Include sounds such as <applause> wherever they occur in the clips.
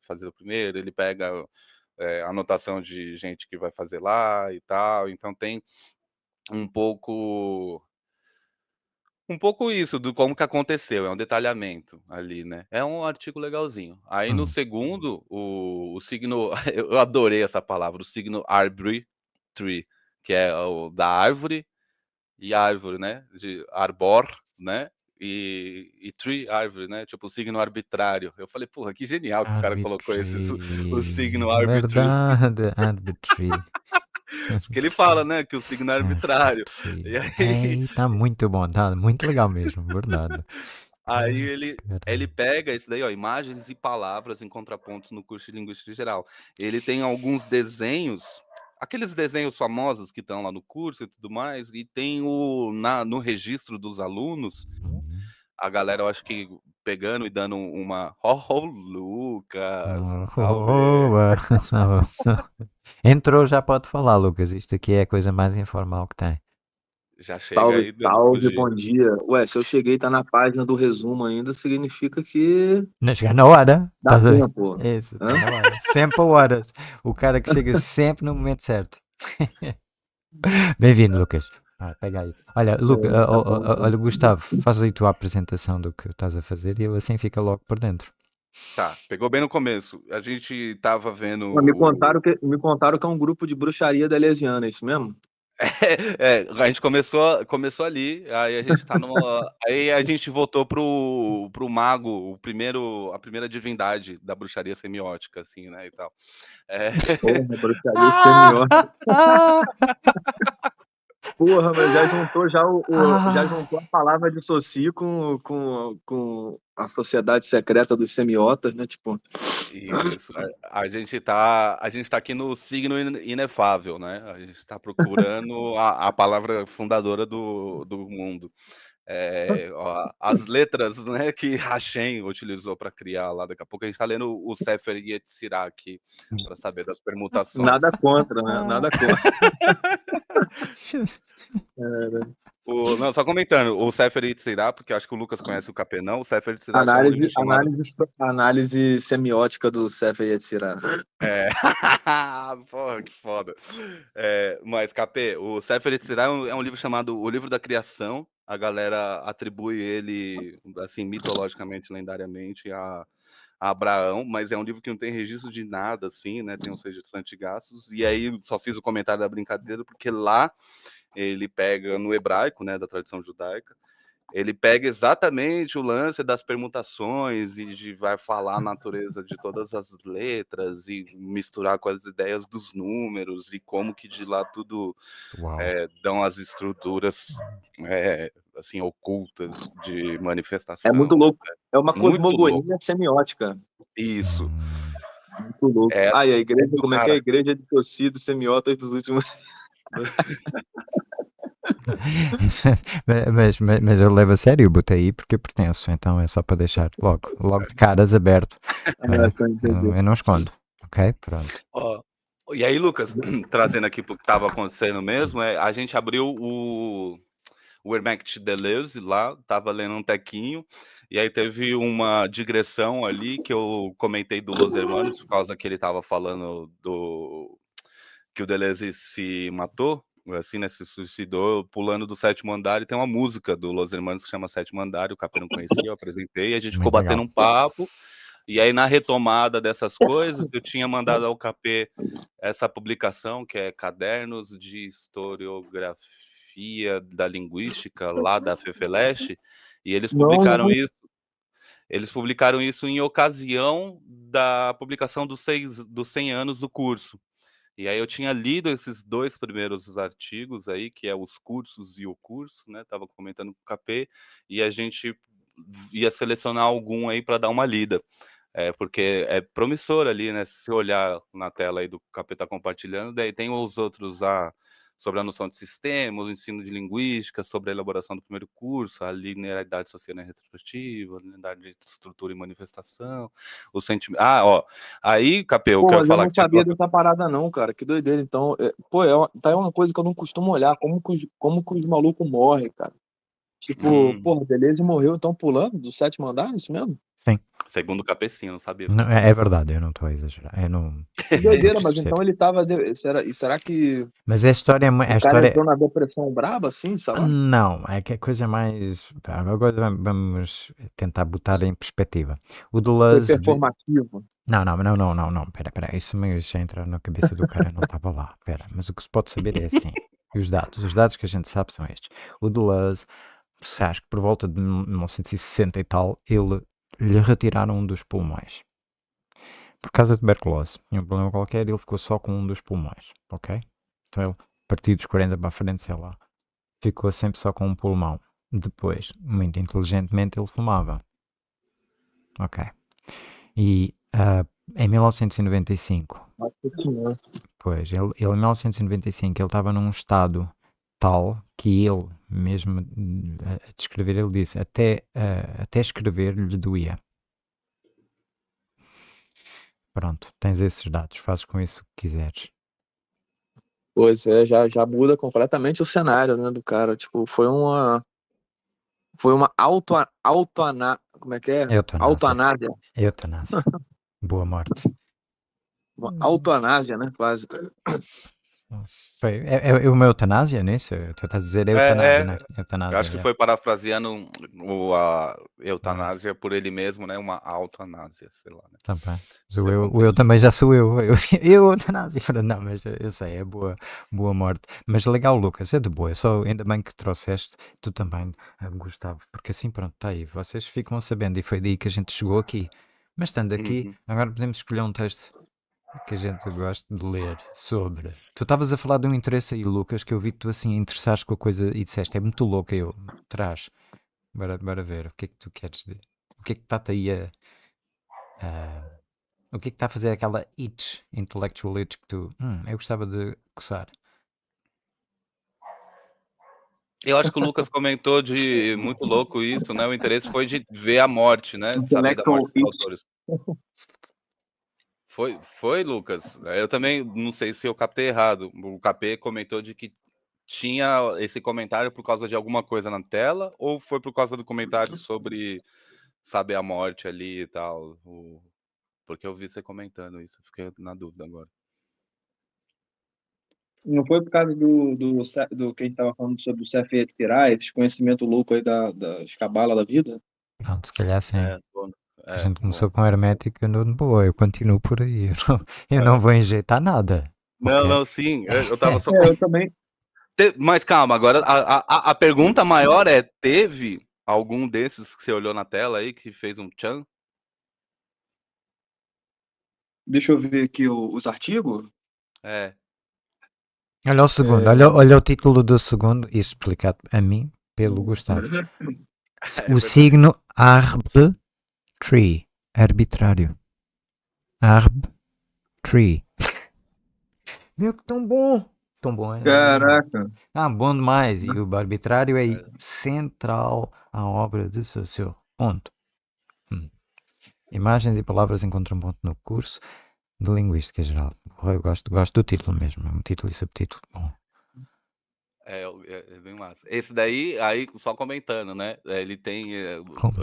fazer o primeiro, ele pega é, anotação de gente que vai fazer lá e tal. Então tem um pouco um pouco isso do como que aconteceu, é um detalhamento ali, né? É um artigo legalzinho. Aí no uhum. segundo, o, o signo, <laughs> eu adorei essa palavra, o signo arbre tree, que é o da árvore e árvore, né? De arbor, né? e, e tree árvore, né? Tipo, o signo arbitrário. Eu falei, porra, que genial que o cara colocou esse, o, o signo arbitrário. Verdade, arbitry. <laughs> que ele fala, né, que o signo é arbitrário. E aí... É, tá muito bom, tá muito legal mesmo, verdade. Aí é, ele, ele pega isso daí, ó, imagens e palavras em contrapontos no curso de linguística geral. Ele tem alguns desenhos, aqueles desenhos famosos que estão lá no curso e tudo mais, e tem o na, no registro dos alunos hum a galera, eu acho que pegando e dando uma. Oh, oh Lucas! Oh, <laughs> Entrou, já pode falar, Lucas. Isto aqui é a coisa mais informal que tem. Já chega salve, aí. Salve, bom dia. Ué, se eu cheguei e tá na página do resumo ainda, significa que. Não, chegar na hora. Dá tá tempo. Isso, tá na hora. sempre a horas. O cara que chega <laughs> sempre no momento certo. <laughs> Bem-vindo, Lucas. Ah, pega aí. Olha, Luca, é, ó, olha, Gustavo, faz aí tu a apresentação do que estás a fazer e ele assim fica logo por dentro. Tá, pegou bem no começo. A gente tava vendo. Me contaram, que, me contaram que é um grupo de bruxaria da Lesiana, é isso mesmo? <laughs> É, é, a gente começou, começou ali, aí a gente tá numa, <laughs> aí a gente voltou pro, pro mago, o primeiro, a primeira divindade da bruxaria semiótica, assim, né, e tal. É... Porra, bruxaria <laughs> semiótica. Porra, mas já juntou, já, o, ah. já juntou a palavra de Soci com, com, com a sociedade secreta dos semiotas, né? Tipo. Isso. A gente tá, a gente tá aqui no signo inefável, né? A gente está procurando a, a palavra fundadora do, do mundo é, ó, as letras né, que Hashem utilizou para criar lá. Daqui a pouco a gente está lendo o Sefer Yetzirah aqui para saber das permutações. Nada contra, né? Ah. Nada contra. <laughs> o, não, só comentando, o Sefer Yetzirah, porque acho que o Lucas conhece o Capenão, o Sefer Yetzirah... É análise, é análise, análise semiótica do Sefer Yetzirah. É, <laughs> porra, que foda. É, mas, Capê, o Sefer Yetzirah é um, é um livro chamado O Livro da Criação, a galera atribui ele, assim, mitologicamente, lendariamente, a, a, Abraão, mas é um livro que não tem registro de nada, assim, né? Tem uns registros antigastos. E aí só fiz o comentário da brincadeira, porque lá ele pega no hebraico, né, da tradição judaica, ele pega exatamente o lance das permutações e de, vai falar a natureza de todas as letras e misturar com as ideias dos números e como que de lá tudo é, dão as estruturas é, assim ocultas de é manifestação. É muito louco. Né? É uma cosmogonia semiótica. Isso. Muito louco. É, ah, e a é igreja, como é que é a igreja de tecido semiotas dos últimos <laughs> <laughs> mas, mas, mas, eu levo a sério, botei aí porque eu pertenço, então é só para deixar logo, logo de caras aberto. <laughs> Ah, é, eu, eu não escondo, ok? Pronto. Oh. E aí, Lucas, <clears throat> trazendo aqui para o que estava acontecendo mesmo, é, a gente abriu o, o Deleuze lá, estava lendo um tequinho, e aí teve uma digressão ali que eu comentei do Los Hermanos, por causa que ele estava falando do que o Deleuze se matou, assim, né, se suicidou pulando do sétimo andar e tem uma música do Los Hermanos que chama Sétimo Andar, o KP não conhecia, eu apresentei, e a gente Muito ficou legal. batendo um papo, e aí na retomada dessas coisas, eu tinha mandado ao KP essa publicação, que é Cadernos de Historiografia da Linguística, lá da Fefeleste, e eles publicaram isso eles publicaram isso em ocasião da publicação dos, seis, dos 100 anos do curso. E aí eu tinha lido esses dois primeiros artigos aí, que é os cursos e o curso, né? Tava comentando com o KP, e a gente ia selecionar algum aí para dar uma lida. É, porque é promissor ali, né? Se olhar na tela aí do KP tá compartilhando, daí tem os outros a ah, sobre a noção de sistemas, o ensino de linguística, sobre a elaboração do primeiro curso, a linearidade social e retrospectiva, a linearidade de estrutura e manifestação, o sentimento. Ah, ó. Aí, capel, pô, que eu ia falar que. Eu não sabia tinha... dessa parada, não, cara. Que doideira. Então, é... pô, é, tá aí é uma coisa que eu não costumo olhar, como que os, como que os malucos morrem, cara. Tipo, hum. porra, Deleuze morreu, estão pulando do sétimo andar, é isso mesmo? Sim. Segundo o Capecinha, não sabia. Não, é, é, verdade, eu não estou a exagerar. é não... Doideira, mas então ele estava. Será, será que. Mas a história é. A história... É entrou na depressão braba, assim, sabe? Não, é que a coisa é mais. Agora vamos tentar botar em perspectiva. O Deleuze. Foi performativo. Não, não, não, não, não, não. Pera, pera. Isso meio já entra na cabeça do cara, não estava lá. Pera, mas o que se pode saber é assim. e os dados, os dados que a gente sabe são estes. O Deleuze acho que por volta de 1960 e tal, ele lhe retiraram um dos pulmões. Por causa da tuberculose, e um problema qualquer, ele ficou só com um dos pulmões, ok? Então ele, a partir dos 40 para a frente, sei lá, ficou sempre só com um pulmão. Depois, muito inteligentemente, ele fumava. Ok. E uh, em 1995, pois, ele, ele em 1995, ele estava num estado tal que ele mesmo a descrever, ele disse, até, uh, até escrever lhe doía. Pronto, tens esses dados, fazes com isso o que quiseres. Pois é, já, já muda completamente o cenário, né, do cara, tipo, foi uma foi uma auto autoana, como é que é? Eutanásia. Eutanásia. Boa morte. Uma autoanásia, né, quase. Nossa, foi, é, é, é uma eutanásia né? Tu tá dizendo é é, eutanásia, é, é, né? Eutanásia, acho que foi parafraseando o, a eutanásia por ele mesmo, né? Uma autoanásia, sei lá. Né? Tá eu, eu, o eu também já sou eu. Eu, <laughs> eu eutanásia. <laughs> Não, mas eu sei, é boa, boa morte. Mas legal, Lucas, é de boa. Só ainda bem que trouxeste, tu também, eh, Gustavo, porque assim, pronto, está aí. Vocês ficam sabendo e foi daí que a gente chegou aqui. Mas estando aqui, uhum. agora podemos escolher um texto que a gente gosta de ler sobre. Tu estavas a falar de um interesse aí, Lucas, que eu vi que tu assim interessaste com a coisa e disseste, é muito louca eu, traz. Bora, bora ver, o que é que tu queres dizer? O que é que está-te aí a, a... o que é que está a fazer aquela itch, intellectual itch que tu, hum, eu gostava de coçar. Eu acho que o Lucas comentou de <laughs> muito louco isso, né? O interesse foi de ver a morte, né? Saber da morte dos autores. <laughs> Foi, foi, Lucas. É, eu também não sei se eu captei errado. O KP comentou de que tinha esse comentário por causa de alguma coisa na tela ou foi por causa do comentário uhum. sobre saber a morte ali e tal? O... Porque eu vi você comentando isso, fiquei na dúvida agora. Não foi por causa do, do, do que a gente estava falando sobre o CFE tirar esse conhecimento louco aí da, das cabalas da vida? Não, se calhar sim. É, a gente começou com hermética de boa, eu continuo por aí. Eu não, eu ah. não vou enjeitar nada. Não, okay. não, sim. Eu, estava só. <laughs> É, eu também. Mas calma, agora a, a, a, pergunta maior é: teve algum desses que você olhou na tela aí que fez um tchan? Deixa eu ver aqui os artigos. É. Olha o segundo, é... olha, olha o título do segundo, explicado a mim pelo uhum. Gustavo. <laughs> É, o signo Arbre Tree, arbitrário. Arb, tree. Meu, que tão bom! Tão bom, é? Caraca! Ah, bom demais! E o arbitrário é, é, central à obra do seu, ponto. Hum. Imagens e palavras encontram ponto no curso de Linguística Geral. Eu gosto, gosto do título mesmo, é um título e subtítulo bom. É, é, é, bem massa. Esse daí, aí, só comentando, né? É, ele tem é,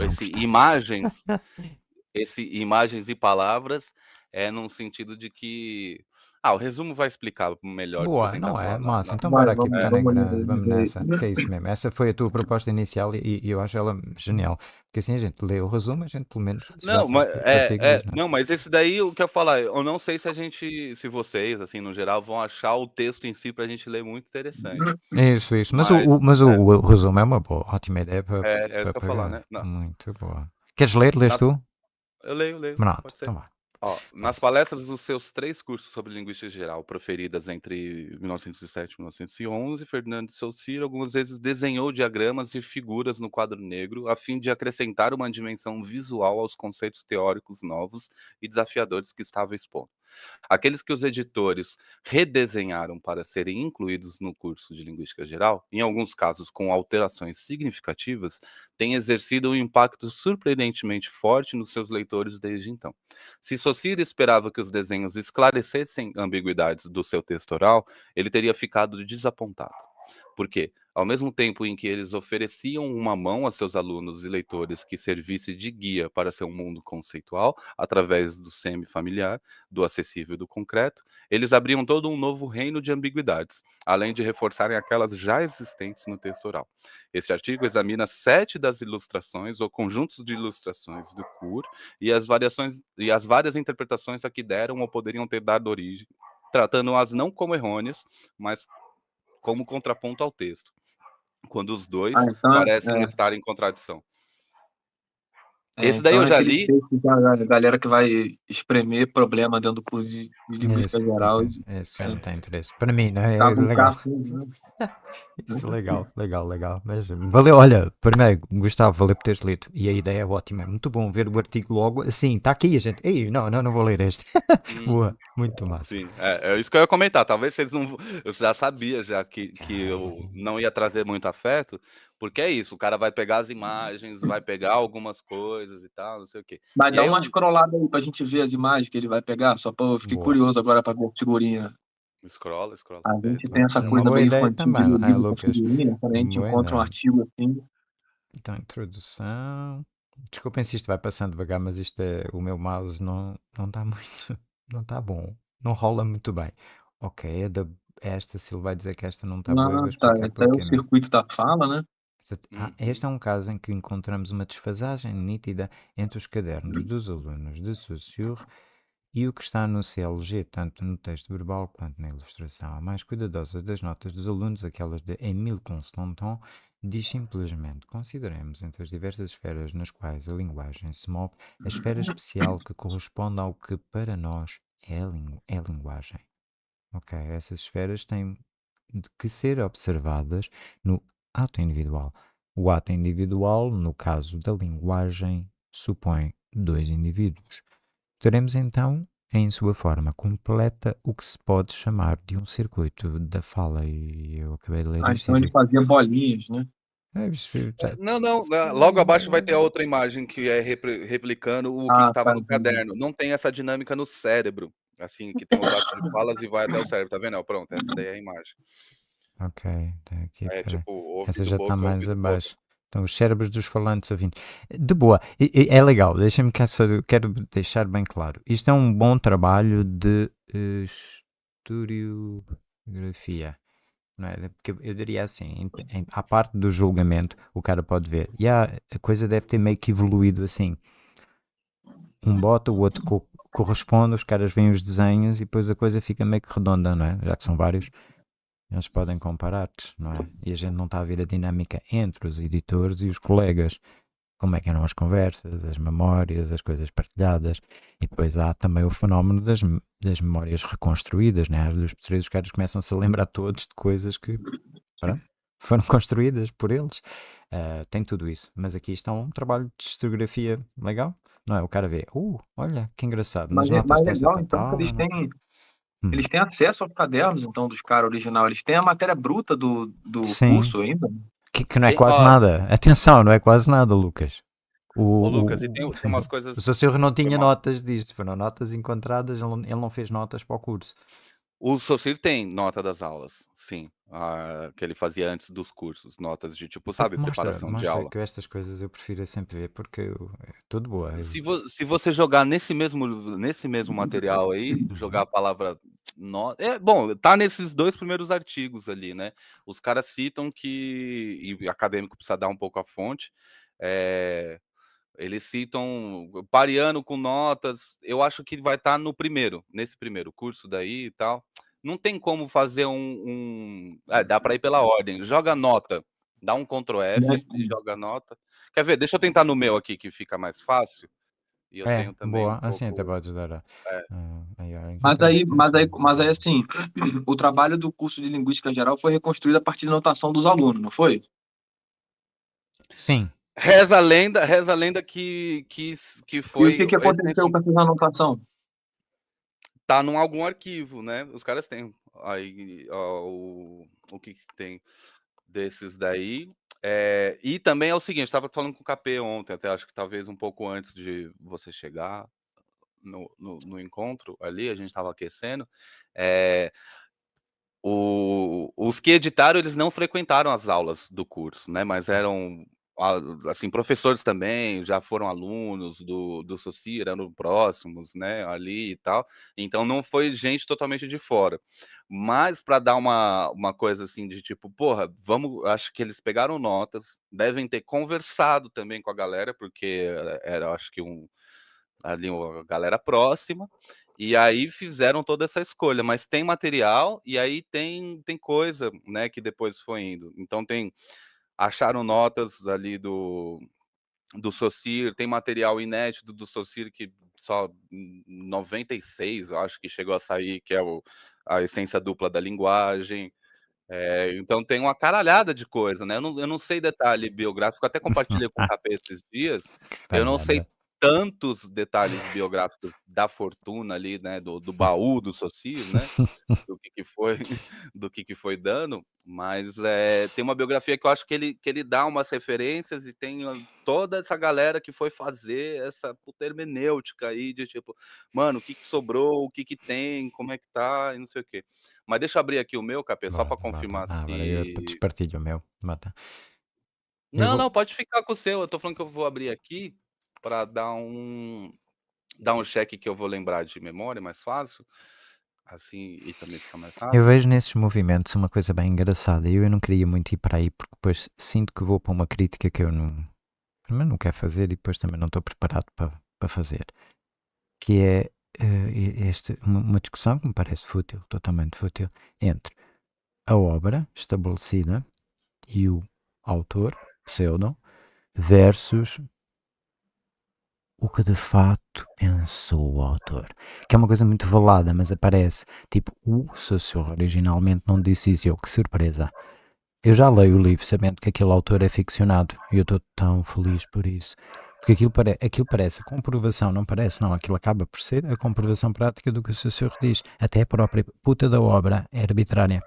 esse, tá imagens, <laughs> esse imagens e palavras, é num sentido de que ah, o resumo vai explicar melhor. Boa, não é? Massa, então bora aqui meter vamos nessa, que é isso mesmo. Essa foi a tua proposta inicial e, e, eu acho ela genial. Porque assim a gente lê o resumo, a gente pelo menos. Não, mas, é, é, é não. não, mas esse daí o que eu falar, eu não sei se a gente, se vocês, assim, no geral, vão achar o texto em si para a gente ler muito interessante. Isso, isso. Mas, mas o, mas o, é. o, resumo é uma boa, ótima ideia para. É, é isso que eu falar, né? Não. Muito boa. Queres ler? Lês tá tu? Eu leio, leio. Pronto, pode então Ó, nas palestras dos seus três cursos sobre linguística geral, proferidas entre 1907 e 1911, Fernando de Saussure algumas vezes desenhou diagramas e figuras no quadro negro a fim de acrescentar uma dimensão visual aos conceitos teóricos novos e desafiadores que estava expondo. Aqueles que os editores redesenharam para serem incluídos no curso de Linguística Geral, em alguns casos com alterações significativas, têm exercido um impacto surpreendentemente forte nos seus leitores desde então. Se Saussure esperava que os desenhos esclarecessem ambiguidades do seu texto oral, ele teria ficado desapontado. Porque, ao mesmo tempo em que eles ofereciam uma mão a seus alunos e leitores que servisse de guia para seu mundo conceitual, através do semifamiliar, do acessível e do concreto, eles abriam todo um novo reino de ambiguidades, além de reforçarem aquelas já existentes no texto oral. Este artigo examina sete das ilustrações ou conjuntos de ilustrações do CUR e as variações e as várias interpretações a que deram ou poderiam ter dado origem tratando-as não como errôneas, mas como contraponto ao texto. Quando os dois ah, então, é, parecem é. estar em contradição. É, esse daí então eu é já li. Da galera que vai espremer problema dentro do curso de, de linguística esse, geral. Isso, é. não tem interesse. Para mim, né? Tá é legal. Carro, né? <laughs> Isso, legal, legal, legal. Mas valeu, olha, primeiro, Gustavo, valeu por teres lido. E a ideia é ótima. É muito bom ver o artigo logo. Assim, está aqui a gente. Ei, não, não, não vou ler este. <laughs> Hum. Boa, muito massa. Sim, é, é, isso que eu ia comentar. Talvez vocês não. Eu já sabia já que, que tá. eu não ia trazer muito afeto, porque é isso, o cara vai pegar as uhum. imagens, vai pegar algumas coisas e tal, não sei o quê. Mas e dá aí, uma eu... scrollada aí pra gente ver as imagens que ele vai pegar, só pra eu fiquei Boa. curioso agora pra ver a figurinha. Escrola, escrola. A gente é, tem essa é coisa meio também, ah, né, Lucas? a gente Boa é encontra um artigo assim. Então, introdução. Desculpem se isto vai passando devagar, mas isto é o meu mouse não não está <laughs> muito, não está bom, não rola muito bem. Ok, é da, esta se ele vai dizer que esta não está boa, tá, é o circuito da fala, né? Ah, este é um caso em que encontramos uma desfasagem nítida entre os cadernos uhum. dos alunos de Saussure e o que está no CLG, tanto no texto verbal quanto na ilustração. A mais cuidadosa das notas dos alunos, aquelas de Émile Constantin, diz simplesmente: consideremos entre as diversas esferas nas quais a linguagem se move a esfera especial que corresponde ao que para nós é, lingu é linguagem. Ok, essas esferas têm de que ser observadas no ato individual. O ato individual, no caso da linguagem, supõe dois indivíduos. Teremos então, em sua forma completa, o que se pode chamar de um circuito da fala. E eu acabei de ler. Ah, então ele fazia bolinhas, né? É, é, não, não, né, logo abaixo vai ter a outra imagem que é replicando o que ah, estava tá no caderno. Não tem essa dinâmica no cérebro, assim, que tem os atos de falas e vai até o cérebro, tá vendo? É pronto, essa daí é a imagem. Ok, aqui, É tipo, Essa já está mais abaixo. Então, os cérebros dos falantes ouvindo. De boa, e- e- é legal, deixa-me que sa- quero deixar bem claro. Isto é um bom trabalho de eh, historiografia, não é? Porque eu diria assim, em, em- à parte do julgamento, o cara pode ver, e a coisa deve ter meio que evoluído assim. Um bota, o outro co- corresponde, os caras veem os desenhos e depois a coisa fica meio que redonda, não é? Já que são vários. Eles podem comparar-te, não é? E a gente não está a ver a dinâmica entre os editores e os colegas. Como é que eram as conversas, as memórias, as coisas partilhadas. E depois há também o fenómeno das, das memórias reconstruídas, né? Às vezes os caras começam-se a lembrar todos de coisas que pronto, foram construídas por eles. Uh, tem tudo isso. Mas aqui está um trabalho de historiografia legal. Não é? O cara vê, uh, olha, que engraçado. Mas, mas, é mais legal, então, ah, eles têm, Hum. Eles têm acesso aos cadernos, então, dos caras original. Eles têm a matéria bruta do, do curso ainda. Né? Que, que não é e, quase ó, nada. Atenção, não é quase nada, Lucas. O, o Lucas, o, e tem, tem umas coisas. <laughs> O seu senhor não tinha notas disto, foram notas encontradas, ele não fez notas para o curso. O Socir tem nota das aulas, sim. A, ah, que ele fazia antes dos cursos, notas de tipo, sabe, mostra, preparação mostra de aula. que estas coisas eu prefiro é sempre ver porque eu, é tudo boa. Se, vo, se, você jogar nesse mesmo, nesse mesmo material aí, jogar a palavra no... é bom, tá nesses dois primeiros artigos ali, né? Os caras citam que e acadêmico precisa dar um pouco a fonte. É, eles citam pareando com notas. Eu acho que vai estar tá no primeiro, nesse primeiro curso daí e tal. Não tem como fazer um. um... Ah, dá para ir pela uhum. ordem. Joga nota. Dá um Ctrl F é. e joga nota. Quer ver? Deixa eu tentar no meu aqui que fica mais fácil. E eu é, tenho também. Boa, um pouco... assim até pode ajudar. É. mas, aí, mas, aí, mas aí, assim, <clears throat> o trabalho do curso de Linguística Geral foi reconstruído a partir da notação dos alunos, não foi? Sim. Reza a lenda, reza a lenda que, que, que foi. E o que, que aconteceu com essa anotação? Tá num algum arquivo, né? Os caras têm. Aí, ó, o, o que, que tem desses daí. É, e também é o seguinte, estava falando com o KP ontem, até acho que talvez um pouco antes de você chegar no, no, no encontro ali, a gente estava aquecendo. É, o, os que editaram, eles não frequentaram as aulas do curso, né? Mas eram assim, professores também já foram alunos do, do Socir, eram próximos, né, ali e tal, então não foi gente totalmente de fora, mas para dar uma, uma coisa assim de tipo, porra, vamos, acho que eles pegaram notas, devem ter conversado também com a galera, porque era, acho que um, ali uma galera próxima, e aí fizeram toda essa escolha, mas tem material e aí tem, tem coisa, né, que depois foi indo, então tem acharam notas ali do, do Socir, tem material inédito do Socir que só 96, eu acho que chegou a sair, que é o, a essência dupla da linguagem. É, então tem uma caralhada de coisa, né? Eu não, eu não sei detalhe biográfico, até <laughs> compartilhei com o Capê esses dias. Eu não sei tantos detalhes biográficos da fortuna ali, né, do, do baú do Socio, né, <laughs> do que, que, foi, <laughs> do que, que foi dando, mas é, tem uma biografia que eu acho que ele, que ele dá umas referências e tem ah, toda essa galera que foi fazer essa puta hermenêutica aí de tipo, mano, o que, que sobrou, o que que tem, como é que tá e não sei o quê. Mas deixa eu abrir aqui o meu, Capê, só para confirmar ah, se... Eu te o meu, mata. Não, vou... não, pode ficar com o seu, eu tô falando que eu vou abrir aqui, para dar um dar um cheque que eu vou lembrar de memória mais fácil. Assim, e também fica mais fácil. Eu vejo nesses movimentos uma coisa bem engraçada. Eu, eu não queria muito ir para aí, porque depois sinto que vou para uma crítica que eu não, primeiro não quero fazer e depois também não estou preparado para, para fazer. Que é uh, este, uma, uma discussão que me parece fútil, totalmente fútil, entre a obra estabelecida e o autor, pseudo, versus o que de fato pensou o autor. Que é uma coisa muito velada, mas aparece. Tipo, o Saussure originalmente não disse isso, eu que surpresa. Eu já leio o livro sabendo que aquele autor é ficcionado e eu estou tão feliz por isso. Porque aquilo, pare aquilo parece a comprovação, não parece, não, aquilo acaba por ser a comprovação prática do que o Saussure diz. Até a própria puta da obra é arbitrária.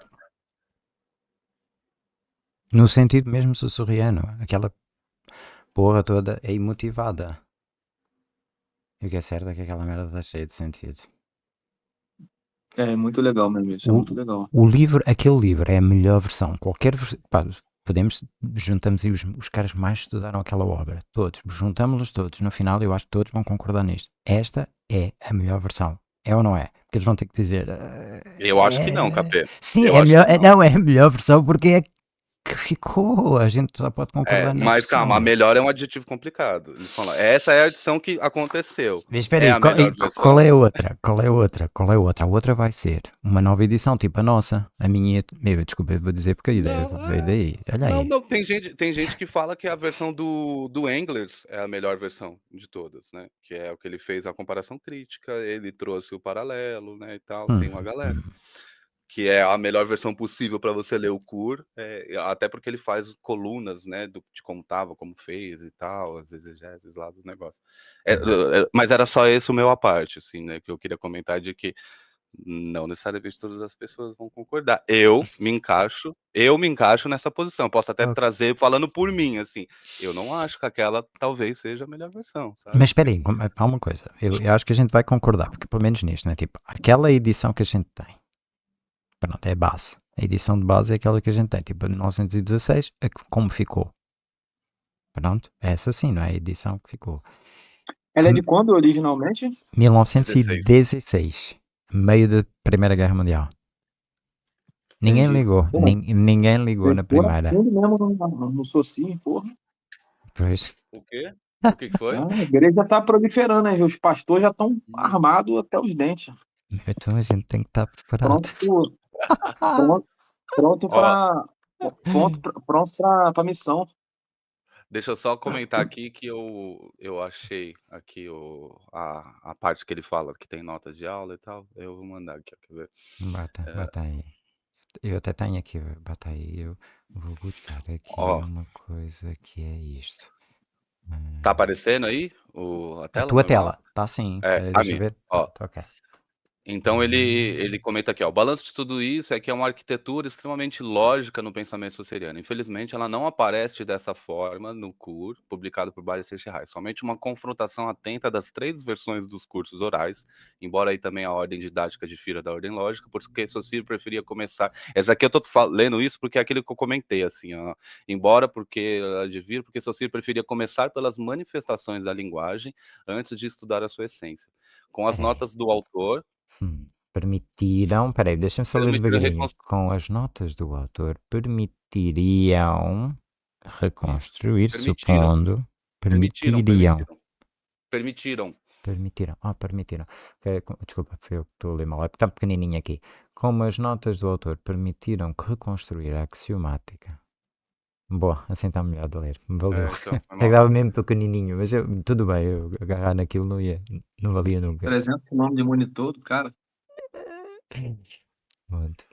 No sentido mesmo sussurriano, aquela porra toda é imotivada. E o que é certo é que aquela merda está cheia de sentido. É muito legal mesmo, é o, muito legal. O livro, aquele livro é a melhor versão. Qualquer podemos, juntamos aí os, os caras mais estudaram aquela obra, todos, juntamos-los todos, no final eu acho que todos vão concordar nisto. Esta é a melhor versão. É ou não é? Porque eles vão ter que dizer. Uh, eu acho é... que não, é, Capê. Sim, é melhor, é, não. não. é a melhor versão porque é que ficou, a gente só pode concordar é, nisso. Mas calma, a melhor é um adjetivo complicado. Essa é a edição que aconteceu. Espera é aí, é qual, qual, é outra? Qual é outra? Qual é outra? A outra vai ser uma nova edição, tipo a nossa. A minha. Meu, desculpa, vou dizer porque a ideia não, veio é. daí. Olha não, aí. Não, tem gente, tem gente que fala que a versão do, do Englers é a melhor versão de todas, né? Que é o que ele fez a comparação crítica, ele trouxe o paralelo, né? E tal, hum. tem uma galera. Hum que é a melhor versão possível para você ler o Cur, é, eh, até porque ele faz colunas, né, do que te contava, como fez e tal, as exegeses lá do negócio. É, é, mas era só esse o meu a parte, assim, né, que eu queria comentar de que não necessariamente todas as pessoas vão concordar. Eu <laughs> me encaixo, eu me encaixo nessa posição. Posso até ah. trazer falando por mim, assim. Eu não acho que aquela talvez seja a melhor versão. Sabe? Mas espera aí, há uma coisa. Eu, eu acho que a gente vai concordar, porque pelo menos nisto, né? Tipo, aquela edição que a gente tem Pronto, é a base. A edição de base é aquela que a gente tem, tipo 1916, como ficou. Pronto, é essa sim, não é a edição que ficou. Ela é de hum. quando originalmente? 1916, meio da Primeira Guerra Mundial. Ninguém ligou, porra. ninguém ligou Você na primeira. Eu mesmo não sou assim, porra. Pois. O quê? O que foi? <laughs> Ah, a igreja está proliferando, hein? os pastores já estão hum. armados até os dentes. Então a gente tem que estar tá preparado. Pronto, pronto, pronto para pronto, pronto para missão. Deixa eu só comentar aqui que eu, eu achei aqui o, a, a parte que ele fala que tem nota de aula e tal. Eu vou mandar aqui, quer ver? Bota, é... aí. Eu até tenho aqui, bota aí. Eu vou botar aqui ó. uma coisa que é isto. Tá hum. aparecendo aí o, a tela? A tua tela, tá sim. É, é, deixa eu ver. Ó. Tá, então ele, uhum. ele comenta aqui, ó, o balanço de tudo isso é que é uma arquitetura extremamente lógica no pensamento sociriano. Infelizmente, ela não aparece dessa forma no curso publicado por Bayer Seixerai. Somente uma confrontação atenta das três versões dos cursos orais, embora aí também a ordem didática difira da ordem lógica, porque Socir preferia começar... Essa aqui eu tô lendo isso porque é aquilo que eu comentei, assim, ó, embora porque eh, advir, porque Socir preferia começar pelas manifestações da linguagem antes de estudar a sua essência. Com as uhum. notas do autor, Hum, permitiram. peraí, deixa-me só ler devagarinho. Com as notas do autor, permitiriam reconstruir, Permitiram. supondo, permitiriam, permitiram. Permitiram. permitiram, ah, permitiram. com- desculpa, foi eu que estou a ler mal, é porque está pequenininho aqui. Como as notas do autor permitiram reconstruir a axiomática Bom, assim está melhor de ler. Valeu. É, então, <laughs> é que dava mesmo pequenininho, mas eu- tudo bem, eu agarrar naquilo não ia, não valia nunca. 300 nome de monitor do cara. <laughs> Pronto.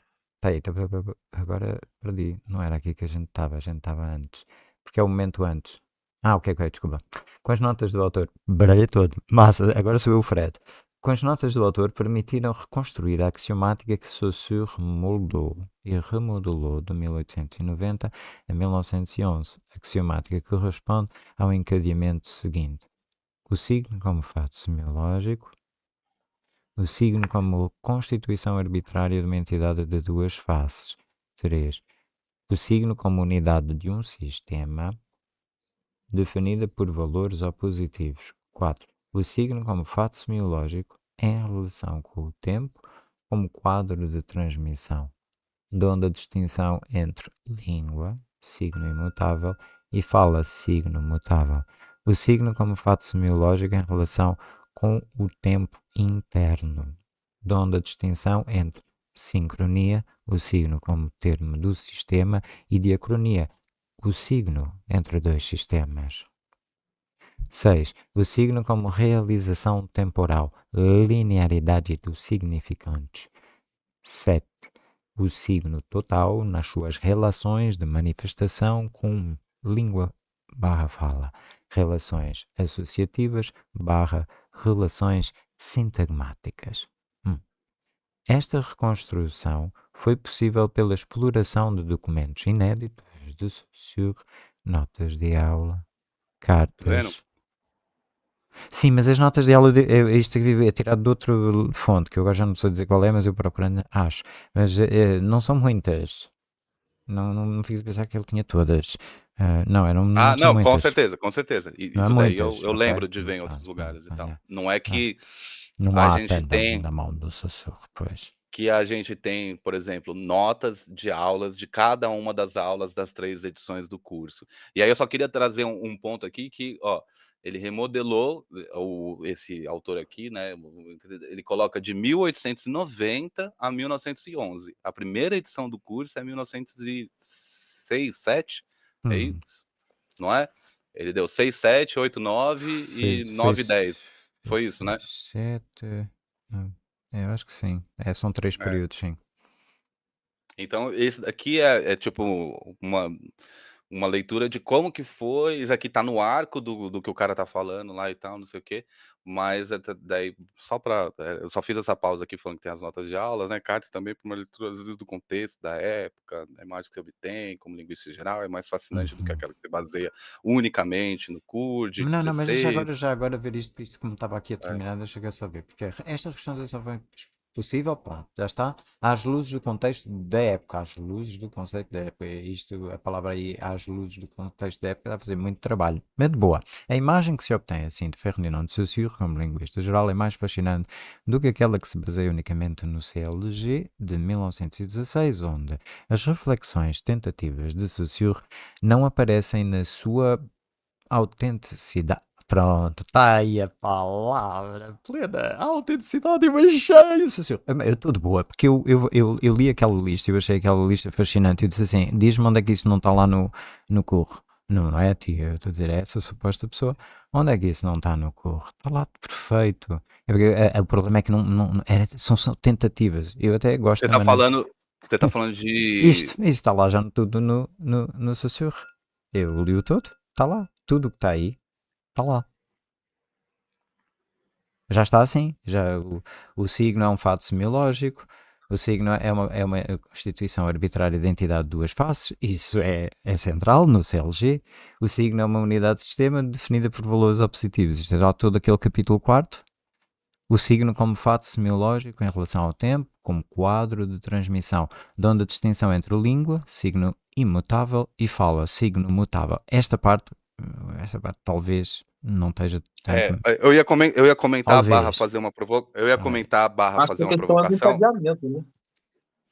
Tá aí, tá, tá, tá, tá, agora perdi. Não era aqui que a gente estava, a gente estava antes. Porque é o momento antes. Ah, ok, ok, desculpa. Com as notas do autor. baralha todo. Massa, agora sou eu o Fred com as notas do autor permitiram reconstruir a axiomática que Saussure moldou e remodelou de 1890 a 1911, axiomática que corresponde ao encadeamento seguinte. O signo como fato semiológico, o signo como constituição arbitrária de uma entidade de duas faces. 3. O signo como unidade de um sistema definida por valores opositivos. 4 o signo como fato semiológico é em relação com o tempo como quadro de transmissão, donde a distinção entre língua, signo imutável, e fala, signo mutável. O signo como fato semiológico é em relação com o tempo interno, donde a distinção entre sincronia, o signo como termo do sistema, e diacronia, o signo entre dois sistemas. 6. O signo como realização temporal, linearidade do significante. 7. O signo total nas suas relações de manifestação com língua barra fala, relações associativas barra relações sintagmáticas. Hum. Esta reconstrução foi possível pela exploração de documentos inéditos de Saussure, notas de aula, tá cartas, Sim, mas as notas dela, é, é isto é tirado de outro fonte, que eu agora já não sei dizer qual é, mas eu procurando acho. Mas é, não são muitas. Não, não, não fiques a pensar que ele tinha todas. Uh, não, era não Ah, não, com certeza, com certeza. Isso não daí muitas, eu, eu okay. lembro de ver em ah, outros ah, lugares ah, e tal. Ah, não é que a gente tem. Na mão do sussurro, pois que a gente tem, por exemplo, notas de aulas de cada uma das aulas das três edições do curso. E aí eu só queria trazer um, um ponto aqui que, ó, ele remodelou eh, o, esse autor aqui, né? Ele coloca de 1890 a 1911. A primeira edição do curso é 1906, 7, é hum. é isso? Não é? Ele deu 6, 7, 8, 9 e fez, 9, fez, 10. Foi fez, isso, né? 7. É, eu acho que sim. É, são três é. períodos, sim. Então, esse daqui é, é tipo uma uma leitura de como que foi, isso aqui tá no arco do, do que o cara tá falando lá e tal, não sei o quê, mas é daí, só para eh, eu só fiz essa pausa aqui falando que tem as notas de aula né, Cartes também para uma leitura do contexto, da época, da né, imagem que você obtém, como linguista geral, é mais fascinante do que uhum. aquela que você baseia unicamente no CURD, Não, não, mas agora, já agora ver isto, como estava aqui a é. terminar, é. deixa eu só ver, porque esta questão dessa vai possível, pá, já está. Às luzes do contexto da época, às luzes do conceito da época. Isto, a palavra aí, às luzes do contexto da época, dá a fazer muito trabalho. Mas de boa. A imagem que se obtém assim de Ferdinand de Saussure, como linguista geral, é mais fascinante do que aquela que se baseia unicamente no CLG de 1916, onde as reflexões tentativas de Saussure não aparecem na sua autenticidade Pronto, tá aí a palavra plena, autenticidade e uma Eu estou de boa, porque eu, eu, eu, eu, li aquela lista, eu achei aquela lista fascinante. Eu disse assim: diz-me onde é que isso não está lá no, no curro. Não, não é, tia, eu estou a dizer, é essa suposta pessoa. Onde é que isso não está no curro? Está lá perfeito. É eh, eh, o problema é que não, não é, são, são, tentativas. Eu até gosto Você está falando, tá falando de. Isto está lá já tudo no, no, no Eu li o todo, está lá. Tudo que está aí está lá. Já está assim. Já, o, o signo é um fato semiológico, o signo é uma, é uma constituição arbitrária de entidade de duas faces, isso é, é central no CLG. O signo é uma unidade de sistema definida por valores opositivos. Isto é todo aquele capítulo 4. O signo como fato semiológico em relação ao tempo, como quadro de transmissão, onde a distinção entre língua, signo imutável, e fala, signo mutável. Esta parte eh, essa parte talvez não esteja. É, eu, ia comen eu ia comentar talvez. a barra fazer uma provocação. Eu ia ah. comentar a barra fazer uma é provocação. Né?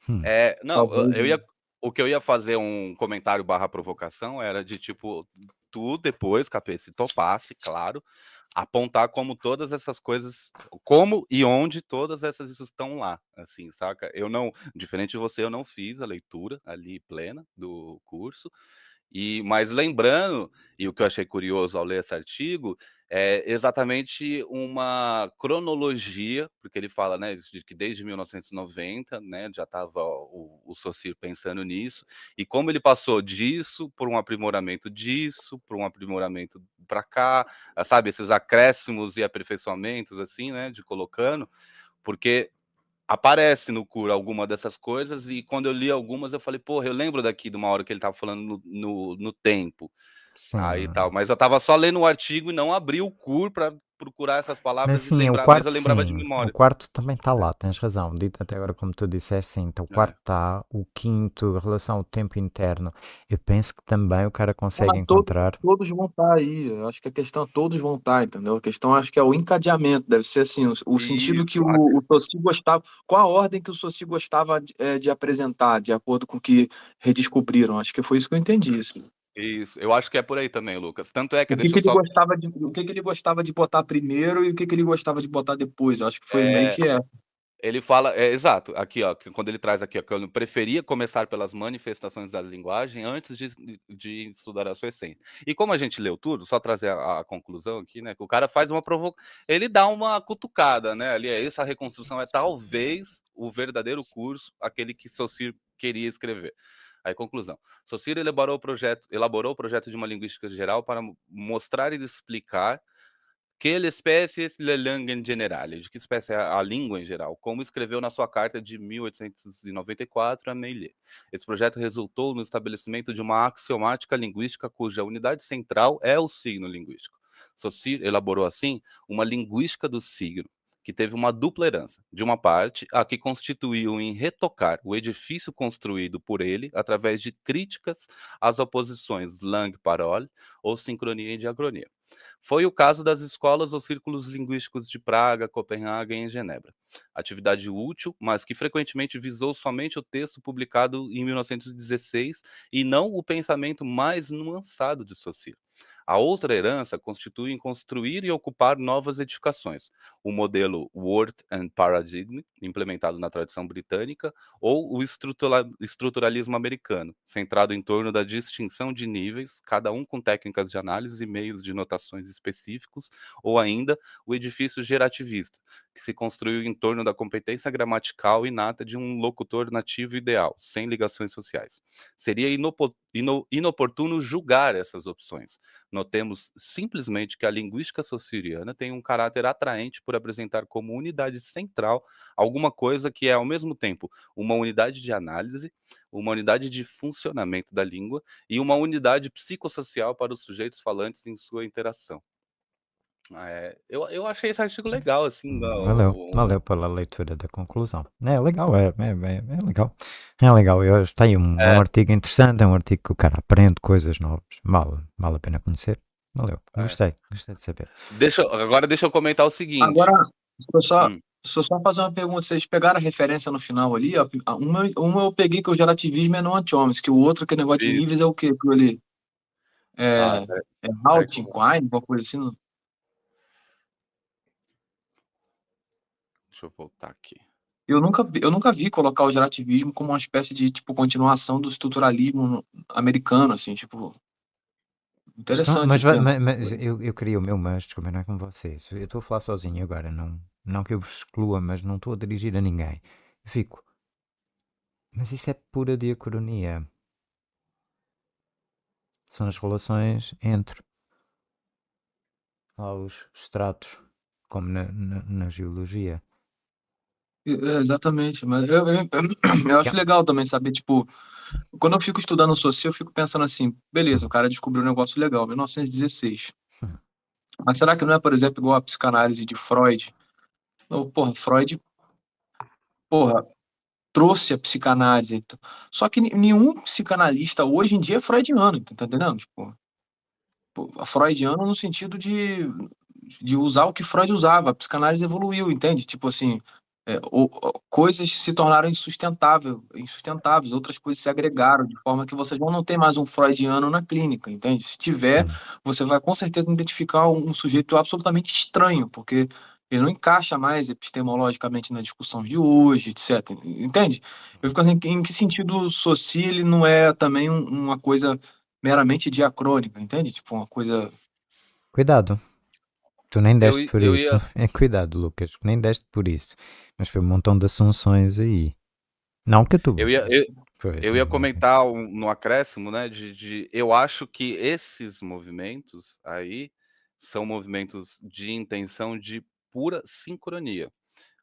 Hum. É, não, eu ia. O que eu ia fazer um comentário barra provocação era de tipo, tu depois, capeta, se topasse, claro, apontar como todas essas coisas, como e onde todas essas estão lá, assim, saca? Eu não, diferente de você, eu não fiz a leitura ali plena do curso, e mas lembrando, e o que eu achei curioso ao ler esse artigo, é exatamente uma cronologia, porque ele fala, né, de que desde 1990, né, já estava o, o pensando nisso, e como ele passou disso por um aprimoramento disso, por um aprimoramento para cá, sabe, esses acréscimos e aperfeiçoamentos assim, né, de colocando, porque aparece no Cura alguma dessas coisas, e quando eu li algumas, eu falei, porra, eu lembro daqui de uma hora que ele tava falando no, no, no tempo. Sim. Aí tal, mas eu tava só lendo o artigo e não abri o CUR para procurar essas palavras sim, e é lembrar, o quarto, mas eu lembrava sim, de memória. O quarto também está lá, tens razão. Dito até agora, como tu disseste, sim, então o é. quarto está, é. o quinto, em relação ao tempo interno, eu penso que também o cara tá consegue ah, encontrar. Todos, todos vão estar tá aí, eu acho que a questão todos vão estar, tá, entendeu? A questão acho que é o encadeamento, deve ser assim, o, o Isso, sentido que o, o Tossi gostava, qual a ordem que o Tossi gostava de, eh, de apresentar, de acordo com o que redescobriram. Acho que foi isso que eu entendi. Assim. Isso, eu acho que é por aí também, Lucas. Tanto é que, o que, ele só... gostava de O que, que ele gostava de botar primeiro e o que, que ele gostava de botar depois. Eu acho que foi é... meio que é. Ele fala, é exato, aqui ó, quando ele traz aqui, ó, que eu preferia começar pelas manifestações da linguagem antes de, de estudar a sua essência. E como a gente leu tudo, só trazer a, a conclusão aqui, né? Que o cara faz uma provocação, ele dá uma cutucada, né? Ali, essa é reconstrução é talvez o verdadeiro curso, aquele que Saussure queria escrever. Aí, conclusão. Sociro elaborou o projeto, elaborou o projeto de uma linguística geral para mostrar e explicar que espécie é a langue geral, de que espécie é a língua em geral, como escreveu na sua carta de 1894 a Meillet. Esse projeto resultou no estabelecimento de uma axiomática linguística cuja unidade central é o signo linguístico. Saussure elaborou assim uma linguística do signo, que teve uma dupla herança. De uma parte, a que constituiu em retocar o edifício construído por ele através de críticas às oposições langue-parole ou sincronia e diacronia. Foi o caso das escolas ou círculos linguísticos de Praga, Copenhague e Genebra. Atividade útil, mas que frequentemente visou somente o texto publicado em 1916 e não o pensamento mais nuançado de Saussure. A outra herança constitui em construir e ocupar novas edificações, o modelo Worth and Paradigm, implementado na tradição britânica, ou o estruturalismo americano, centrado em torno da distinção de níveis, cada um com técnicas de análise e meios de notações específicos, ou ainda o edifício gerativista, que se construiu em torno da competência gramatical inata de um locutor nativo ideal, sem ligações sociais. Seria inoportuno julgar essas opções, Notemos simplesmente que a linguística sociriana tem um caráter atraente por apresentar como unidade central alguma coisa que é, ao mesmo tempo, uma unidade de análise, uma unidade de funcionamento da língua e uma unidade psicossocial para os sujeitos falantes em sua interação. É, eu, eu achei esse artigo legal, assim. valeu, o... valeu pela leitura da conclusão. É legal, é, é, é, é legal. É legal, eu, está aí um, é. um, é. artigo interessante, é um artigo que o cara aprende coisas novas, vale, vale a pena conhecer. Valeu, é. gostei, gostei de saber. Deixa, agora deixa eu comentar o seguinte. Agora, só, hum. só, fazer uma pergunta, vocês pegaram a referência no final ali? Ó, ah, uma, uma eu peguei que o gerativismo é Noam Que o outro que é negócio de níveis é o quê? Que ele, é, ah, é, é, é, é, é, é, é, Deixa eu voltar aqui. Eu nunca, eu nunca vi colocar o gerativismo como uma espécie de tipo continuação do estruturalismo americano, assim, tipo. Interessante. mas, assim, é mas, mas, eu, eu queria o meu mas, desculpa, não é com vocês. Eu estou a falar sozinho agora, não, não que eu vos exclua, mas não estou a dirigir a ninguém. Fico. Mas isso é pura diacronia. São as relações entre aos estratos, como na, na, na geologia é, exatamente, mas eu, eu, eu <clears throat> acho legal também saber, tipo, quando eu fico estudando social, eu fico pensando assim, beleza, o cara descobriu um negócio legal, 1916. Mas será que não é, por exemplo, igual a psicanálise de Freud? Não, porra, Freud, porra, trouxe a psicanálise. Então, só que nenhum psicanalista hoje em dia é freudiano, tá, tá entendendo? Tipo, freudiano no sentido de, de usar o que Freud usava, a psicanálise evoluiu, entende? Tipo assim, é, coisas se tornaram insustentável, insustentáveis, outras coisas se agregaram, de forma que vocês vão não ter mais um freudiano na clínica, entende? Se tiver, uhum. você vai com certeza identificar um, um sujeito absolutamente estranho, porque ele não encaixa mais epistemologicamente na discussão de hoje, etc. Entende? Eu fico assim, em que sentido o soci ele não é também um, uma coisa meramente diacrônica, entende? Tipo, uma coisa... Cuidado. Tu nem deste eu, por eu isso. Ia... <laughs> É, cuidado, Lucas, nem deste por isso. Mas foi um montão de assunções aí. Não que tu. Eu ia, eu, pois, eu ia comentar um, no acréscimo, né? De, de, eu acho que esses movimentos aí são movimentos de intenção de pura sincronia.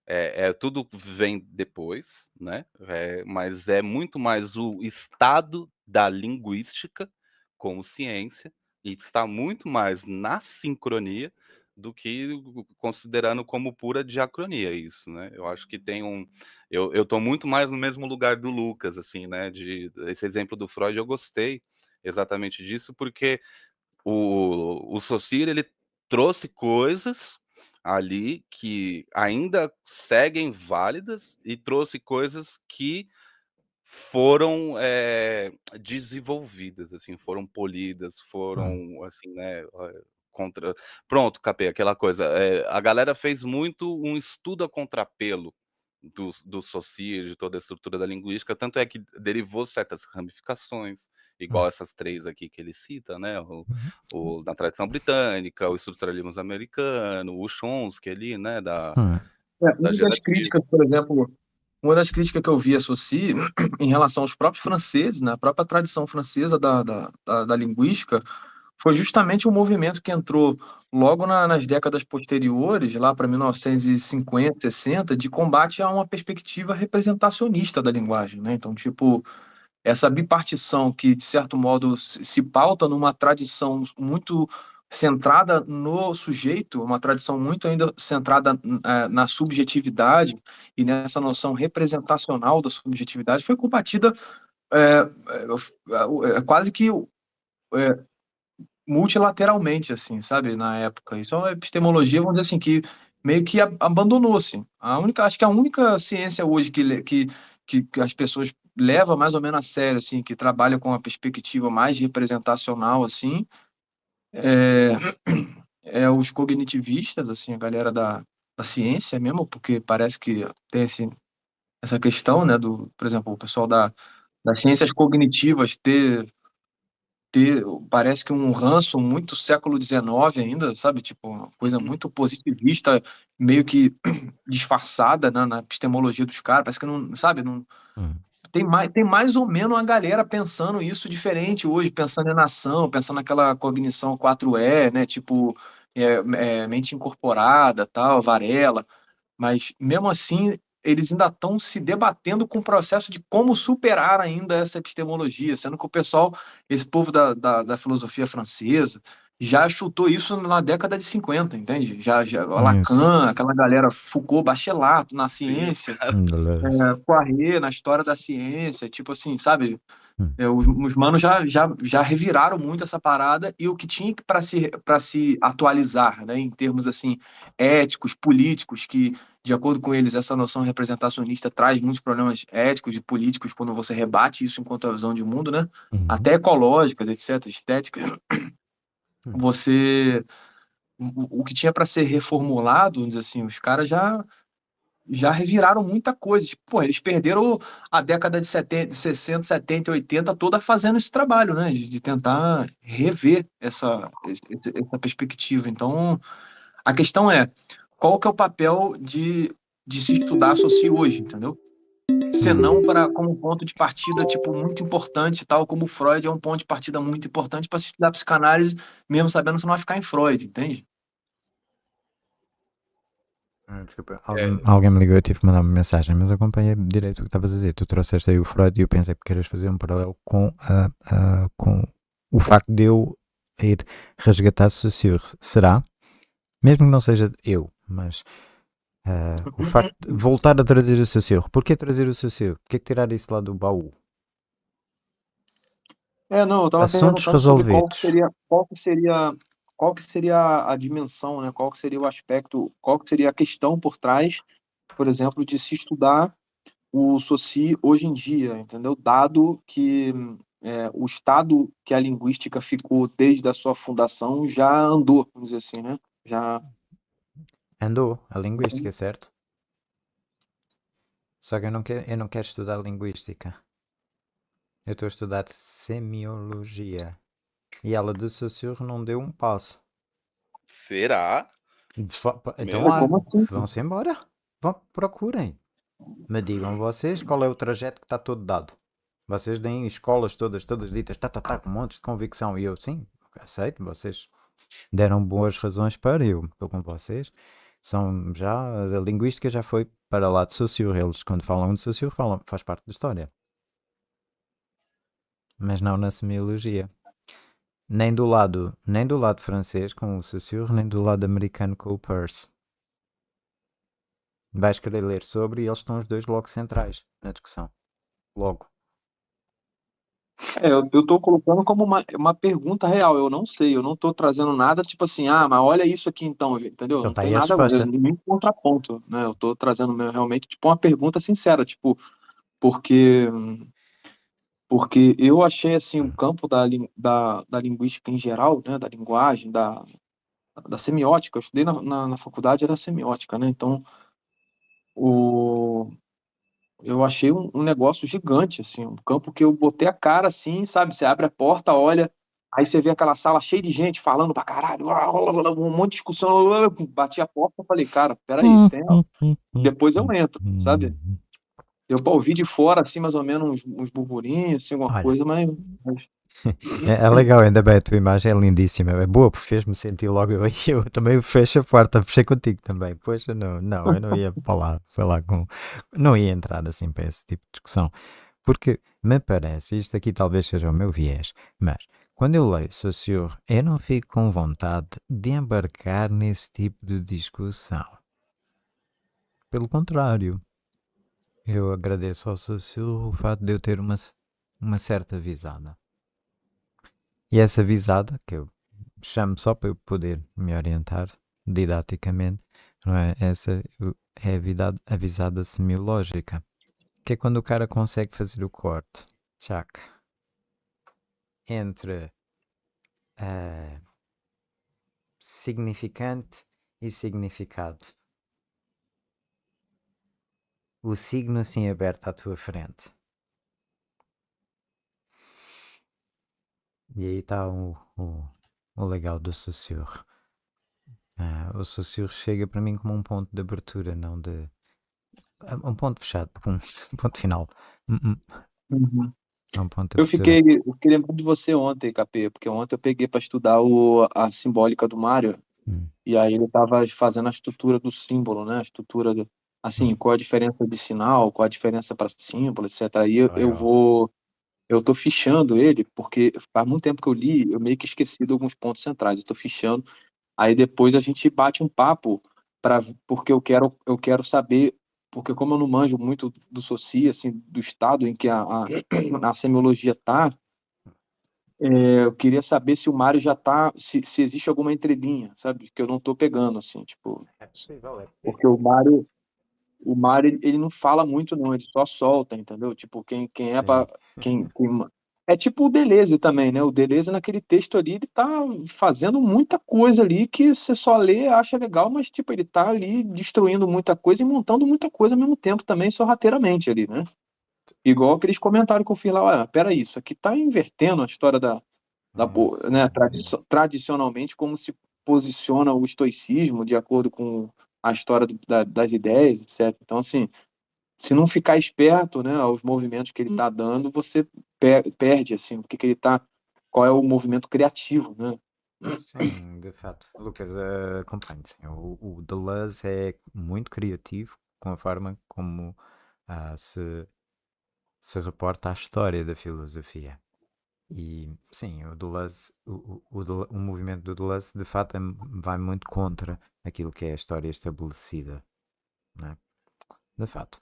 É, é tudo vem depois, né? É, mas é muito mais o estado da linguística como ciência e está muito mais na sincronia do que considerando como pura diacronia isso, né? Eu acho que tem um... Eu, eu tô muito mais no mesmo lugar do Lucas, assim, né? De, esse exemplo do Freud eu gostei exatamente disso, porque o, o Saussure, ele trouxe coisas ali que ainda seguem válidas e trouxe coisas que foram é, desenvolvidas, assim, foram polidas, hum. foram, assim, né, eh, contra. Pronto, KP, aquela coisa. É, a galera fez muito um estudo a contrapelo do, do socio, de toda a estrutura da linguística, tanto é que derivou certas ramificações, igual hum. essas três aqui que ele cita, né? O, uhum. o na tradição britânica, o estruturalismo americano, o Chomsky ali, né? Da, hum. é, uma das críticas, por exemplo, uma das críticas que eu vi a Soci em relação aos próprios franceses, na né, própria tradição francesa da, da, da, da linguística, foi justamente um movimento que entrou logo na, nas décadas posteriores, lá para 1950, 60, de combate a uma perspectiva representacionista da linguagem. Né? Então, tipo, essa bipartição que, de certo modo, se pauta numa tradição muito centrada no sujeito, uma tradição muito ainda centrada é, na subjetividade e nessa noção representacional da subjetividade, foi combatida é, é, é, é quase que é, multilateralmente, assim, sabe, na época. Isso é uma epistemologia, vamos dizer assim, que meio que abandonou, assim. A única, acho que a única ciência hoje que, que, que as pessoas levam mais ou menos a sério, assim, que trabalha com uma perspectiva mais representacional, assim, é, é os cognitivistas, assim, a galera da, da ciência mesmo, porque parece que tem esse, essa questão, né, do, por exemplo, o pessoal da, das ciências cognitivas ter ter, parece que um ranço muito século XIX ainda, sabe? Tipo, uma coisa uhum. muito positivista, meio que <clears throat> disfarçada né, na epistemologia dos caras, parece que não, sabe? Não, hum. tem, mais, tem mais ou menos uma galera pensando isso diferente hoje, pensando em nação, pensando naquela cognição 4E, né? Tipo, é, é, mente incorporada, tal, Varela. Mas mesmo assim, eles ainda estão se debatendo com o processo de como superar ainda essa epistemologia, sendo que o pessoal, esse povo da, da, da filosofia francesa, já chutou isso na década de 50, entende? Já, já Lacan, aquela galera Foucault, Bachelato na ciência, Sim, é, Poirier na história da ciência, tipo assim, sabe? Hum. É, os, os, manos já, já, já reviraram muito essa parada e o que tinha para se, para se atualizar, né, em termos assim éticos, políticos, que de acordo com eles essa noção representacionista traz muitos problemas éticos e políticos quando você rebate isso enquanto a visão de mundo, né, uhum. até ecológicas, etc, estéticas. Hum. Você o, o que tinha para ser reformulado, assim, os caras já já reviraram muita coisa. Tipo, pô, eles perderam a década de 70, 60, 70, 80 toda fazendo esse trabalho, né? De, tentar rever essa, essa perspectiva. Então, a questão é, qual que é o papel de, de se estudar soci hoje, entendeu? Senão para como ponto de partida tipo muito importante, tal como Freud é um ponto de partida muito importante para se estudar psicanálise, mesmo sabendo que você não vai ficar em Freud, entende? Ah, é. alguém, alguém, me ligou, eu tive que mandar uma mensagem, mas acompanha acompanhei direito o que estavas a dizer. Tu trouxeste aí o Freud e eu pensei que queres fazer um paralelo com, a, a, com o facto de eu ir resgatar Saussure. Será? Mesmo que não seja eu, mas uh, o <laughs> facto de voltar a trazer o Saussure. Porquê trazer o Saussure? Porquê é tirar isso lá do baú? É, não, eu estava pensando resolvidos. Qual seria, qual seria qual que seria a dimensão, né? Qual que seria o aspecto, qual que seria a questão por trás, por exemplo, de se estudar o SOCI hoje em dia, entendeu? Dado que é, o estado que a linguística ficou desde a sua fundação já andou, vamos dizer assim, né? Já andou a linguística, uhum. certo? Só que eu não quero, eu não quero estudar linguística. Eu estou a estudar semiologia. E ela de sussurro assim, não deu um passo. Será? Então lá, assim? vão-se embora. Vão, procurem. Me digam vocês qual é o trajeto que está todo dado. Vocês deem escolas todas, todas ditas, tá, tá, tá, com um monte de convicção. E eu, sim, aceito, vocês deram boas razões para eu. Estou com vocês. São já, a linguística já foi para lá de Saussure. Eles, quando falam de Saussure, falam, faz parte da história. Mas não na semiologia nem do lado, nem do lado francês com o sussurro, <laughs> nem do lado americano com o Peirce. Vais querer ler sobre e eles estão os dois logo centrais na discussão. Logo. É, eu, estou colocando como uma, uma pergunta real, eu não sei, eu não estou trazendo nada tipo assim, ah, mas olha isso aqui então, entendeu? Então, não tá tem nada, nenhum contraponto, né? Eu estou trazendo realmente tipo uma pergunta sincera, tipo, porque hum, porque eu achei assim o campo da, da, da linguística em geral, né, da linguagem, da, da semiótica, eu estudei na, na, na faculdade, era semiótica, né, então o, eu achei um, um, negócio gigante, assim, um campo que eu botei a cara, assim, sabe, você abre a porta, olha, aí você vê aquela sala cheia de gente falando pra caralho, um monte de discussão, bati a porta e falei, cara, peraí, tem... Hum, hum, hum, depois eu entro, sabe, Deu pra ouvir de fora, assim, mais ou menos, uns, uns burburinhos, assim, alguma Olha. coisa, mas. <laughs> é, é, legal, ainda bem, a tua imagem é lindíssima. É boa, porque fez-me sentir logo. Eu, <laughs> eu também fecho a porta, fechei contigo também. Pois não, não, eu não ia para lá, foi lá com. Não ia entrar assim para esse tipo de discussão. Porque me parece, isto aqui talvez seja o meu viés, mas quando eu leio Saussure, eu não fico com vontade de embarcar nesse tipo de discussão. Pelo contrário, eu agradeço ao Sussu o fato de eu ter uma, uma certa visada. E essa visada, que eu chamo só para eu poder me orientar didaticamente, não é? Essa é a, vidada, a visada semiológica, que é quando o cara consegue fazer o corte, chac, entre uh, significante e significado o signo assim aberto à tua frente. E aí está o, o, o, legal do sussurro. Ah, o sussurro chega para mim como um ponto de abertura, não de. Ah, um ponto fechado, <laughs> um ponto final. Hum, hum. Uhum. É um ponto eu fiquei, eu fiquei lembrando de você ontem, KP porque ontem eu peguei para estudar o, a simbólica do Mário. Hum. E aí ele estava fazendo a estrutura do símbolo, né? A estrutura do, assim, hum. qual a diferença de sinal, qual a diferença para símbolo, etc. Aí eu, eu vou eu estou fichando ele, porque faz muito tempo que eu li, eu meio que esqueci de alguns pontos centrais, eu tô fichando. Aí depois a gente bate um papo para porque eu quero eu quero saber porque como eu não manjo muito do soci, assim, do estado em que a, a, <coughs> a semiologia tá, é, eu queria saber se o Mário já tá, se, se existe alguma entrelinha, sabe, que eu não estou pegando, assim, tipo. É possível, é Porque o Mário, o mar ele, não fala muito não, ele só solta, entendeu? Tipo, quem, quem é para quem, quem, é tipo o Deleuze também, né? O Deleuze naquele texto ali, ele tá fazendo muita coisa ali que você só lê, acha legal, mas tipo, ele tá ali destruindo muita coisa e montando muita coisa ao mesmo tempo também, sorrateiramente ali, né? Igual aqueles comentários que eu fiz lá, olha, peraí, isso aqui tá invertendo a história da, da né, tradicionalmente como se posiciona o estoicismo de acordo com a história do, da, das ideias, etc. Então, assim, se não ficar esperto, né, aos movimentos que ele está dando, você per perde, assim, o que, que ele está, qual é o movimento criativo, né? Sim, de fato. Lucas, uh, eh, acompanho. O, o Deleuze é muito criativo com a forma como uh, se, se reporta à história da filosofia. E sim, o Dulles, o, o, o, o movimento do Dulles de fato é, vai muito contra aquilo que é a história estabelecida, não é? de fato.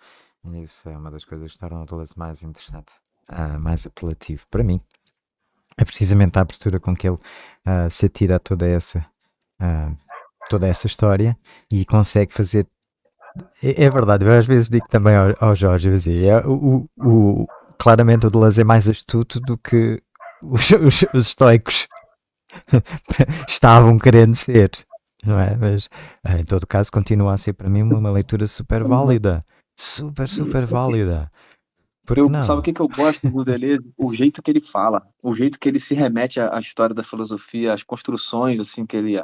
Isso é uma das coisas que tornam o Dulles mais interessante, uh, mais apelativo para mim. É precisamente a abertura com que ele uh, se atira a toda essa, uh, toda essa história e consegue fazer. É, é verdade, eu às vezes digo também ao, ao Jorge, eu dizia, é, o, o, claramente o Deleuze é mais astuto do que os, os, os estoicos <laughs> estavam querendo ser, não é? Mas eh, em todo caso continua a ser para mim uma, leitura super uhum. válida, super, super uhum. válida. eu, Sabe o que, que eu gosto do Deleuze? o jeito que ele fala, o jeito que ele se remete à, à história da filosofia, às construções, assim, que ele...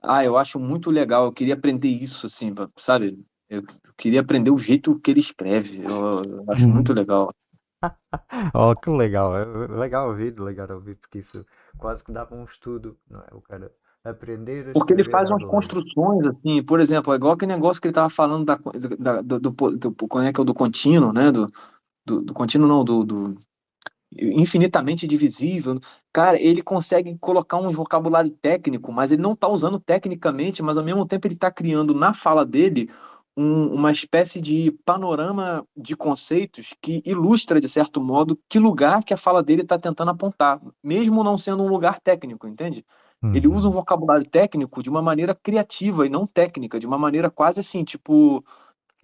Ah, eu acho muito legal, eu queria aprender isso, assim, sabe? Eu queria aprender o jeito que ele escreve, eu, eu acho hum. muito uhum. legal. <laughs> Oh, que legal, é legal ouvir, legal ouvir, porque isso quase que dá para um estudo, não é? O cara aprender. Porque ele faz umas né? construções, assim, por exemplo, é igual aquele negócio que ele estava falando da, da, do, do, do, é que é, do contínuo, né? Do, do, do contínuo, não, do, do infinitamente divisível. Cara, ele consegue colocar um vocabulário técnico, mas ele não está usando tecnicamente, mas ao mesmo tempo ele está criando na fala dele um, uma espécie de panorama de conceitos que ilustra, de certo modo, que lugar que a fala dele está tentando apontar, mesmo não sendo um lugar técnico, entende? Uhum. Ele usa um vocabulário técnico de uma maneira criativa e não técnica, de uma maneira quase assim, tipo,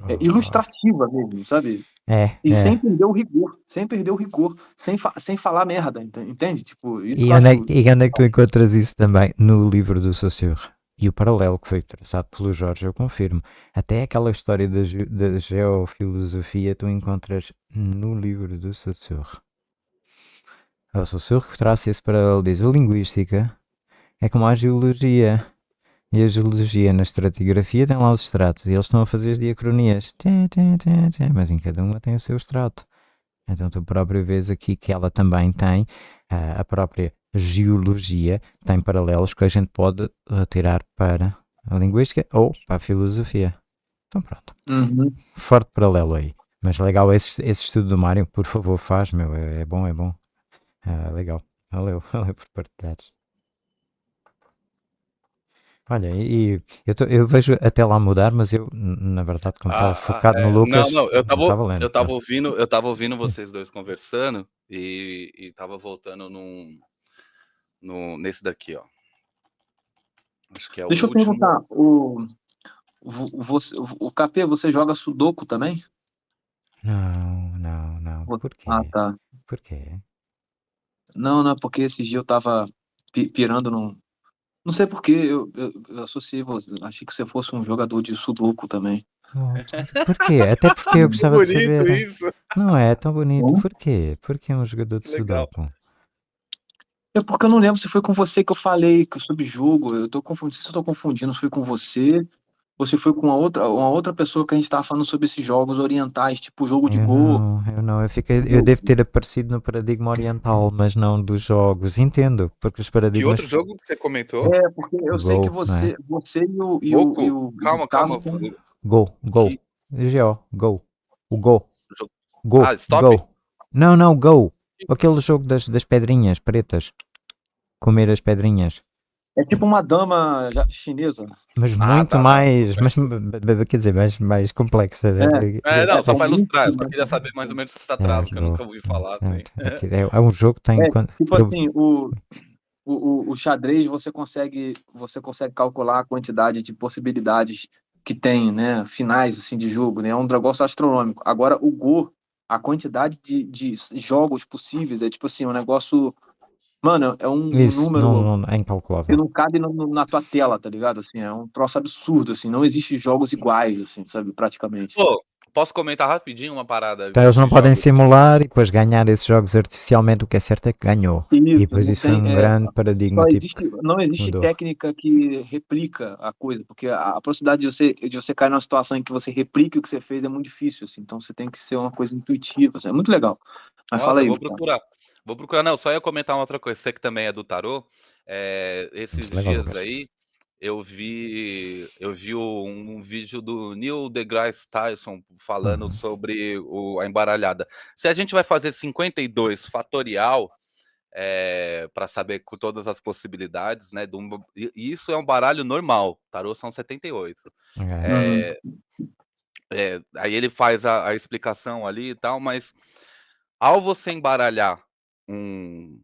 é, ah. ilustrativa mesmo, sabe? É. E é. sem perder o rigor, sem perder o rigor, sem, fa sem falar merda, entende? Tipo, e, onde, é e onde é que tu encontras isso também? No livro do Saussure. E o paralelo que foi traçado pelo Jorge, eu confirmo. Até aquela história da, ge da geofilosofia tu encontras no livro do Sussurro. É o Sussurro que traça esse paralelo diz: a linguística é como a geologia. E a geologia na estratigrafia tem lá os estratos e eles estão a fazer as diacronias. Mas em cada uma tem o seu estrato. Então tu próprio vês aqui que ela também tem ah, a própria geologia tem paralelos que a gente pode eh, tirar para a linguística ou para a filosofia. Então pronto. Uhum. Forte paralelo aí. Mas legal esse, esse estudo do Mário, por favor, faz, meu. É, é bom, é bom. Ah, legal. Valeu, <laughs> valeu por partilhares. Olha, e eu, tô, eu, vejo até lá mudar, mas eu, na verdade, como estava ah, focado ah, é, no Lucas. Não, não, eu estava tá? tava ouvindo, eu estava ouvindo vocês dois conversando e, estava voltando num, no, nesse daqui, ó. Acho que é Deixa o eu último. perguntar, o, o, você, o KP, você joga Sudoku também? Não, não, não. Por quê? Ah, tá. Por quê? Não, não, porque esse dia eu tava pirando num. Não sei porquê, eu, eu, eu associei você. Achei que você fosse um jogador de Sudoku também. por quê? Até porque eu <laughs> gostava de saber. Né? Isso. Não é tão bonito. Bom? Por quê? Por que um jogador de Legal. Sudoku? É porque eu não lembro se foi com você que eu falei que jogo. Eu tô confundindo, se eu tô confundindo, se foi com você ou se foi com uma outra, uma outra pessoa que a gente tava falando sobre esses jogos orientais, tipo jogo de eu gol. Não, eu não, eu fiquei, eu devo ter aparecido no paradigma oriental, mas não dos jogos. Entendo, porque os paradigmas. E outro jogo que você comentou? É, porque eu gol, sei que você, né? você e o, e o, e o calma, calma. Com... Gol, gol. GO, gol. O gol. Go. Ah, stop. Go. Não, não, gol. Aquele jogo das, das pedrinhas pretas comer as pedrinhas. É tipo uma dama chinesa. Mas ah, muito tá, tá. mais, é. mas, quer dizer, mais, mais complexa. Né? É. é não, é, só para é ilustrar, eu só queria saber mais ou menos o que está atrás, é, que eu nunca ouvi falar. Assim. É, é, um jogo que tem... Tá é, quando... Tipo assim, o, o, o xadrez você consegue, você consegue calcular a quantidade de possibilidades que tem, né, finais assim de jogo, né, é um negócio astronômico. Agora, o Go, a quantidade de, de jogos possíveis é tipo assim, um negócio Mano, é um Isso, número. Não, não, é incalculável. Que não cabe no, no, na tua tela, tá ligado? Assim, é um troço absurdo, assim. Não existe jogos iguais, assim, sabe? Praticamente. Pô, posso comentar rapidinho uma parada? Então, eles não podem jogos. simular e depois ganhar esses jogos artificialmente, o que é certo é que ganhou. e depois isso é tem, um é, grande paradigma. existe, tipo, não existe mudou. técnica que replica a coisa, porque a, a possibilidade de você, de você cair numa situação em que você replique o que você fez é muito difícil, assim, então você tem que ser uma coisa intuitiva, assim, é muito legal. Mas Nossa, fala aí. Vou procurar. Cara. Vou procurar, não, só ia comentar uma outra coisa, você que também é do tarô, é, esses Legal, dias aí eu vi eu vi um, um, vídeo do Neil deGrasse Tyson falando uhum. sobre o, a embaralhada. Se a gente vai fazer 52 fatorial é, eh, para saber com todas as possibilidades, né? Do, isso é um baralho normal. Tarô são 78. Uhum. É, é, aí ele faz a, a explicação ali e tal, mas ao você embaralhar um,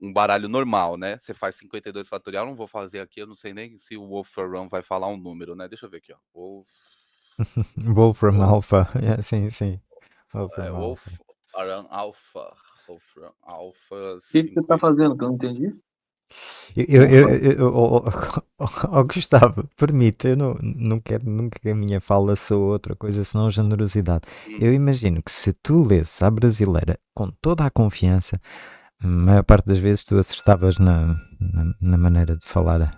um baralho normal, né? Você faz 52 fatorial, não vou fazer aqui, eu não sei nem se o Wolfram vai falar um número, né? Deixa eu ver aqui, ó. Wolf... <laughs> Wolfram Alpha, yeah, <laughs> é, sim, sim. Wolfram é, Alpha. Alpha. Wolfram Alpha. O que, que você tá fazendo que eu não entendi? Eu, eu, uhum. eu, oh, oh, oh, Gustavo, permite, eu não, não quero nunca que a minha fala sou outra coisa senão generosidade. Hum. Eu imagino que se tu lesses a brasileira com toda a confiança, a maior parte das vezes tu acertavas na, na, na maneira de falar a,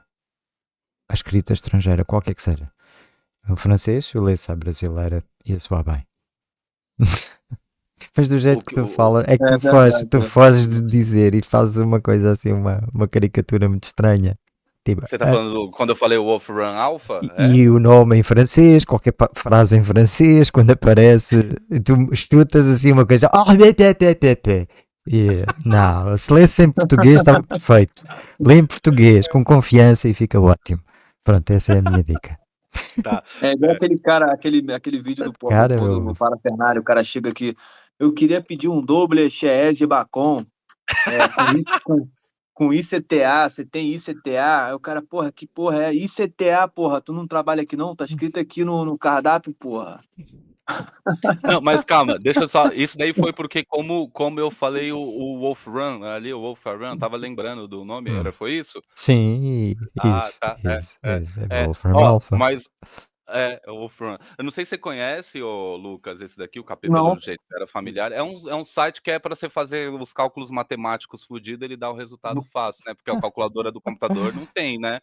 a escrita estrangeira, qualquer que seja. O francês, eu lesse a brasileira ia soar bem. <laughs> Mas do jeito que, que tu fala, é que tu, é, foges, é, é, tu foges de dizer e fazes uma coisa assim, uma, uma caricatura muito estranha. Tipo, Você está falando ah, do, quando eu falei o Wolf Run Alpha? E, é? e, o nome em francês, qualquer frase em francês, quando aparece, tu chutas assim uma coisa. Oh, be, be, be, Yeah. Não, se lesse em português está perfeito. Lê em português com confiança e fica ótimo. Pronto, essa é a minha dica. Tá. É igual aquele cara, aquele, aquele vídeo do povo, cara, todo, meu... o cara chega aqui, eu queria pedir um doble Chees de Bacon. É, com, <laughs> com ICTA, você tem ICTA, aí o cara, porra, que porra é ICTA, porra, tu não trabalha aqui não, tá escrito aqui no, no cardápio, porra. Não, mas calma, deixa eu só. Isso daí foi porque, como, como eu falei, o, o Wolf Run ali, o Wolf Run, tava lembrando do nome, hum. era, foi isso? Sim, ah, isso, tá, é, isso, é, é, isso, é, é Alpha. Mas é, é, o Wolfrun. Eu não sei se você conhece, ô, Lucas, esse daqui, o Capítulo do Jeito Era Familiar. É um, é um site que é para você fazer os cálculos matemáticos fodidos, ele dá o resultado fácil, né? Porque a calculadora do computador não tem, né?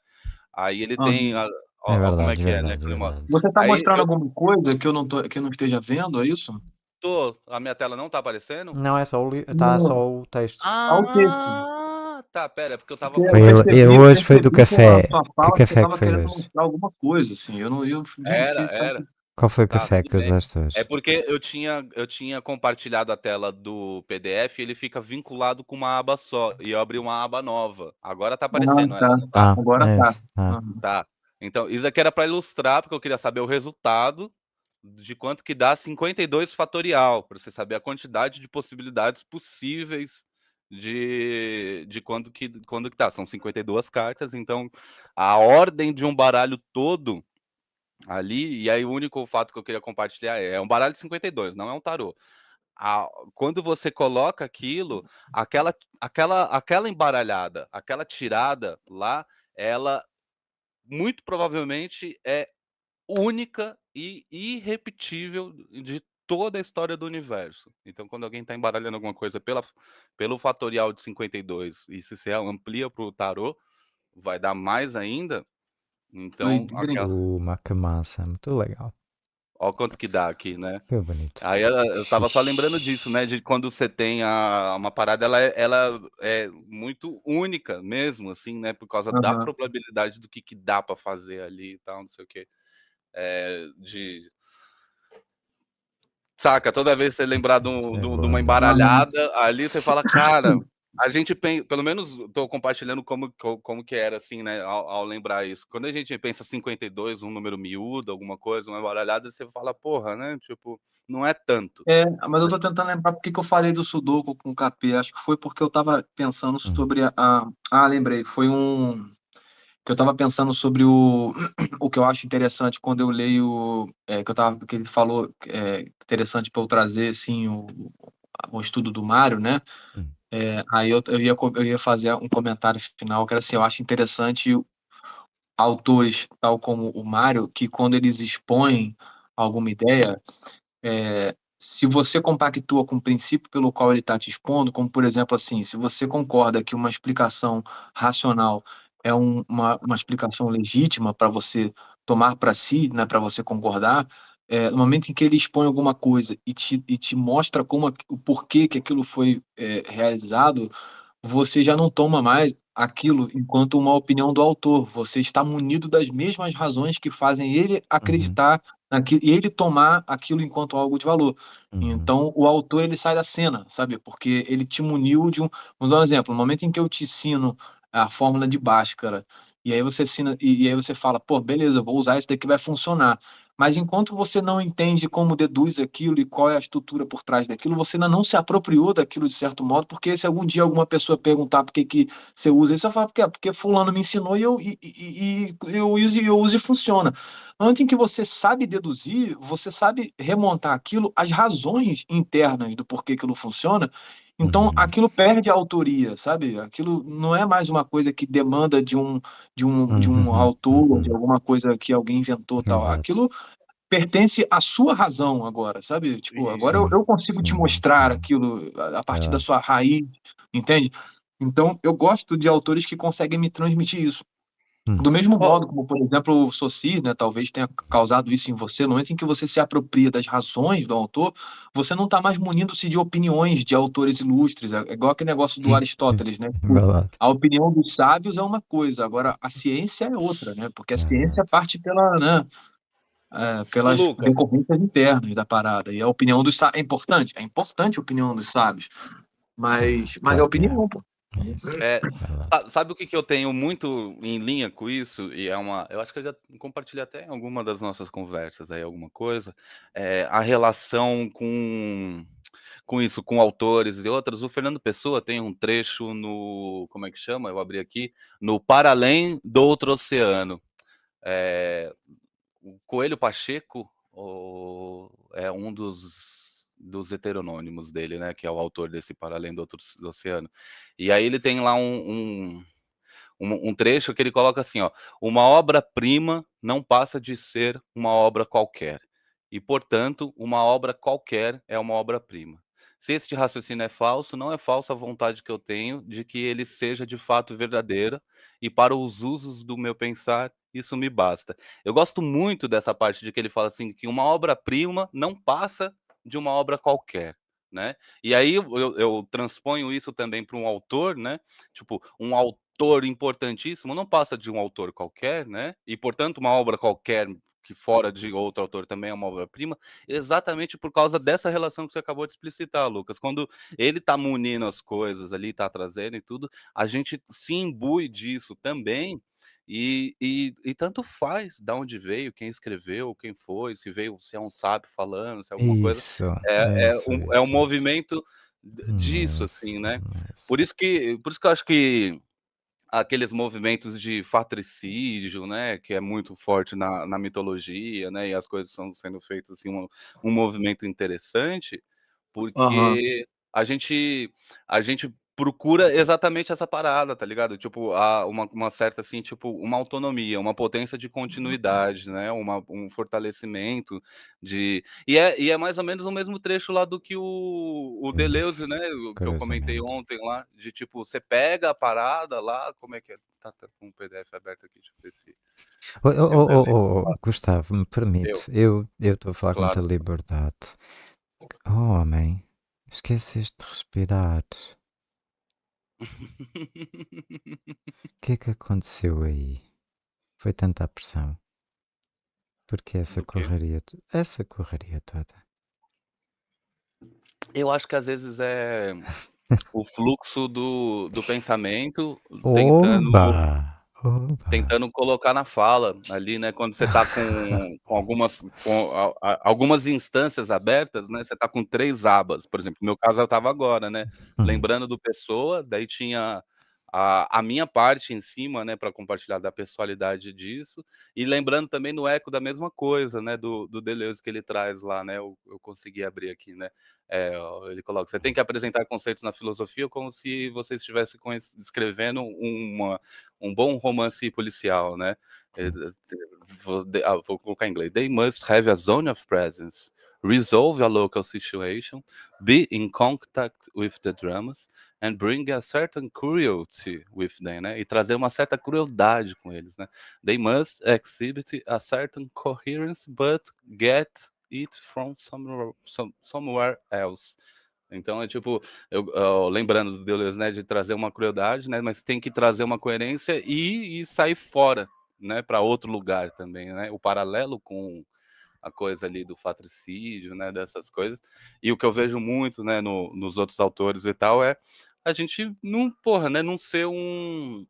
Aí ele ah, tem. A, ó, é verdade, como é que verdade, é, né? Verdade. Você está mostrando eu... alguma coisa que eu, não tô, que eu não esteja vendo, é isso? Tô. A minha tela não está aparecendo? Não, é só o, li... tá, só o texto. Ah, ah o texto tá, pera, porque eu tava. Eu, eu, eu hoje foi do café. o que café que, que foi hoje? Alguma coisa, assim, eu não. Eu, era, era. Qual foi o tá, café que usaste hoje? É porque eu tinha, eu tinha compartilhado a tela do PDF e ele fica vinculado com uma aba só. E eu abri uma aba nova. Agora tá aparecendo, tá. Ah, Ela, é. tá? Ah, Agora é tá. Ah. ah. Tá. Então, isso aqui era para ilustrar, porque eu queria saber o resultado de quanto que dá 52 fatorial, para você saber a quantidade de possibilidades possíveis de, de quando, que, quando que tá. São 52 cartas, então a ordem de um baralho todo ali, e aí o único fato que eu queria compartilhar é, é um baralho de 52, não é um tarô. A, quando você coloca aquilo, aquela, aquela, aquela embaralhada, aquela tirada lá, ela muito provavelmente é única e irrepetível de toda a história do universo. Então, quando alguém está embaralhando alguma coisa pela, pelo fatorial de 52 e se você amplia para o tarô, vai dar mais ainda. Então, aquela... uma camassa, muito legal. Olha quanto que dá aqui, né? Que bonito. Aí ela, eu tava só lembrando disso, né? De quando você tem a, uma parada, ela, é, ela é muito única mesmo, assim, né? Por causa uhum. da probabilidade do que, que dá para fazer ali e tal, não sei o quê. É, de Saca? Toda vez que você lembrar de, um, é de, uma embaralhada, ali você fala, <laughs> cara, a gente pensa, pelo menos estou compartilhando como, como que era, assim, né, ao, ao, lembrar isso. Quando a gente pensa 52, um número miúdo, alguma coisa, uma embaralhada, você fala, porra, né, tipo, não é tanto. É, mas eu estou tentando lembrar porque que eu falei do Sudoku com o KP, acho que foi porque eu estava pensando hum. sobre a... Ah, lembrei, foi um que eu estava pensando sobre o, <clears throat> o que eu acho interessante quando eu leio é, que eu tava que ele falou é, interessante para eu trazer assim o, o estudo do Mário, né? Hum. É, aí eu, eu, ia, eu ia fazer um comentário final que era assim, eu acho interessante autores tal como o Mário que quando eles expõem alguma ideia é, se você compactua com o princípio pelo qual ele está te expondo, como por exemplo assim, se você concorda que uma explicação racional é um, uma, uma explicação legítima para você tomar para si, né, para você concordar, é, no momento em que ele expõe alguma coisa e te, e te mostra como o porquê que aquilo foi é, realizado, você já não toma mais aquilo enquanto uma opinião do autor. Você está munido das mesmas razões que fazem ele uhum. acreditar uhum. naquilo e ele tomar aquilo enquanto algo de valor. Uhum. Então, o autor ele sai da cena, sabe? Porque ele te muniu de um. Vamos dar um exemplo. No momento em que eu te ensino a fórmula de Bhaskara. E aí você assina, e, aí você fala, pô, beleza, vou usar isso daqui vai funcionar. Mas enquanto você não entende como deduz aquilo e qual é a estrutura por trás daquilo, você ainda não se apropriou daquilo de certo modo, porque se algum dia alguma pessoa perguntar por que, que você usa isso, eu falo, porque, porque fulano me ensinou e eu, e, e, e eu, uso, eu uso e funciona. Antes em que você sabe deduzir, você sabe remontar aquilo, as razões internas do porquê aquilo funciona, então, uhum. aquilo perde a autoria, sabe? Aquilo não é mais uma coisa que demanda de um, de um, de um uhum, autor, de uhum. alguma coisa que alguém inventou tal. Aquilo pertence à sua razão agora, sabe? Tipo, agora eu, eu consigo te mostrar aquilo a, partir da sua raiz, entende? Então, eu gosto de autores que conseguem me transmitir isso. Hum. Do mesmo modo como, por exemplo, o soci né, talvez tenha causado isso em você, no momento em que você se apropria das razões do autor, você não está mais munindo-se de opiniões de autores ilustres. É, é igual aquele negócio do Aristóteles, né? É a opinião dos sábios é uma coisa, agora a ciência é outra, né? Porque a é. ciência parte pela, né, é, pelas Lucas. decorrências internas da parada. E a opinião dos sábios é importante? É importante a opinião dos sábios, mas, mas é opinião, pô. É, sabe o que, que eu tenho muito em linha com isso? E é uma. Eu acho que eu já compartilhei até em alguma das nossas conversas aí, alguma coisa. É a relação com, com isso, com autores e outras. O Fernando Pessoa tem um trecho no. Como é que chama? Eu abri aqui. No Para Além do Outro Oceano. É, o Coelho Pacheco o, é um dos dos heteronônimos dele, né? Que é o autor desse Para Além do Outro do Oceano. E aí ele tem lá um, um, um trecho que ele coloca assim, ó. Uma obra-prima não passa de ser uma obra qualquer. E, portanto, uma obra qualquer é uma obra-prima. Se este raciocínio é falso, não é falsa a vontade que eu tenho de que ele seja de fato verdadeira, e para os usos do meu pensar, isso me basta. Eu gosto muito dessa parte de que ele fala assim que uma obra-prima não passa de uma obra qualquer. Né? E aí eu, eu transponho isso também para um autor, né? Tipo, um autor importantíssimo não passa de um autor qualquer, né? E portanto uma obra qualquer que fora de outro autor também é uma obra-prima, exatamente por causa dessa relação que você acabou de explicitar, Lucas. Quando ele está munindo as coisas ali, está trazendo e tudo, a gente se imbui disso também e, e, e, tanto faz de onde veio, quem escreveu, quem foi, se veio, se é um sábio falando, se é alguma isso, coisa. É, é, isso, é, um, isso, é um movimento disso, assim, né? Por isso que por isso que eu acho que aqueles movimentos de fratricídio, né, que é muito forte na, na mitologia, né, e as coisas estão sendo feitas assim um, um movimento interessante, porque uhum. a gente a gente procura exatamente essa parada, tá ligado? Tipo, há uma, uma certa, assim, tipo, uma autonomia, uma potência de uhum. continuidade, né? Uma, um fortalecimento de... E é, e é mais ou menos o mesmo trecho lá do que o, o Deleuze, né? O, que eu comentei ontem lá, de tipo, você pega a parada lá, como é que é? Tá, tá com o PDF aberto aqui, deixa eu ver se... Gustavo, me permite, eu estou a falar claro. com muita liberdade. Oh, homem, esqueceste de respirar. O que é que aconteceu aí? Foi tanta pressão. Porque essa correria, essa correria toda. Eu acho que às vezes é <laughs> o fluxo do, do pensamento Oba! tentando Opa. tentando colocar na fala ali, né? Quando você está com, com, algumas com, a, algumas instâncias abertas, né? Você está com três abas, por exemplo. No meu caso, eu estava agora, né? Hum. Lembrando do pessoa, daí tinha a, a minha parte em cima, né, para compartilhar da pessoalidade disso, e lembrando também no eco da mesma coisa, né, do, do Deleuze que ele traz lá, né, eu, eu consegui abrir aqui, né, é, ele coloca, você tem que apresentar conceitos na filosofia como se você estivesse escrevendo uma, um bom romance policial, né, eh, vou, ah, vou colocar em inglês, they must have a zone of presence, resolve a local situation, be in contact with the dramas, and bring a certain cruelty with them, né? E trazer uma certa crueldade com eles, né? They must exhibit a certain coherence, but get it from somewhere, some, somewhere else. Então é tipo, eu, eu, lembrando do Deleuze, né, de trazer uma crueldade, né, mas tem que trazer uma coerência e, e sair fora, né, para outro lugar também, né? O paralelo com a coisa ali do fatricídio, né, dessas coisas. E o que eu vejo muito, né, no, nos outros autores e tal é a gente não, porra, né, não ser um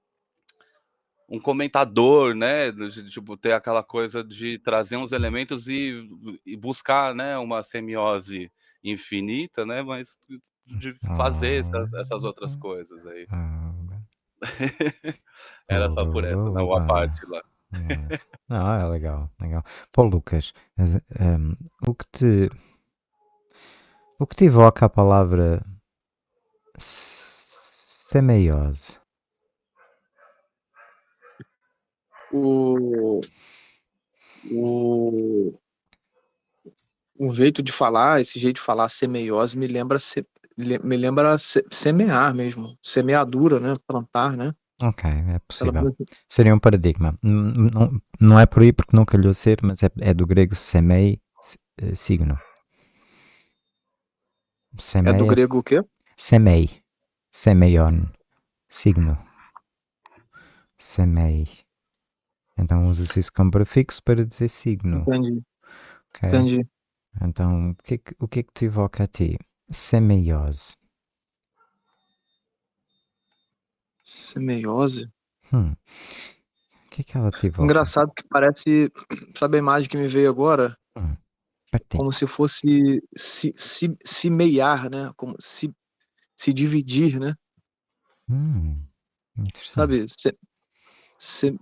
um comentador, né, de, tipo ter aquela coisa de trazer uns elementos e, e buscar, né, uma semiose infinita, né, mas de fazer essas, essas outras ah, coisas aí. Ah, ah, <laughs> Era só por essa, não, né, a parte lá. Não, é legal, legal. Pô, Lucas, mas, um, o que te. O que te evoca a palavra semeiose? O, o, um jeito de falar, esse jeito de falar semeiose me lembra, se, me lembra se, semear mesmo, semeadura, né? Plantar, né? Ok, é possível. Seria um paradigma. não, não é por aí porque não calhou ser, mas é, é do grego semei, eh, signo. é do é grego o quê? Semei. Semeion. Signo. Semei. Então usa-se isso como prefixo para dizer signo. Entendi. Okay. Entendi. Então, o que, é que, o que é que te evoca a ti? Semeiose. Semeiose? Hum. O que, que ela te Engraçado que parece. Sabe a imagem que me veio agora? Hum. Como se fosse se, se, se meiar, né? Como se, se dividir, né? Hum. Sabe? Se, se,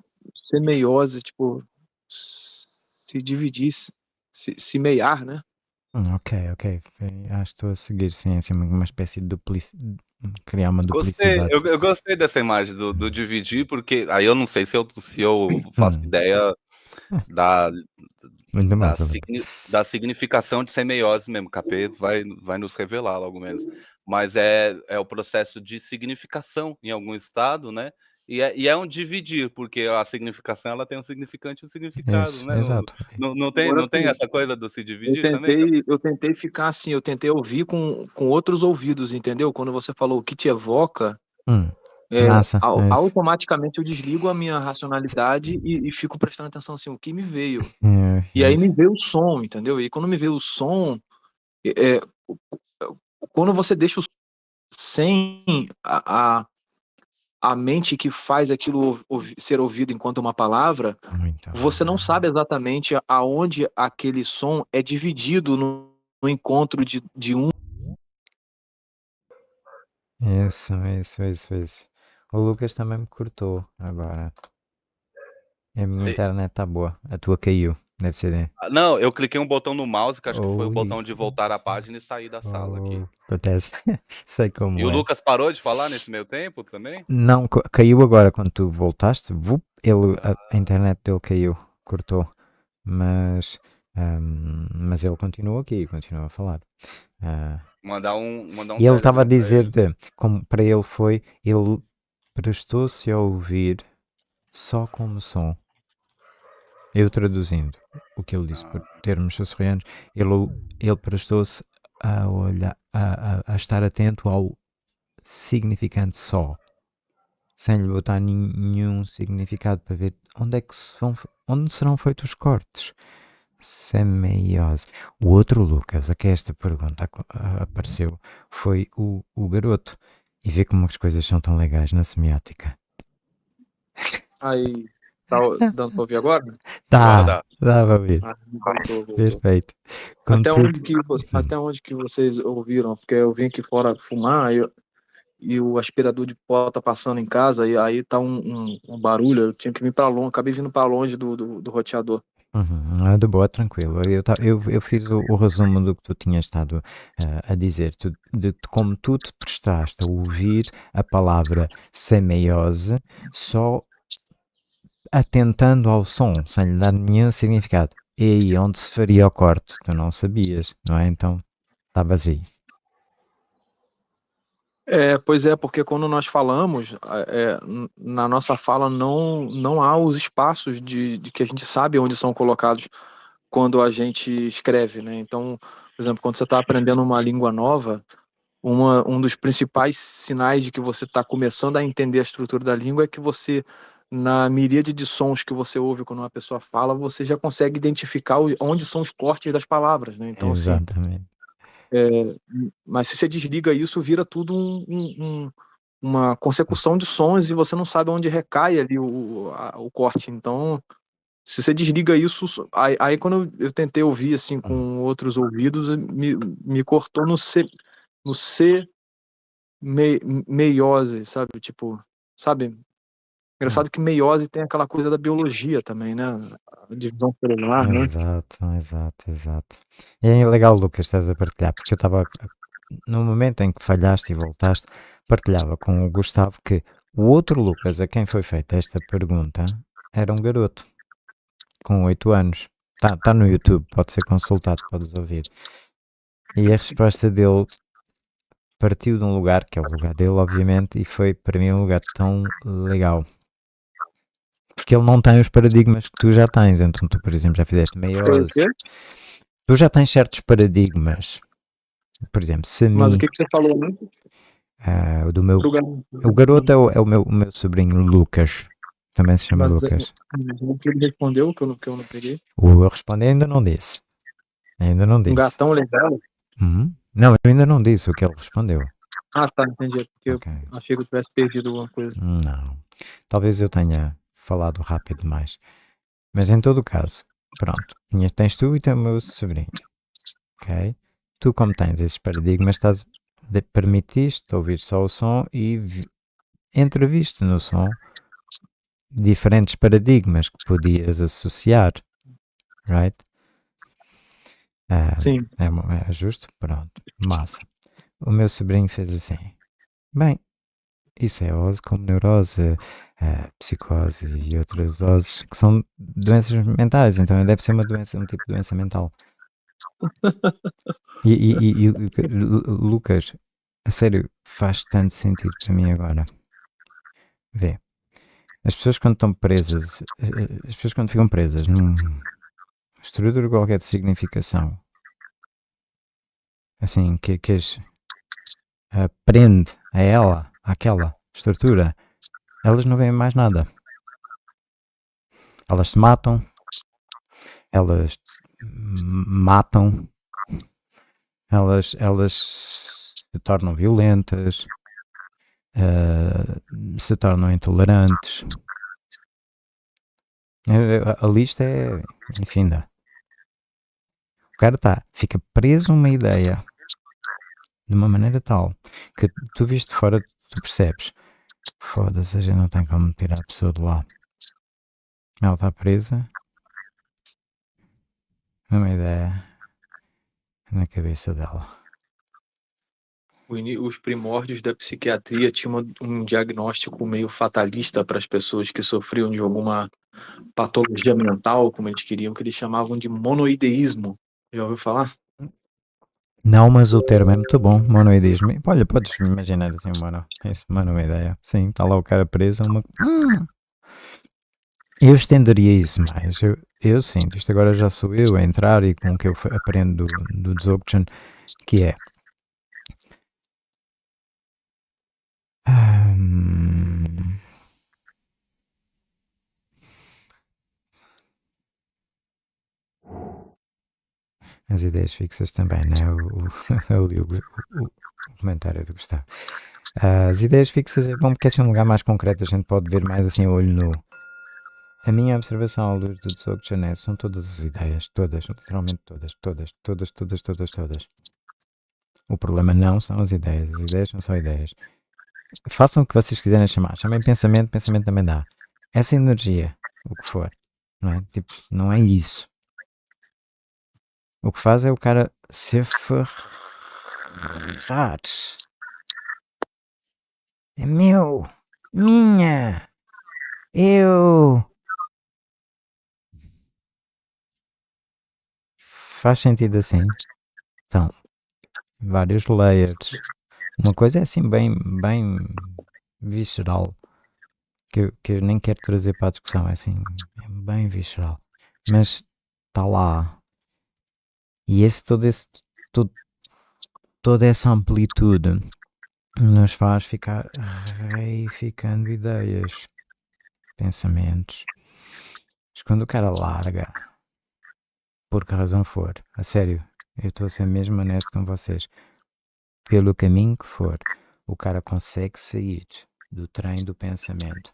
semeiose, tipo. Se dividir, se, se meiar, né? Hum, ok, ok. Acho que estou a seguir, sim, assim, uma espécie de duplicidade, criar uma gostei, Eu, eu, gostei dessa imagem do, do, dividir, porque aí eu não sei se eu, se eu hum. faço ideia hum. da, da, signi, da, significação de semiose mesmo. capeta vai, vai nos revelar logo menos. Mas é, é o processo de significação em algum estado, né? E é, e é, um dividir, porque a significação ela tem um significante e um significado, Isso, né? Exato. Não, não tem, não tem essa coisa do se dividir eu tentei, também? Eu tentei ficar assim, eu tentei ouvir com, com outros ouvidos, entendeu? Quando você falou o que te evoca, hum, é, massa, a, é automaticamente eu desligo a minha racionalidade e, e, fico prestando atenção assim, o que me veio. É, e aí é me veio o som, entendeu? E quando me veio o som, é, quando você deixa o som sem a, a a mente que faz aquilo ser ouvido enquanto uma palavra, você não sabe exatamente aonde aquele som é dividido no, no encontro de, de um. Isso, isso, isso, isso. O Lucas também me cortou agora. A minha internet tá boa, a tua caiu. Deve ser, né? Ah, não, eu cliquei um botão no mouse, que acho que foi o botão de voltar à página e sair da sala oh, aqui. Acontece. Sei <laughs> é como. E é. o Lucas parou de falar nesse meio tempo também? Não, caiu agora quando tu voltaste. Ele, a, a ah. internet dele caiu, cortou. Mas, um, mas ele continuou aqui, continuou a falar. Uh, mandar um, mandar um e ele estava a dizer, de, como para ele foi, ele prestou-se a ouvir só como som eu traduzindo o que ele disse por termos açorianos, ele, ele prestou-se a, olhar, a, a, a estar atento ao significante só, sem lhe botar nenhum significado para ver onde é que se vão, onde serão feitos os cortes. Semeiose. O outro Lucas a que esta pergunta apareceu foi o, o garoto. E vê como as coisas são tão legais na semiótica. Ai, Tá dando pra ouvir agora? Tá, dá. dá pra ouvir. Ah, voltou, então tá voltou. Então. Perfeito. Até onde, que, até onde que vocês ouviram? Porque eu vim aqui fora fumar e o aspirador de pó tá passando em casa e aí tá um, um, um barulho, eu tinha que vir pra longe, acabei vindo pra longe do, do, do roteador. Uhum, ah, de boa, tranquilo. Eu, eu, eu fiz o, o, resumo do que tu tinhas estado uh, a dizer, tu, de, de como tu te prestaste a ouvir a palavra semeiose só atentando ao som, sem lhe dar nenhum significado. E aí onde se faria o corte? Tu não sabias, não é? Então, estava aí. É, pois é, porque quando nós falamos, é, é na nossa fala não, não há os espaços de, de, que a gente sabe onde são colocados quando a gente escreve, né? Então, por exemplo, quando você está aprendendo uma língua nova, uma, um dos principais sinais de que você está começando a entender a estrutura da língua é que você na miríade de sons que você ouve quando uma pessoa fala, você já consegue identificar onde são os cortes das palavras, né? Então, assim, Exatamente. Assim, é, mas se você desliga isso, vira tudo um, um, uma consecução de sons e você não sabe onde recai ali o, a, o corte. Então, se você desliga isso, aí, aí quando eu, eu tentei ouvir assim com hum. outros ouvidos, me, me cortou no C, no C me, meiose, sabe? Tipo, sabe? Engraçado hum. que meiose tem aquela coisa da biologia também, né? A divisão celular, né? Exato, exato, exato. E é legal, Lucas, estás a partilhar, porque eu estava. No momento em que falhaste e voltaste, partilhava com o Gustavo que o outro Lucas a quem foi feita esta pergunta era um garoto com oito anos. Está tá no YouTube, pode ser consultado, podes ouvir. E a resposta dele partiu de um lugar, que é o lugar dele, obviamente, e foi para mim um lugar tão legal porque ele não tem os paradigmas que tu já tens. Então, tu, por exemplo, já fizeste meia hora. Tu já tens certos paradigmas. Por exemplo, se Mas mim, o que, é que você falou né? antes? Uh, do meu, do garoto. o garoto é o, é o, meu, o meu sobrinho Lucas. Também se chama Mas eh, Lucas. Ele respondeu que eu, não, que eu não peguei. O eu respondi ainda não disse. Ainda não disse. Um gatão legal? Uhum. Não, eu ainda não disse o que ele respondeu. Ah, tá, entendi. É porque okay. eu achei que eu tivesse perdido alguma coisa. Não. Talvez eu tenha falado rápido demais. Mas em todo o caso, pronto, tens tu e tem o meu sobrinho, ok? Tu como tens esses paradigmas, estás, permitiste ouvir só o som e entreviste no som diferentes paradigmas que podias associar, right? Ah, Sim. É, é, justo? Pronto, massa. O meu sobrinho fez assim. Bem, isso é ósseo como neurose, uh, eh, psicose e outras doses que são doenças mentais, então deve ser uma doença, um tipo de doença mental. E, e, e, e Lucas, a sério, faz tanto sentido para mim agora. Vê. As pessoas quando estão presas, eh, as pessoas quando ficam presas num estrutura qualquer de significação, assim, que, que as aprende a ela àquela estrutura, elas não veem mais nada. Elas se matam, elas matam, elas, elas se tornam violentas, uh, se tornam intolerantes. A, lista é infinda. O cara tá, fica preso a uma ideia de uma maneira tal que tu viste fora Percebes? Foda-se, a gente não tem como tirar a pessoa de lá. Ela está presa. É uma ideia na cabeça dela. Os primórdios da psiquiatria tinham um diagnóstico meio fatalista para as pessoas que sofriam de alguma patologia mental, como eles queriam, que eles chamavam de monoideísmo. Já ouviu falar? Não, mas o termo é muito bom, monoidismo. Olha, podes imaginar assim, mano. Isso, mano, é uma ideia. Sim, está lá o cara preso. Uma... Eu estenderia isso mais. Eu, eu sinto, isto agora já sou eu a entrar e com o que eu aprendo do, do Dzogchen, que é. Hum, as ideias fixas também, né? O, o, <laughs> o, o comentário do Gustavo. Ah, as ideias fixas é bom porque é assim um lugar mais concreto, a gente pode ver mais assim olho nu. A minha observação à luz do Tsogo de são todas as ideias, todas, literalmente todas, todas, todas, todas, todas, todas. O problema não são as ideias, as ideias não são ideias. Façam o que vocês quiserem chamar, chamem pensamento, pensamento também dá. Essa energia, o que for, não é? Tipo, não é isso. O que faz é o cara se ferrar. É meu, minha, eu. Faz sentido assim? Então, vários layers. Uma coisa é assim bem, bem visceral, que, que eu nem quero trazer para a discussão, é assim, é bem visceral. Mas está lá, e esse, todo esse, todo, toda essa amplitude nos faz ficar reificando ideias, pensamentos. Mas quando o cara larga, por que razão for, a sério, eu estou a ser mesmo honesto com vocês, pelo caminho que for, o cara consegue sair do trem do pensamento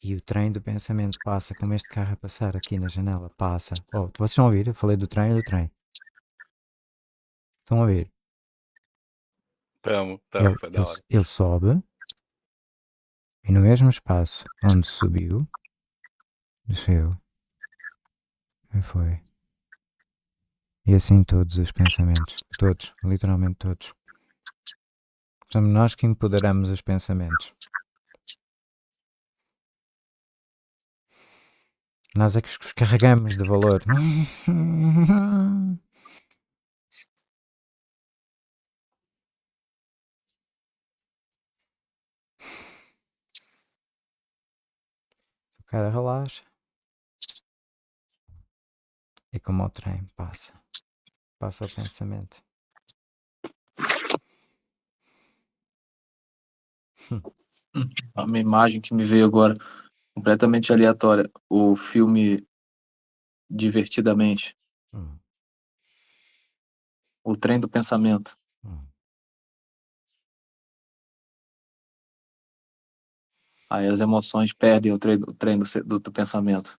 e o trem do pensamento passa, como este carro a passar aqui na janela, passa. Oh, vocês estão a ouvir? Eu falei do trem do trem. Estão a ouvir? Estamos, estamos. ele, Ele, ele sobe e no mesmo espaço onde subiu, desceu. E foi. E assim todos os pensamentos. Todos, literalmente todos. Somos nós que empoderamos os pensamentos. Nós é que os carregamos de valor. <laughs> O cara relaxa. e como o trem passa. Passa o pensamento. <laughs> Hum, uma imagem que me veio agora completamente aleatória, o filme Divertidamente. Hum. O Trem do Pensamento. Hum. Aí as emoções perdem o trem, o trem do, do, do pensamento.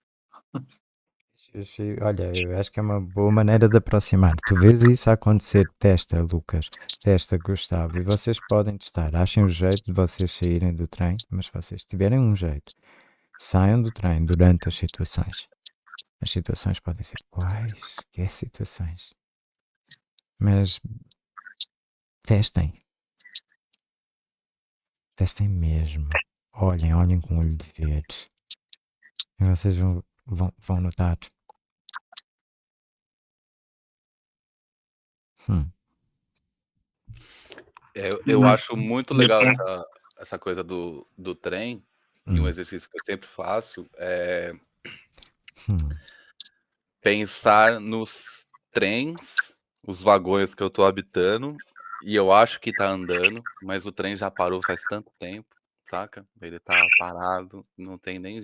Olha, eu acho que é uma boa maneira de aproximar. Tu vês isso acontecer, testa, Lucas, testa, Gustavo, e vocês podem testar. Achem o jeito de vocês saírem do trem, mas se vocês tiverem um jeito Saiam do trem durante as situações. As situações podem ser quaisquer situações. Mas testem. Testem mesmo. Olhem, olhem com o olho de verde. E vocês vão, vão, vão notar. Hum. É, eu, eu, acho muito legal essa, essa coisa do, do trem, Hum. E um hum. exercício que eu sempre faço é hum. pensar nos trens, os vagões que eu estou habitando, e eu acho que está andando, mas o trem já parou faz tanto tempo, saca? Ele está parado, não tem nem.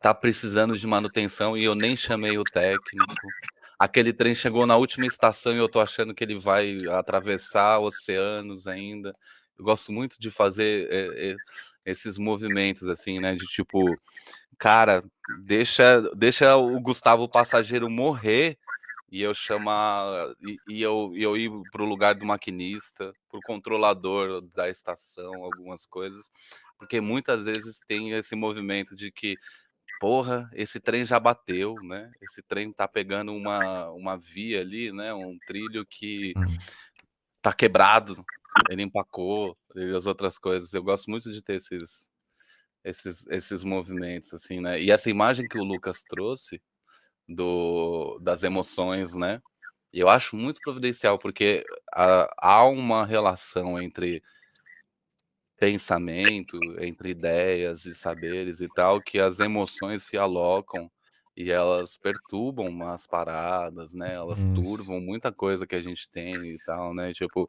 Tá precisando de manutenção e eu nem chamei o técnico aquele trem chegou na última estação e eu tô achando que ele vai atravessar oceanos ainda. Eu gosto muito de fazer é, é, esses movimentos, assim, né? De tipo, cara, deixa, deixa o Gustavo Passageiro morrer e eu chamar e, e eu, e eu ir para o lugar do maquinista, para o controlador da estação, algumas coisas, porque muitas vezes tem esse movimento de que porra, esse trem já bateu, né? Esse trem tá pegando uma, uma via ali, né? Um trilho que hum. tá quebrado, ele empacou e as outras coisas. Eu gosto muito de ter esses, esses, esses movimentos, assim, né? E essa imagem que o Lucas trouxe do, das emoções, né? Eu acho muito providencial, porque a, há uma relação entre pensamento, entre ideias e saberes e tal, que as emoções se alocam e elas perturbam umas paradas, né? Elas turvam muita coisa que a gente tem e tal, né? Tipo,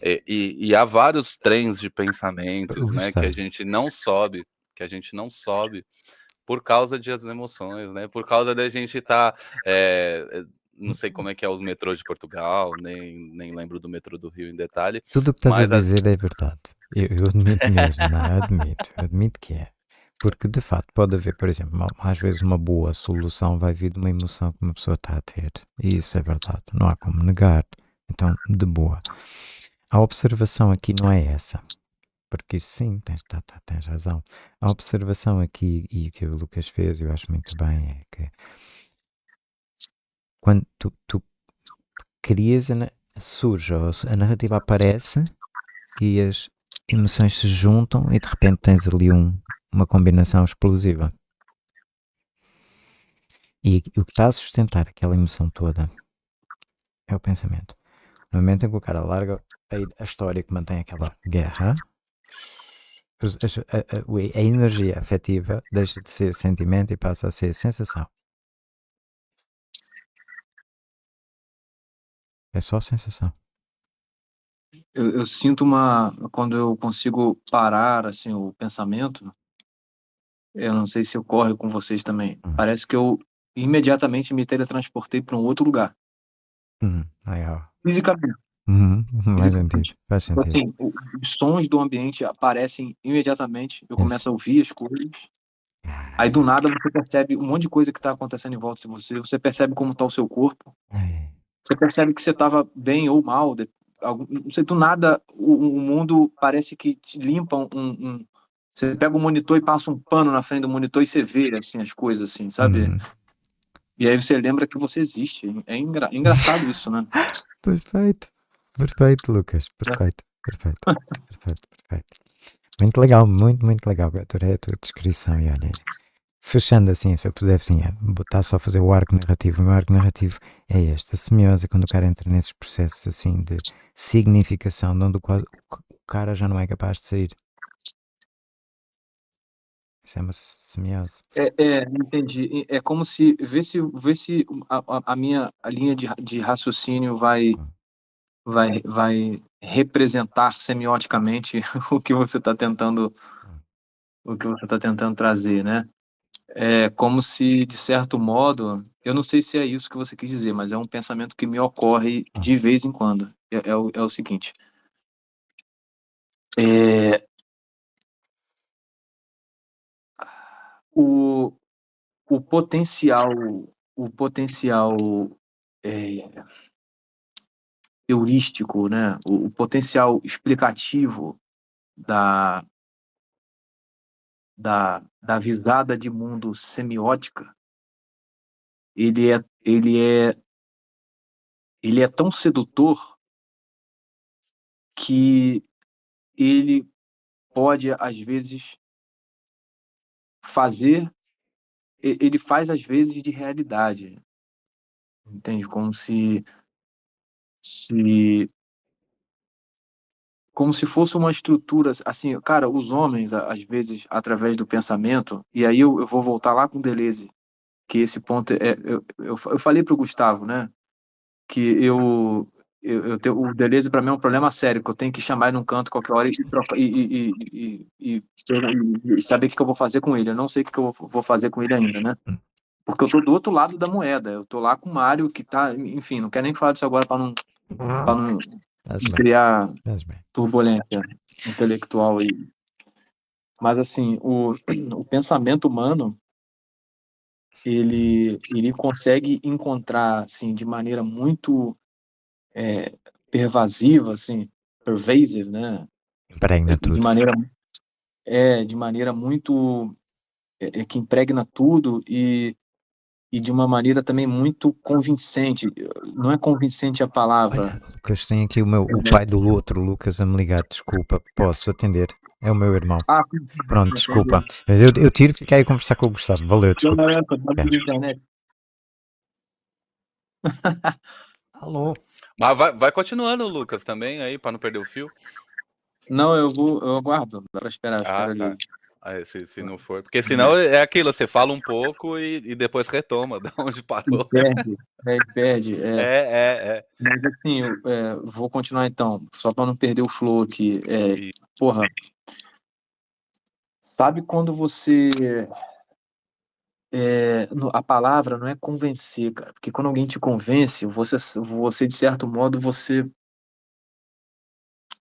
eh, e, e há vários trens de pensamentos, né? Que a gente não sobe, que a gente não sobe por causa das emoções, né? Por causa da gente estar tá, é, não sei como é que é o metrô de Portugal, nem, nem lembro do metrô do Rio em detalhe. Tudo que estás a dizer é verdade. Eu, eu admito mesmo, não, admito, admito que é. Porque de facto pode haver, por exemplo, às vezes uma boa solução vai vir de uma emoção que uma pessoa está a ter. E isso é verdade, não há como negar. Então, de boa. A observação aqui não é essa. Porque isso sim, tens, tá, tá, tens razão. A observação aqui, e que o Lucas fez, eu acho muito bem, é que quando tu, tu crias, surge, a narrativa aparece e as emoções se juntam e de repente tens ali um, uma combinação explosiva. E o que está a sustentar aquela emoção toda é o pensamento. No momento em que o cara larga a história que mantém aquela guerra, a, a, a energia afetiva deixa de ser sentimento e passa a ser sensação. É só sensação. Eu, eu, sinto uma. Quando eu consigo parar assim, o pensamento, eu não sei se ocorre com vocês também. Uhum. Parece que eu imediatamente me teletransportei para um outro lugar. Uhum. Fisicamente. Uhum. uhum. Faz sentido. Faz tipo assim, sentido. Assim, os sons do ambiente aparecem imediatamente. Eu Isso. começo a ouvir as coisas. Aí do nada você percebe um monte de coisa que está acontecendo em volta de você. Você percebe como está o seu corpo. É. Você percebe que você estava bem ou mal. Algum, não sei, do nada o, o, mundo parece que te limpa um, um, você pega o monitor e passa um pano na frente do monitor e você vê assim as coisas assim, sabe? Uhum. E aí você lembra que você existe. É engra... É engraçado isso, né? <laughs> perfeito. Perfeito, Lucas. É. Perfeito. Perfeito. Perfeito, perfeito. Muito legal, muito, muito legal. Eu adorei a tua descrição e olha. Fechando assim, se eu puder assim, é, botar só a fazer o arco narrativo. O meu arco narrativo é este, a semiose, quando o cara entra nesses processos assim de significação, de onde o, o cara já não é capaz de sair. Sistemas é semiosos. É, é, entendi. É como se. Vê se, vê se a, a minha a linha de, de raciocínio vai, hum. vai, vai representar semioticamente <laughs> o que você está tentando. Hum. O que você está tentando trazer, né? É como se, de certo modo, eu não sei se é isso que você quis dizer, mas é um pensamento que me ocorre de hum. vez em quando. É, é, o, é o seguinte: é, o, o potencial o potencial é, heurístico, né? O, o, potencial explicativo da, da, da visada de mundo semiótica, ele é, ele é, ele é tão sedutor que ele pode, às vezes, fazer, ele faz às vezes de realidade. Entende? Como se, se como se fosse uma estrutura, assim, cara, os homens, às vezes, através do pensamento, e aí eu, eu vou voltar lá com Deleuze, que esse ponto é, eu, eu, eu falei para o Gustavo, né, que eu, eu, eu tenho, o Deleuze para mim é um problema sério, que eu tenho que chamar ele num canto qualquer hora e, e, e, e, e saber o que, eu vou fazer com ele. Eu não sei o que, eu vou fazer com ele ainda, né? Porque eu tô do outro lado da moeda. Eu tô lá com o Mário, que tá. Enfim, não quero nem falar disso agora para não, pra não criar turbulência intelectual aí. Mas, assim, o, o pensamento humano, ele, ele consegue encontrar, assim, de maneira muito é, pervasiva, assim, pervasive, né? Impregna tudo. De maneira, é, de maneira muito. É, que impregna tudo e, e de uma maneira também muito convincente. Não é convincente a palavra. Olha, Lucas, tem aqui o meu o pai do outro, Lucas, a me ligar, desculpa, posso atender? É o meu irmão. Ah, Pronto, desculpa. Mas eu, eu tiro e fiquei a conversar com o Gustavo. Valeu, desculpa. Alô? Mas vai, vai continuando, Lucas, também aí, para não perder o fio. Não, eu vou, eu aguardo. Dá para esperar, ah, tá. ah, se, se, não for. Porque senão é aquilo, você fala um pouco e, e depois retoma <laughs> de onde parou. E perde, é, perde. É, é, é. é. Mas assim, eu, é, vou continuar então, só para não perder o flow aqui. É, porra, sabe quando você é, a palavra não é convencer, cara, porque quando alguém te convence, você, você de certo modo você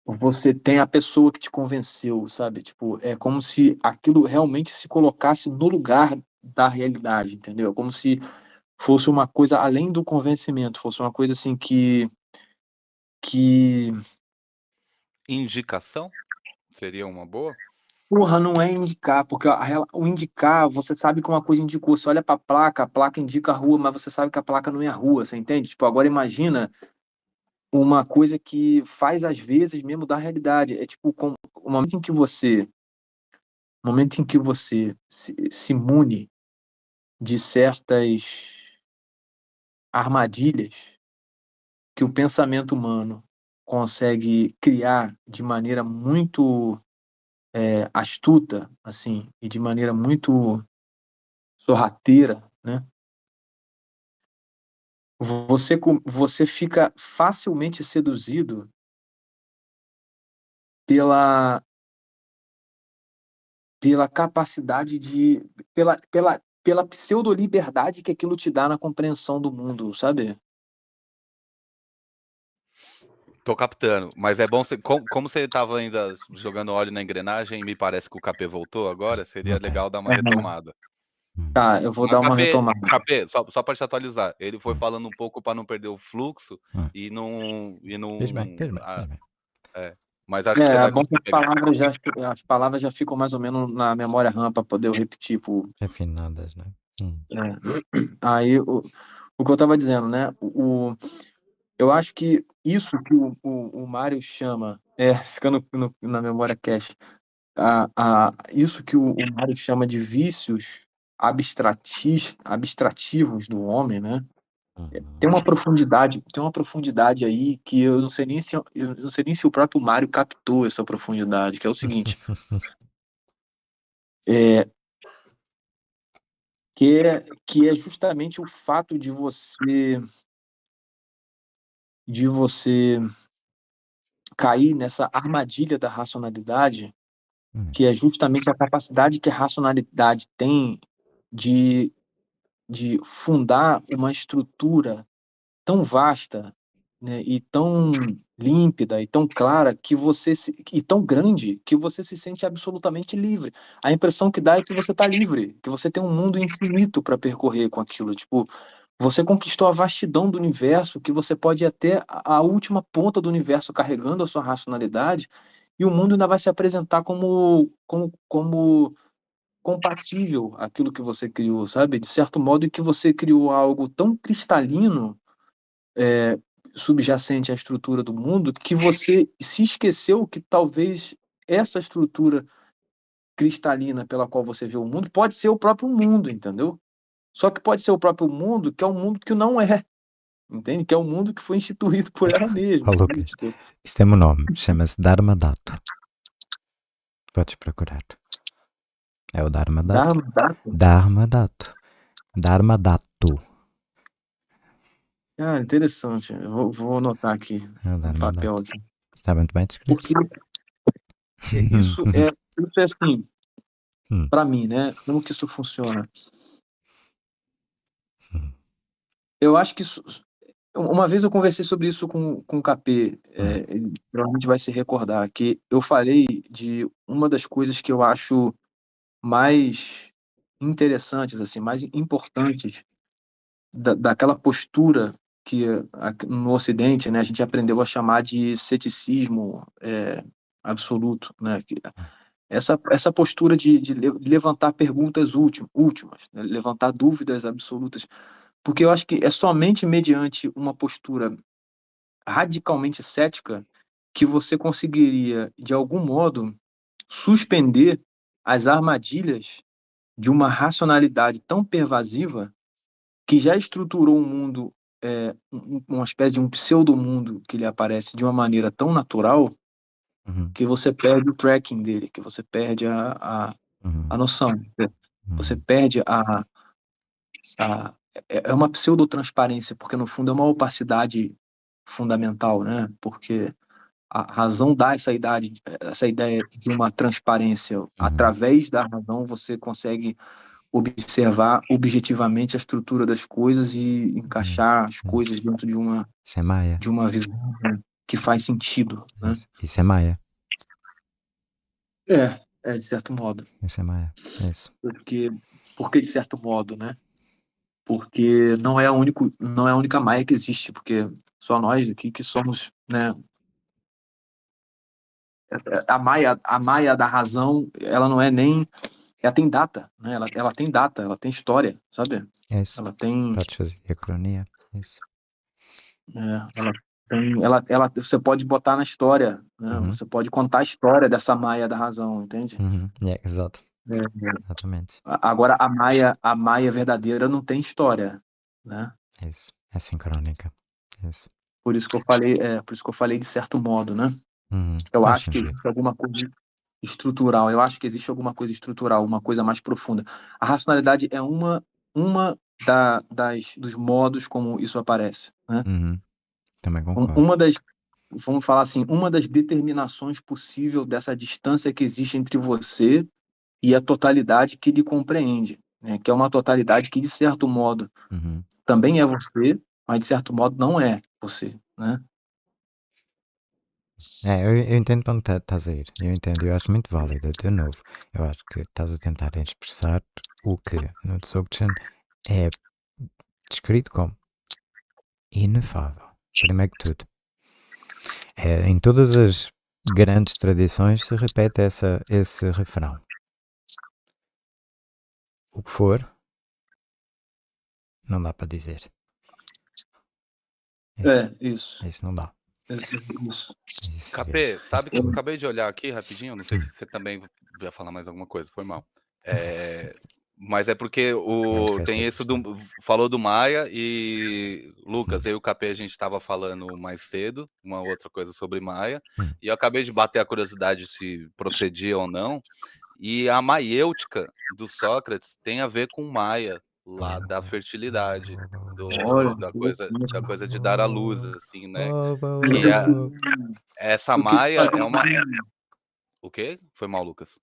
você tem a pessoa que te convenceu, sabe? Tipo, é como se aquilo realmente se colocasse no lugar da realidade, entendeu? É como se fosse uma coisa além do convencimento, fosse uma coisa assim que que indicação seria uma boa? Porra, não é indicar, porque a, o indicar, você sabe que uma coisa indicou, você olha pra placa, a placa indica a rua, mas você sabe que a placa não é a rua, você entende? Tipo, agora imagina uma coisa que faz às vezes mesmo da realidade. É tipo, com, o momento em que você o momento em que você se, se imune de certas armadilhas que o pensamento humano consegue criar de maneira muito é, astuta, assim, e de maneira muito sorrateira, né? Você, você fica facilmente seduzido pela pela capacidade de pela pela pela pseudo liberdade que aquilo te dá na compreensão do mundo, sabe? Tô captando, mas é bom, com, como você tava ainda jogando óleo na engrenagem, me parece que o KP voltou agora, seria legal dar uma é, retomada. Hum. Tá, eu vou Mas dar uma KP, retomada. KP, só, só para te atualizar, ele foi hum. falando um pouco para não perder o fluxo ah. e não. E não É, mas acho é, que é bom que as palavras, já, as palavras já ficam mais ou menos na memória RAM para poder eu repetir. Por... Refinadas, né? Hum. É. Aí o, o que eu tava dizendo, né? O, eu acho que isso que o, o, o Mário chama, é, <laughs> ficando no, na memória cache, a, a, isso que o, o Mário chama de vícios abstrativos do homem, né? Tem uma profundidade, tem uma profundidade aí que eu não sei nem se eu não sei nem se o próprio Mário captou essa profundidade, que é o seguinte. <laughs> é, que é, que é justamente o fato de você de você cair nessa armadilha da racionalidade, hum. que é justamente a capacidade que a racionalidade tem de, de fundar uma estrutura tão vasta né, e tão límpida e tão clara que você se, e tão grande que você se sente absolutamente livre. A impressão que dá é que você está livre, que você tem um mundo infinito para percorrer com aquilo. Tipo, você conquistou a vastidão do universo, que você pode ir até a última ponta do universo carregando a sua racionalidade, e o mundo ainda vai se apresentar como, como, como compatível aquilo que você criou, sabe? De certo modo que você criou algo tão cristalino, é, subjacente à estrutura do mundo, que você se esqueceu que talvez essa estrutura cristalina pela qual você vê o mundo pode ser o próprio mundo, entendeu? Só que pode ser o próprio mundo, que é um mundo que não é. Entende? Que é um mundo que foi instituído por ela mesma. Oh, Isso tem um nome, chama-se Dharma Dato. Podes procurar. É o Dharma Dato. Dharma Dato. Dharma Dato. Dharma Dato. Ah, interessante. Eu vou, vou anotar aqui. É o Dharma papel Dato. Aqui. Está muito bem descrito. Porque <laughs> isso é, isso é assim, hum. para mim, né? Como que isso funciona? eu acho que uma vez eu conversei sobre isso com, com o KP, é, ele uhum. provavelmente vai se recordar, que eu falei de uma das coisas que eu acho mais interessantes, assim, mais importantes da, daquela postura que no Ocidente né, a gente aprendeu a chamar de ceticismo é, absoluto. Né? Essa, essa postura de, de levantar perguntas últimas, últimas né? levantar dúvidas absolutas porque eu acho que é somente mediante uma postura radicalmente cética que você conseguiria, de algum modo, suspender as armadilhas de uma racionalidade tão pervasiva que já estruturou um mundo, é, uma espécie de um pseudo-mundo que lhe aparece de uma maneira tão natural uhum. que você perde o tracking dele, que você perde a, a, uhum. a noção, né? uhum. você perde a, a, é, é uma pseudo transparência porque no fundo é uma opacidade fundamental, né? Porque a razão dá essa, idade, essa ideia de uma transparência. Uhum. Através da razão você consegue observar objetivamente a estrutura das coisas e encaixar as coisas dentro de uma é de uma visão que faz sentido. Né? Isso é Maia. É, é de certo modo. Isso é Maia. É isso. Porque, porque de certo modo, né? porque não é a único, não é a única Maia que existe, porque só nós aqui que somos, né? É, é, a Maia, a Maia da razão, ela não é nem ela tem data, né? Ela, ela tem data, ela tem história, sabe? É isso. Ela tem é isso. É, ela tem, ela, ela, você pode botar na história, né? Uhum. Você pode contar a história dessa Maia da razão, entende? Uhum. É, exato. É, exatamente. Agora, a Maia, a Maia verdadeira não tem história, né? É isso, é sincrônica. É isso. Por isso que eu falei, é, por isso que eu falei de certo modo, né? Uhum, eu acho sentido. que existe alguma coisa estrutural, eu acho que existe alguma coisa estrutural, uma coisa mais profunda. A racionalidade é uma, uma da, das, dos modos como isso aparece, né? Uhum. Também concordo. Uma das, vamos falar assim, uma das determinações possível dessa distância que existe entre você e a totalidade que lhe compreende, né? que é uma totalidade que, de certo modo, uhum. também é você, mas de certo modo não é você, né? É, eu, eu entendo para onde tá, estás a ir, eu entendo, eu acho muito válido, de novo, eu acho que estás a tentar expressar o que no Dzogchen é descrito como inefável, primeiro que tudo. É, em todas as grandes tradições se repete essa, esse refrão o que for, não dá para dizer. Isso, é, isso. Isso não dá. É, isso. Capê, sabe que eu acabei de olhar aqui rapidinho, não sei hum. se você também vai falar mais alguma coisa, foi mal. É, mas é porque o tem isso do falou do Maia e Lucas, eu e o KP a gente estava falando mais cedo, uma outra coisa sobre Maia, hum. e eu acabei de bater a curiosidade se procedia ou não. E a maiêutica do Sócrates tem a ver com Maia, lá da fertilidade, do, da, coisa, da coisa de dar à luz, assim, né? Ah, a, essa Maia é uma. O quê? Foi mal, Lucas?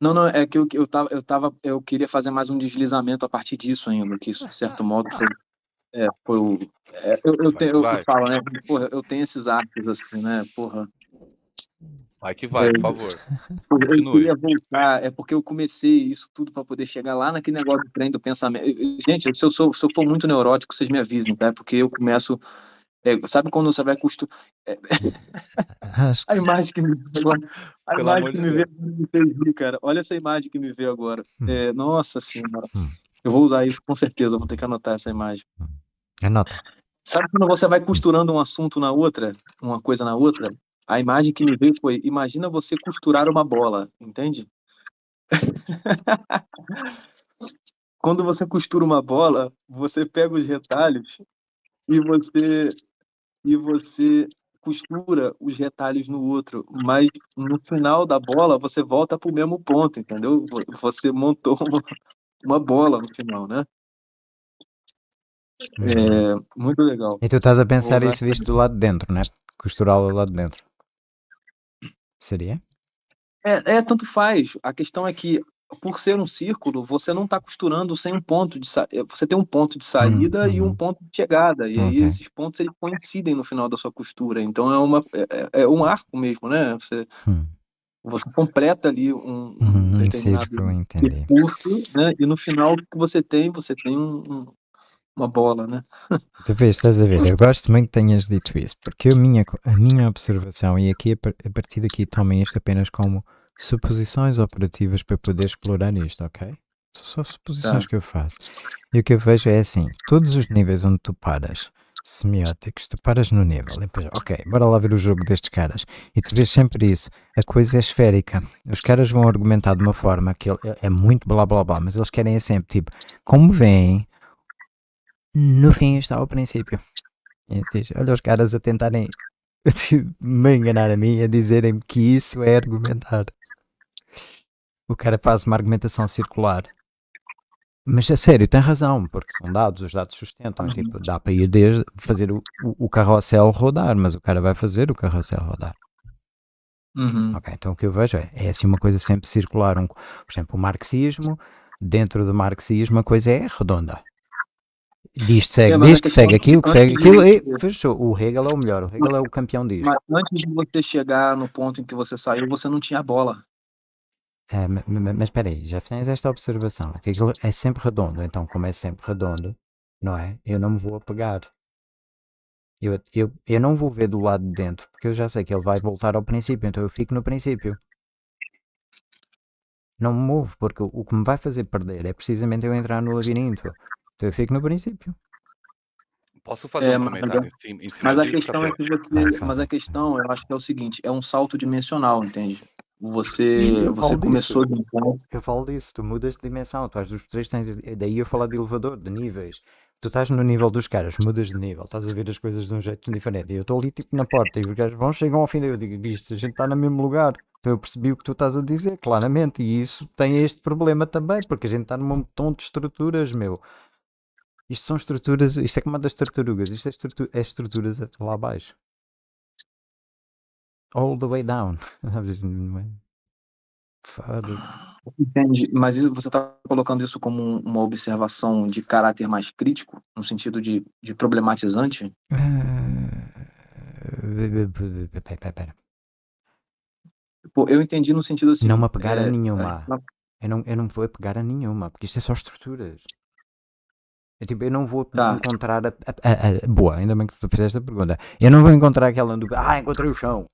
Não, não, é que eu, eu, tava, eu tava. Eu queria fazer mais um deslizamento a partir disso ainda, que isso, de certo modo, foi. É, foi o. É, eu, eu, tenho, eu, eu falo, né? Porra, eu tenho esses arcos, assim, né? Porra. Vai que vai, por favor. <laughs> Continue. Eu queria voltar, é porque eu comecei isso tudo para poder chegar lá naquele negócio do trem do pensamento. Gente, se eu, sou, se eu for muito neurótico, vocês me avisem, tá? Porque eu começo. É, sabe quando você vai costurando É... <laughs> a imagem que me veio a imagem que me veio, me cara. Olha essa imagem que me veio agora. Hum. É, nossa senhora. Hum. Eu vou usar isso com certeza, vou ter que anotar essa imagem. Anota. Sabe quando você vai costurando um assunto na outra, uma coisa na outra, a imagem que me veio foi: imagina você costurar uma bola, entende? <laughs> Quando você costura uma bola, você pega os retalhos e você e você costura os retalhos no outro, mas no final da bola você volta para o mesmo ponto, entendeu? Você montou uma, bola no final, né? Uhum. É, muito legal. E tu estás a pensar isso visto do lado de dentro, né? Costurar o lado de dentro. Seria? É, é, tanto faz. A questão é que, por ser um círculo, você não está costurando sem um ponto de saída. É, você tem um ponto de saída e um uhum. ponto de chegada. E okay. aí esses pontos eles coincidem no final da sua costura. Então é, uma, é, é, é um arco mesmo, né? Você, hum. você completa ali um, um uhum, determinado círculo, Percurso, né? E no final o que você tem, você tem um, uma bola, né? Tu vês, estás a ver, eu gosto muito que tenhas dito isso, porque a minha, a minha observação, e aqui a partir daqui tomem isto apenas como suposições operativas para poder explorar isto, ok? São só suposições tá. que eu faço. E o que eu vejo é assim, todos os níveis onde tu paras, semióticos, tu paras no nível, depois, ok, bora lá ver o jogo destes caras. E tu vês sempre isso, a coisa é esférica. Os caras vão argumentar de uma forma que é, é muito blá blá blá, mas eles querem é sempre, tipo, como veem, no fim está o princípio. olha os caras a tentarem <laughs> me enganar a mim, a dizerem que isso é argumentar. O cara faz uma argumentação circular. Mas a sério, tem razão, porque são dados, os dados sustentam, uhum. tipo, dá para ir desde fazer o, o, o carrossel rodar, mas o cara vai fazer o carrossel rodar. Uhum. Ok, então o que eu vejo é, é assim uma coisa sempre circular. Um, por exemplo, o marxismo, dentro do marxismo a coisa é redonda. Diz que segue, diz que segue aquilo, que segue aquilo. E, fechou. O Hegel é o melhor, o Hegel é o campeão disso. Mas antes de você chegar no ponto em que você saiu, você não tinha bola. É, mas, mas peraí, já fiz esta observação, que aquilo é sempre redondo, então como é sempre redondo, não é? Eu não me vou apegar. Eu, eu, eu não vou ver do lado de dentro, porque eu já sei que ele vai voltar ao princípio, então eu fico no princípio. Não me movo, porque o que me vai fazer perder é precisamente eu entrar no labirinto. Então eu fico no princípio. Posso fazer é, um comentário é mas, em cima mas a questão é que você, mas a questão eu acho que é o seguinte, é um salto dimensional, entende? Você, você começou disso. de Eu falo disso, tu mudas de dimensão, tu às duas três tens, daí eu falar de elevador, de níveis. Tu estás no nível dos caras, mudas de nível, estás a ver as coisas de um jeito diferente. Eu estou ali tipo na porta e os caras vão, chegam ao fim daí eu digo, isto, a gente está no mesmo lugar. Então eu percebi o que tu estás a dizer, claramente, e isso tem este problema também, porque a gente está num montão de estruturas, meu isto são estruturas, isto é como a das tartarugas, isto é, estrutura, é estruturas lá abaixo. All the way down. <laughs> É. Foda-se. Entendi, mas você está colocando isso como uma observação de caráter mais crítico, no sentido de, de problematizante? Pera, ah. pera. Pô, eu entendi no sentido assim. Não me apegar é, a nenhuma. É, eu, não, eu não vou apegar a nenhuma, porque isto é só estruturas. Eu, tipo, eu não vou tá. encontrar a, a, a, Boa, ainda bem que tu fizeste a pergunta. Eu não vou encontrar aquela do. Ah, encontrei o chão.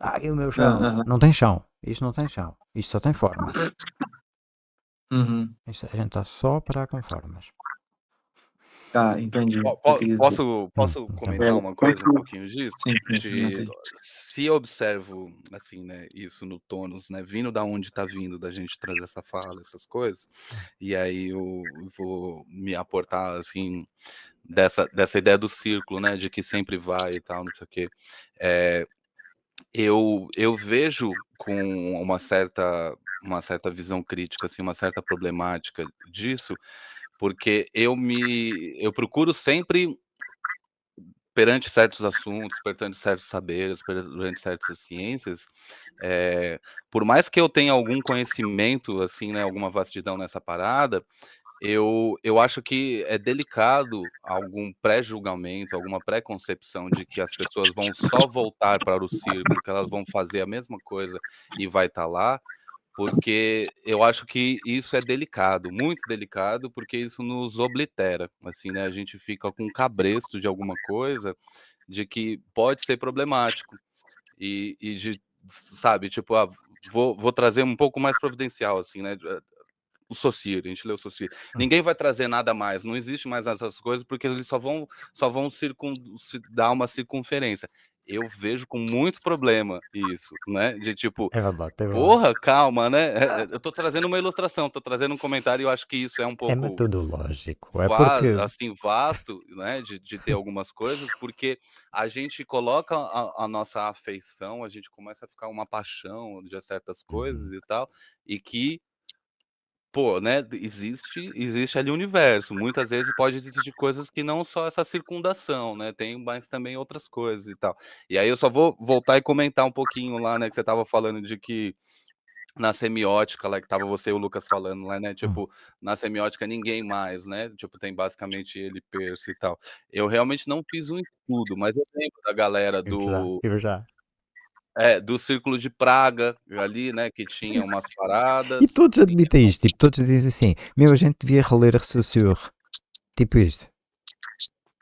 Ah, e o meu chão. Não tem chão. Isto não tem chão. Isto só tem formas. Uhum. Isto, a gente está só a parar com formas. Tá, entendi. P posso, posso comentar é, uma coisa um pouquinho disso? Sim, sim, se observo, assim, né, isso no tônus, né, vindo da onde está vindo, da gente trazer essa fala, essas coisas, e aí eu vou me aportar, assim, dessa, dessa ideia do círculo, né, de que sempre vai e tal, não sei o quê. É, eu, eu vejo com uma certa, uma certa visão crítica, assim, uma certa problemática disso, porque eu me eu procuro sempre perante certos assuntos, perante certos saberes, perante certas ciências, é, por mais que eu tenha algum conhecimento assim, né, alguma vastidão nessa parada, eu, eu acho que é delicado algum pré-julgamento, alguma pré-concepção de que as pessoas vão só voltar para o circo, que elas vão fazer a mesma coisa e vai estar tá lá porque eu acho que isso é delicado, muito delicado, porque isso nos oblitera, assim, né? A gente fica com um cabresto de alguma coisa de que pode ser problemático e, e de, sabe, tipo, ah, vou, vou trazer um pouco mais providencial, assim, né? Eh, o Socir, a gente leu o Socir. Hum. Ninguém vai trazer nada mais, não existe mais essas coisas, porque eles só vão, só vão circun, dar uma circunferência eu vejo com muito problema isso, né? De tipo, é é porra, calma, né? É, eu tô trazendo uma ilustração, tô trazendo um comentário, eu acho que isso é um pouco. É metodológico, é porque... assim, vasto, né? De, de ter algumas coisas, porque a gente coloca a, a, nossa afeição, a gente começa a ficar uma paixão de certas coisas uhum. e tal, e que pô, né, existe, existe ali o universo. Muitas vezes pode existir coisas que não só essa circundação, né, tem mas também outras coisas e tal. E aí eu só vou voltar e comentar um pouquinho lá, né, que você tava falando de que na semiótica, lá que tava você e o Lucas falando lá, né? Hum. Tipo, na semiótica ninguém mais, né? Tipo, tem basicamente ele, Percy e tal. Eu realmente não fiz um estudo, mas eu lembro da galera do. Eu já. Eu já. É, do Círculo de Praga, ah, ali, né, que tinha umas paradas. E todos admitem isto, tipo, todos dizem assim, meu, a gente devia reler a Ressuscure. Tipo isto.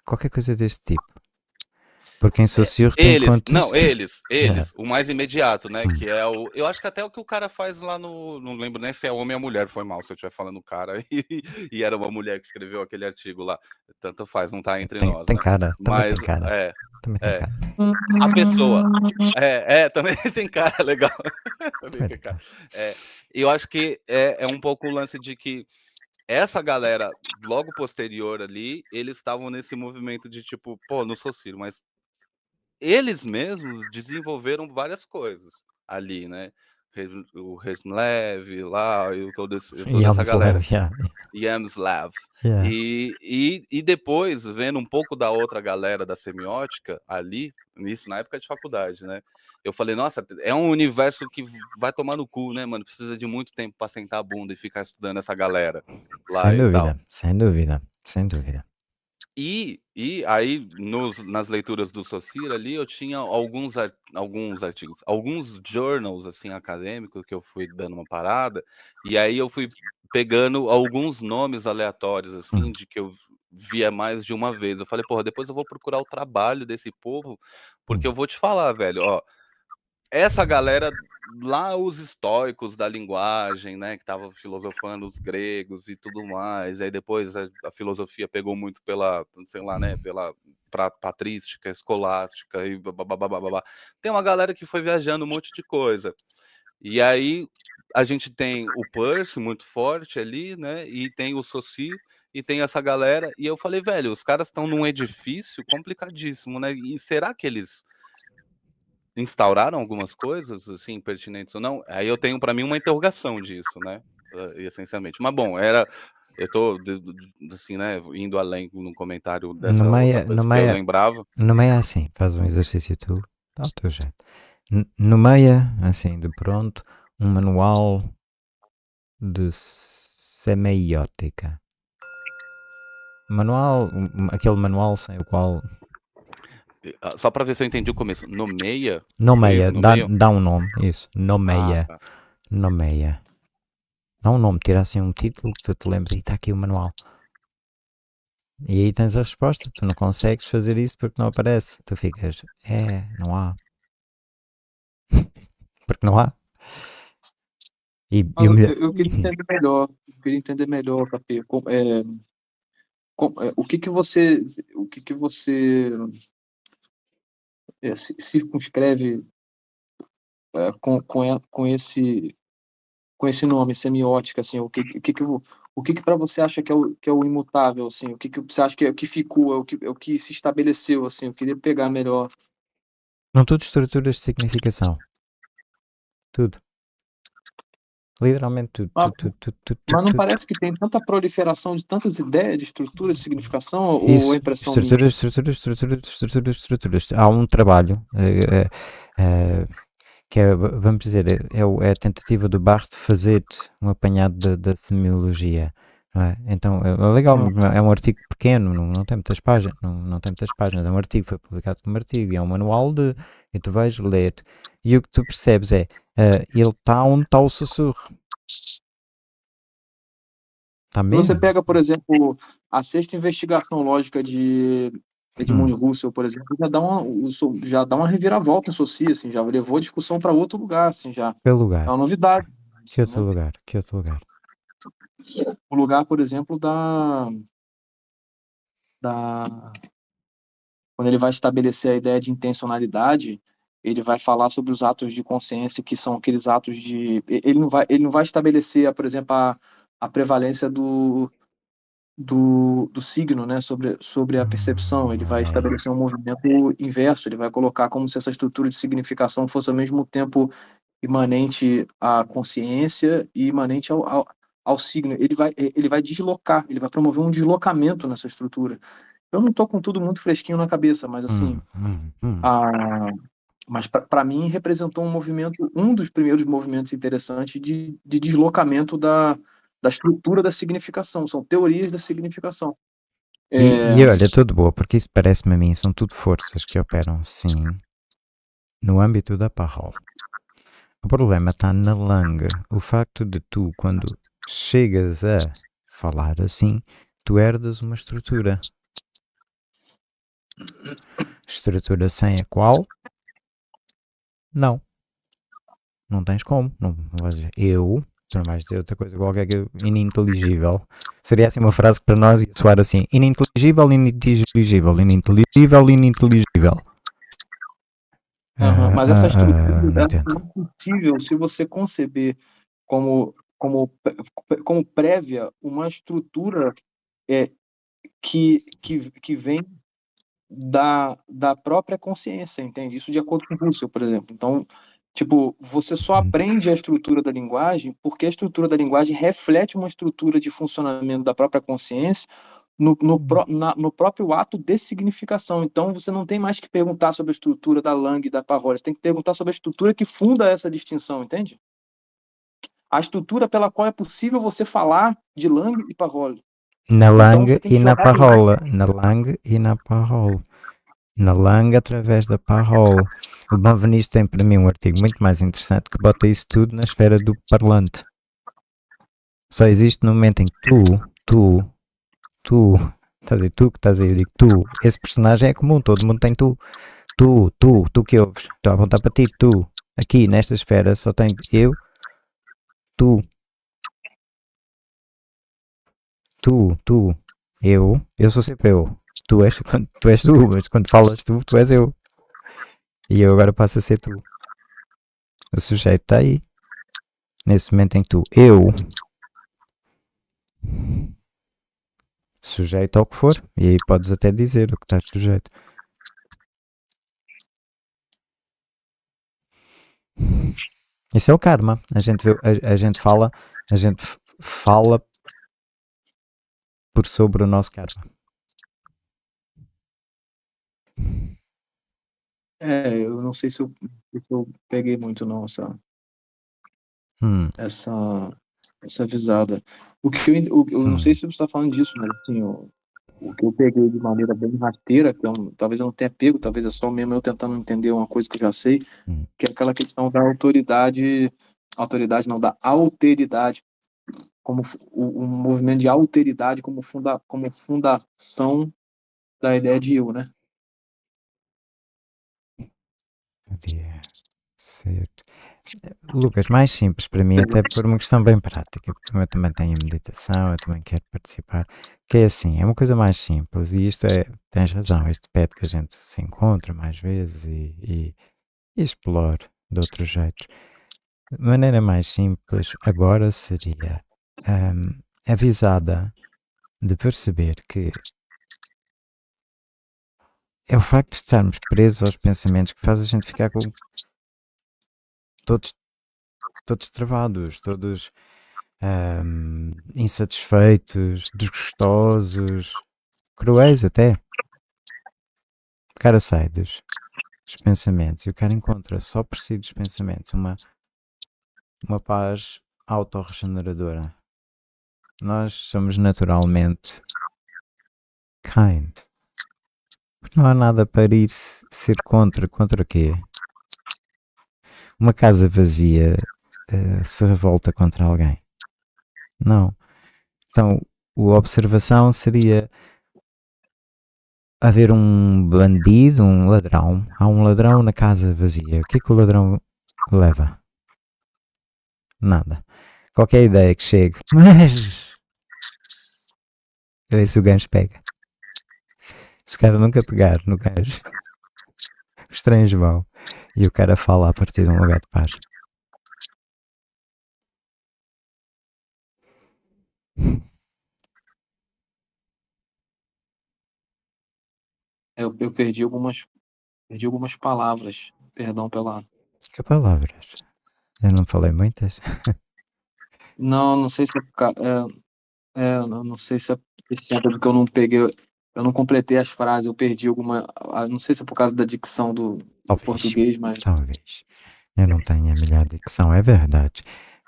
Qualquer coisa deste tipo. Porque em Saussure é, eles, Não, eles, <laughs> eles. É. O mais imediato, né? Hum. Que é o... Eu acho que até o que o cara faz lá no... Não lembro nem se é homem ou mulher, foi mal se eu estiver falando cara. <laughs> E, e, era uma mulher que escreveu aquele artigo lá. Tanto faz, não tá entre tem, nós. Tem né? cara, Mas, tem cara. É, também tem é. cara. A pessoa. É, é, também <laughs> tem cara, legal. também tem cara. É, eu acho que é, é um pouco o lance de que essa galera, logo posterior ali, eles estavam nesse movimento de tipo, pô, não sou Ciro, mas eles mesmos desenvolveram várias coisas ali, né? O Resmlev lá, eu todo esse, toda essa galera. Yeah. Yamslav. Yeah. E, e, e depois, vendo um pouco da outra galera da semiótica ali, nisso na época de faculdade, né? Eu falei, nossa, é um universo que vai tomar no cu, né, mano? Precisa de muito tempo para sentar a bunda e ficar estudando essa galera. Lá sem dúvida, tal. sem dúvida, sem dúvida. E, e aí, nos, nas leituras do Socir ali, eu tinha alguns, art, alguns artigos, alguns journals, assim, acadêmicos, que eu fui dando uma parada, e aí eu fui pegando alguns nomes aleatórios, hum. assim, de que eu via mais de uma vez. Eu falei, porra, depois eu vou procurar o trabalho desse povo, hum. porque eu vou te falar, velho, ó, essa galera lá os estoicos da linguagem, né, que estavam filosofando os gregos e tudo mais. E aí depois a, a, filosofia pegou muito pela, sei lá, né, pela pra, patrística, escolástica e babá. Tem uma galera que foi viajando um monte de coisa. E aí a gente tem o Percy muito forte ali, né, e tem o Soci e tem essa galera. E eu falei, velho, os caras estão num edifício complicadíssimo, né? E será que eles instauraram algumas coisas, assim, pertinentes ou não? Aí eu tenho para mim uma interrogação disso, né? Essencialmente. Mas bom, era eu estou assim, né, indo além no comentário dessa não é, não é, eu lembrava. Não é assim, faz um exercício tu, tá ao teu jeito. meia é, assim, de pronto, um manual de semiótica. Manual, aquele manual sem o qual ah, só para ver se eu entendi o começo. Nomeia? Nomeia, isso, Dá, dá um nome, isso. Nomeia. Ah, tá. Nomeia. Dá um nome, tira assim um título que tu te lembres e está aqui o manual. E aí tens a resposta. Tu não consegues fazer isso porque não aparece. Tu ficas, é, não há. <laughs> porque não há. E, eu, eu, eu, queria entender melhor. Eu queria entender melhor, Papi. É, é, o que que você o que que você é, se circunscreve é, com, com, com, esse, com esse nome, semiótica, assim, o que, que, que o, que, que para você acha que é o, que é o imutável, assim, o que, que você acha que, é, o que ficou, é o que, é o que se estabeleceu, assim, eu queria pegar melhor. Não tudo estruturas de significação. Tudo. Literalmente tudo. Mas, tu, tu, tu, mas não parece que tem tanta proliferação de tantas ideias, de estruturas, de significação Isso. ou impressão? Estruturas, de... estruturas, estruturas, estruturas, estruturas. Há um trabalho é, é, que é, vamos dizer, é, é, é a tentativa do Barthes fazer um apanhado da semiologia. É? Então é, é legal, é um artigo pequeno, não, não tem muitas páginas, não, não tem muitas páginas, é um artigo, foi publicado como artigo, e é um manual de e tu vais ler, e o que tu percebes é uh, ele está onde está o sussurro. Tá mesmo? Você pega, por exemplo, a sexta investigação lógica de Edmund hum. Russell, por exemplo, já dá uma, já dá uma reviravolta em Socia, assim, já levou a discussão para outro lugar, assim, já. Pelo lugar. É uma novidade. Que né? outro lugar, que outro lugar o lugar, por exemplo, da, da quando ele vai estabelecer a ideia de intencionalidade, ele vai falar sobre os atos de consciência que são aqueles atos de ele não vai ele não vai estabelecer, por exemplo, a, a prevalência do, do, do signo, né, sobre, sobre a percepção, ele vai estabelecer um movimento inverso, ele vai colocar como se essa estrutura de significação fosse ao mesmo tempo imanente à consciência e imanente ao, ao ao signo, ele vai, eh, ele vai deslocar, ele vai promover um deslocamento nessa estrutura. Eu não tô com tudo muito fresquinho na cabeça, mas assim, hum, hum, hum. A, ah, mas para mim representou um movimento, um dos primeiros movimentos interessantes de, de deslocamento da, da estrutura da significação, são teorias da significação. É... E, olha, tudo boa, porque isso parece-me a mim, são tudo forças que operam sim no âmbito da parrola. O problema está na langa. O facto de tu, quando chegas a falar assim, tu herdas uma estrutura. Estrutura sem a qual não. Não tens como. Não, não dizer eu, tu não vais dizer outra coisa qualquer que ininteligível. Seria assim uma frase que para nós ia soar assim: ininteligível, ininteligível, ininteligível, ininteligível. Uhum, mas essa ah, ah, estrutura ah, é possível se você conceber como como, como prévia uma estrutura é, que, que, que vem da, da própria consciência, entende? Isso de acordo com Russell, por exemplo. Então, tipo, você só uhum. aprende a estrutura da linguagem porque a estrutura da linguagem reflete uma estrutura de funcionamento da própria consciência no, no, uhum. na, no próprio ato de significação. Então, você não tem mais que perguntar sobre a estrutura da Lang e da Parole, você tem que perguntar sobre a estrutura que funda essa distinção, entende? a estrutura pela qual é possível você falar de Lang e parol. Então, na Lang então, e na Parole. Na Lang e na parol Na Lang através da parol O Benvenido tem para mim um artigo muito mais interessante que bota isso tudo na esfera do parlante. Só existe no momento em que tu, tu, tu, estás a dizer tu que estás aí, eu digo tu. Esse personagem é comum, todo mundo tem tu. Tu, tu, tu que ouves. Estou a apontar para ti, tu. Aqui, nesta esfera, só tem eu, tu, tu, tu, eu, eu sou sempre eu. Tu és, <laughs> tu és tu, mas quando falas tu, tu és eu. E eu agora passo a ser tu. O sujeito está aí. Nesse momento em que tu, eu, sujeito ao que for, e aí podes até dizer o que estás sujeito. Isso é o karma. A gente, vê, a, a gente fala, a gente fala por sobre o nosso karma. É, eu não sei se eu, se eu peguei muito não essa, hum. essa, essa visada. O que eu, o, eu não hum. sei se você está falando disso, mas assim, eu, o que eu peguei de maneira bem rasteira, que eu, talvez eu não tenha pego, talvez é só mesmo eu tentando entender uma coisa que eu já sei, hum. que é aquela questão da autoridade, autoridade não, da alteridade, como o, movimento de alteridade como, funda, como fundação da ideia de eu, né? Cadê? Certo. Lucas, mais simples para mim, até por uma questão bem prática, porque eu também tenho meditação, eu também quero participar, que é assim, é uma coisa mais simples, e isto é, tens razão, este pede que a gente se encontra mais vezes e, e, e explore de outros jeitos. De maneira mais simples agora seria um, avisada de perceber que é o facto de estarmos presos aos pensamentos que faz a gente ficar com todos, todos travados, todos hum, insatisfeitos, desgostosos, cruéis até. O cara sai dos, dos pensamentos e o cara encontra só por si dos pensamentos uma, uma paz autorregeneradora. Nós somos naturalmente kind. porque Não há nada para ir ser contra. Contra quê? Uma casa vazia uh, se revolta contra alguém? Não. Então, a observação seria haver um bandido, um ladrão. Há um ladrão na casa vazia. O que é que o ladrão leva? Nada. Qualquer ideia que chegue. Mas. <laughs> A ver se o gancho pega. Os caras nunca pegaram no gancho. Os trens vão e o cara fala a partir de um lugar de paz. Eu, eu perdi algumas perdi algumas palavras. Perdão pela. Que palavras? Eu não falei muitas. Não, não sei se é, é, é não sei se é porque eu não peguei eu não completei as frases, eu perdi alguma. Não sei se é por causa da dicção do, do português, mas. Talvez. Eu não tenho a melhor dicção, é verdade.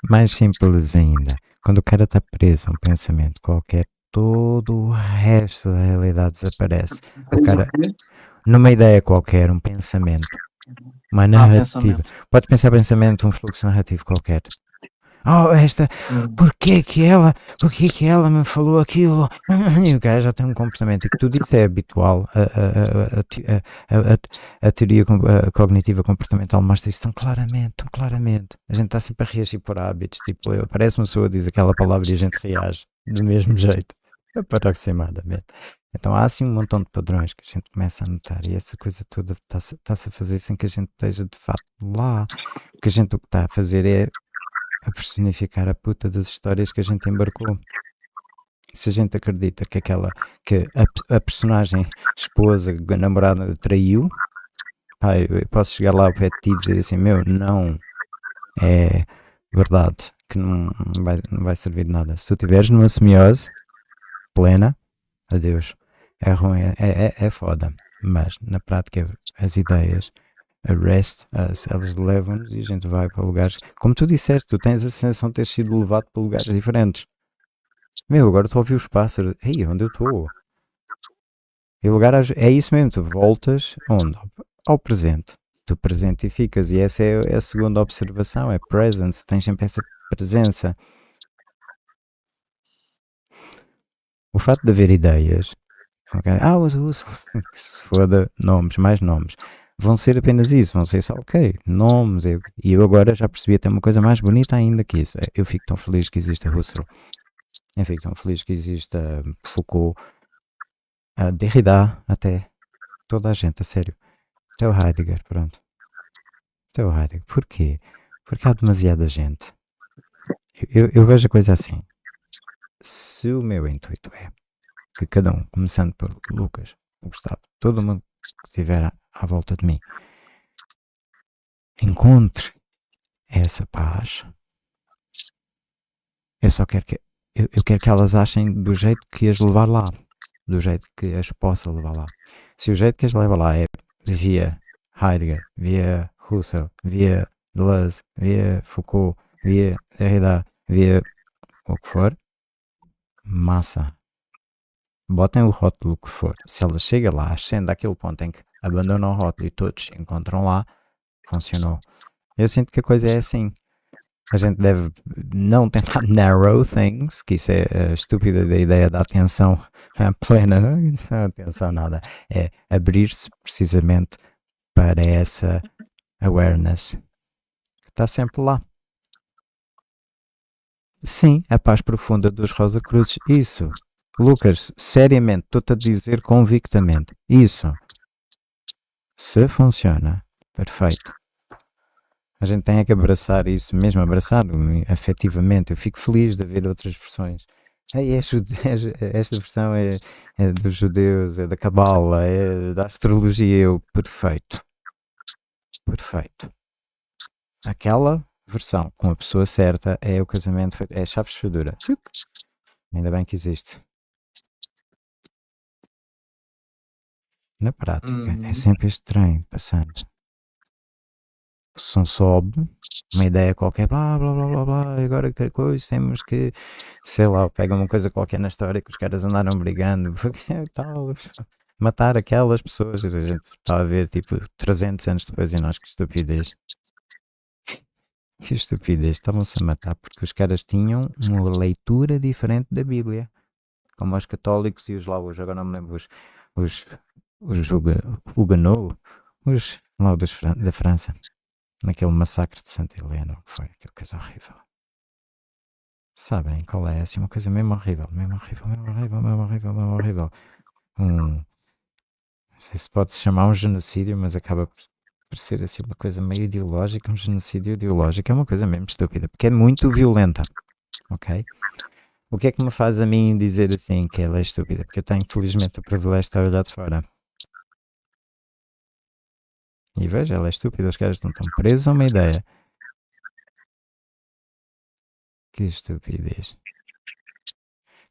Mais simples ainda. Quando o cara está preso a um pensamento qualquer, todo o resto da realidade desaparece. O cara, assim? numa ideia qualquer, um pensamento, uma ah, narrativa. Ah, pensamento. Pode pensar pensamento, um fluxo narrativo qualquer oh, esta, hum. porquê que ela, porquê que ela me falou aquilo? <laughs> E o gajo já tem um comportamento, e que tudo isso é habitual, a, a, a, a teoria cognitiva comportamental mostra isso tão claramente, tão claramente. A gente está sempre a reagir por hábitos, tipo, aparece uma pessoa, diz aquela palavra e a gente reage do mesmo jeito, <laughs> aproximadamente. Então há assim um montão de padrões que a gente começa a notar e essa coisa toda está-se tá a fazer sem que a gente esteja de fato lá. O que a gente o que está a fazer é a personificar a puta das histórias que a gente embarcou. Se a gente acredita que aquela que a, a personagem esposa, namorada traiu, pá, eu posso chegar lá ao pé de ti e dizer assim, meu, não é verdade, que não vai, não vai servir de nada. Se tu estiveres numa semiose plena, adeus. É ruim, é, é, é foda. Mas na prática as ideias arrest us, eles levam-nos e a gente vai para lugares. Como tu disseste, tu tens a sensação de ter sido levado para lugares diferentes. Meu, agora estou a ouvir os pássaros. Ei, onde eu estou? E lugar é isso mesmo, tu voltas onde? Ao presente. Tu presentificas e essa é, é a segunda observação, é presence. Tens sempre essa presença. O facto de haver ideias. Okay? Ah, os uso. Se <laughs> foda, nomes, mais nomes vão ser apenas isso, vão ser só, ok, nomes. Eu, e eu agora já percebi até uma coisa mais bonita ainda que isso. Eu fico tão feliz que exista Rousseau. Eu fico tão feliz que exista Foucault, Derrida, até. Toda a gente, a sério. Até o Heidegger, pronto. Até o Heidegger. Porquê? Porque há demasiada gente. Eu, eu vejo a coisa assim. Se o meu intuito é que cada um, começando por Lucas, Gustavo, todo mundo que estiver à volta de mim. Encontre essa paz. Eu só quero que eu, eu quero que elas achem do jeito que as levar lá, do jeito que as possa levar lá. Se o jeito que as leva lá é via Heidegger, via Husserl, via Deleuze, via Foucault, via Derrida, via o que for, massa. Botem o rótulo que for. Se ela chega lá, ascende àquele ponto em que abandonou o rótulo e todos se encontram lá, funcionou. Eu sinto que a coisa é assim. A gente deve não tentar <laughs> narrow things, que isso é a é estúpida da ideia da atenção plena, não atenção nada. É abrir-se precisamente para essa awareness que está sempre lá. Sim, a paz profunda dos Rosa Cruzes, isso. Lucas, seriamente, estou-te a dizer convictamente, isso. Se funciona, perfeito. A gente tem é que abraçar isso, mesmo abraçar afetivamente. Eu fico feliz de ver outras versões. Ei, é, <laughs> é esta versão é, é dos judeus, é da Cabala, é da astrologia. Eu, perfeito. Perfeito. Aquela versão com a pessoa certa é o casamento, é a chave de fedura. Ainda bem que existe. na prática. É uhum. É sempre este trem passando. O som sobe, uma ideia qualquer, blá blá blá blá blá, agora que coisa, temos que, sei lá, pega uma coisa qualquer na história que os caras andaram brigando, <laughs> porque é tal, matar aquelas pessoas a gente está a ver tipo 300 anos depois e nós, que estupidez. Que estupidez, estavam-se a matar porque os caras tinham uma leitura diferente da Bíblia. Como os católicos e os lá hoje, agora não me lembro os, os os ganou os lá dos, da França, naquele massacre de Santa Helena, que foi aquela coisa horrível. Sabem qual é? Assim, uma coisa mesmo horrível, mesmo horrível, mesmo horrível, mesmo horrível, mesmo horrível. Um, não sei se pode se chamar um genocídio, mas acaba por, por ser assim uma coisa meio ideológica. Um genocídio ideológico é uma coisa mesmo estúpida, porque é muito violenta, ok? O que é que me faz a mim dizer assim que ela é estúpida? Porque eu tenho, felizmente, o privilégio de estar olhado de fora. E veja, ela é estúpida, os caras estão, estão presos a uma ideia. Que estupidez.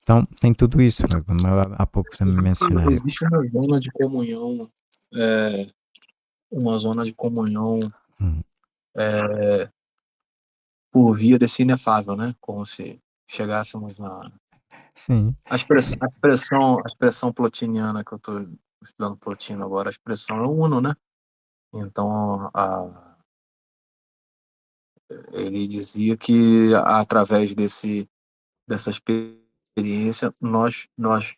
Então, tem tudo isso, né? como eu há pouco também mencionei. Existe uma zona de comunhão, é, uma zona de comunhão hum. é, por via desse inefável, né? Como se chegássemos na. Sim. A expressão, a expressão, a expressão plotiniana que eu estou estudando Plotino agora, a expressão é uno, né? Então, a, ele dizia que através desse, dessa experiência nós, nós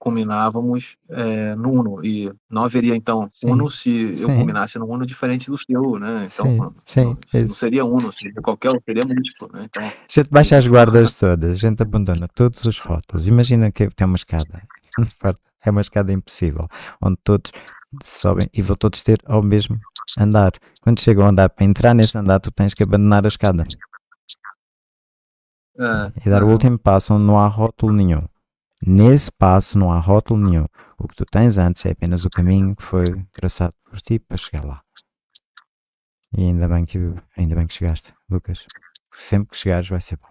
combinávamos é, no Uno. E não haveria, então, sim, Uno se sim. eu combinasse no Uno diferente do seu, né? Então, sim, sim, não seria Uno, seria qualquer, seria múltiplo, né? Então, a gente baixa as guardas todas, a gente abandona todos os rótulos. Imagina que tem uma escada. <laughs> é uma escada impossível, onde todos sobem e vão todos ter ao mesmo andar. Quando chegam ao andar, para entrar nesse andar, tu tens que abandonar a escada. Ah, e dar o ah. último passo onde não há rótulo nenhum. Nesse passo não há rótulo nenhum. O que tu tens antes é apenas o caminho que foi traçado por ti para chegar lá. E ainda bem que, ainda bem que chegaste, Lucas. Sempre que chegares vai ser bom.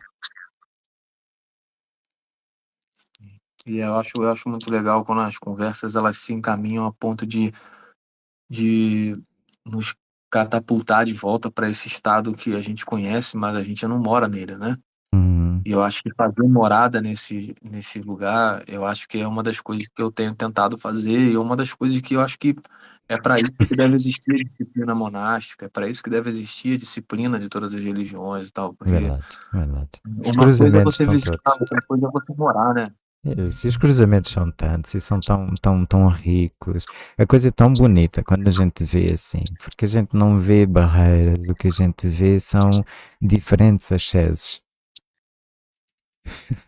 E eu acho, eu acho muito legal quando as conversas elas se encaminham a ponto de, de nos catapultar de volta para esse estado que a gente conhece, mas a gente não mora nele, né? Uhum. E eu acho que fazer morada nesse, nesse lugar, eu acho que é uma das coisas que eu tenho tentado fazer e uma das coisas que eu acho que é para isso que deve existir a disciplina monástica, é para isso que deve existir a disciplina de todas as religiões e tal. Porque verdade, verdade. Uma coisa é você visitar, outra coisa é você morar, né? E os cruzamentos são tantos e são tão, tão, tão ricos. A coisa é tão bonita quando a gente vê assim, porque a gente não vê barreiras, o que a gente vê são diferentes excessos. <laughs>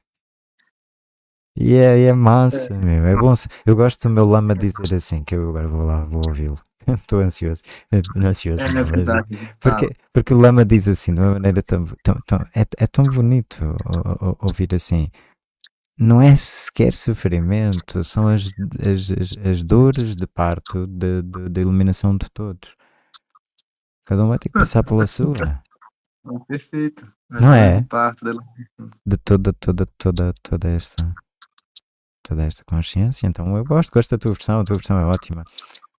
e é, é massa, é. meu. É bom. Eu gosto do meu lama dizer assim, que eu agora vou lá, vou ouvi-lo. Estou <laughs> ansioso. É, não ansioso é Não, né? porque, tá. porque o Lama diz assim, de uma maneira tão. tão, tão é, é tão bonito ouvir assim não é sequer sofrimento, são as, as, as, as dores de parto da iluminação de todos. Cada um vai ter que passar pela sua. É perfeito. As não é? De toda, toda, toda, toda esta toda esta consciência. Então eu gosto, gosto da tua versão, a tua versão é ótima.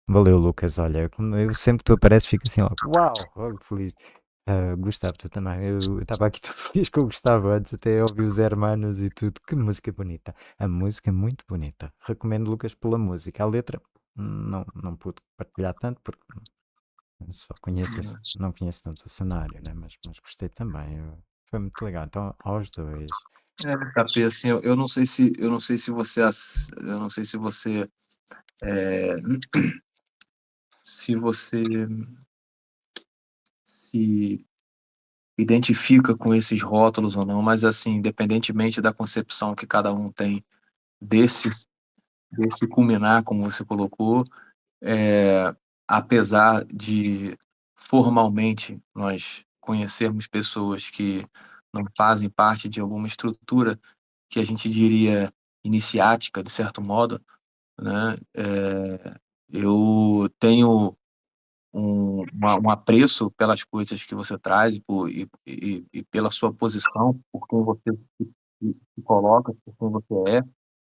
Valeu, Lucas. Olha, eu sempre que tu apareces, fico assim logo, uau, logo feliz. Ah, gostava Gustavo, tu também. Eu estava aqui <laughs> tu feliz que eu gostava antes, até ouvi os Hermanos e tudo. Que música bonita. A música é muito bonita. Recomendo Lucas pela música. A letra não, não pude partilhar tanto porque só conheço, <laughs> não conheço tanto o cenário, né? mas, mas gostei também. Foi muito legal. Então, aos dois. É, Capi, assim, eu, eu, não sei se eu não sei se você eu não sei se você é, <clears throat> se você se identifica com esses rótulos ou não, mas assim, independentemente da concepção que cada um tem desse desse culminar, como você colocou, é, apesar de formalmente nós conhecermos pessoas que não fazem parte de alguma estrutura que a gente diria iniciática, de certo modo, né? É, eu tenho um, um apreço pelas coisas que você traz e, por, e, e, e pela sua posição, por quem você se, se coloca, por quem você é,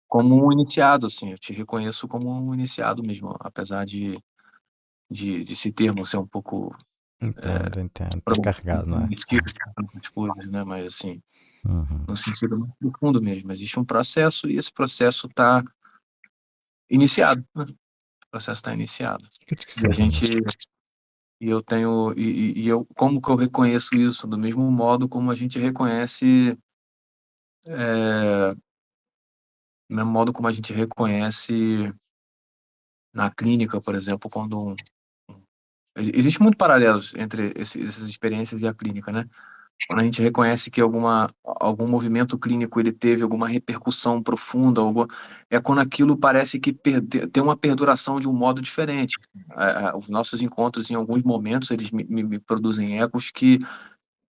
como um iniciado, assim, eu te reconheço como um iniciado mesmo, apesar de, de, de esse termo ser um pouco... Entendo, é, entendo, tá carregado, não é? Coisas, né? Mas assim, uhum. no sentido mais profundo mesmo, existe um processo e esse processo está iniciado, né? processo está iniciado. E a gente e eu tenho e, e, eu como que eu reconheço isso do mesmo modo como a gente reconhece é, do mesmo modo como a gente reconhece na clínica, por exemplo, quando um, existe muito paralelos entre essas experiências e a clínica, né? quando a gente reconhece que alguma, algum movimento clínico ele teve alguma repercussão profunda, alguma, é quando aquilo parece que perde, tem uma perduração de um modo diferente. É, é, os nossos encontros, em alguns momentos, eles me, me, me, produzem ecos que,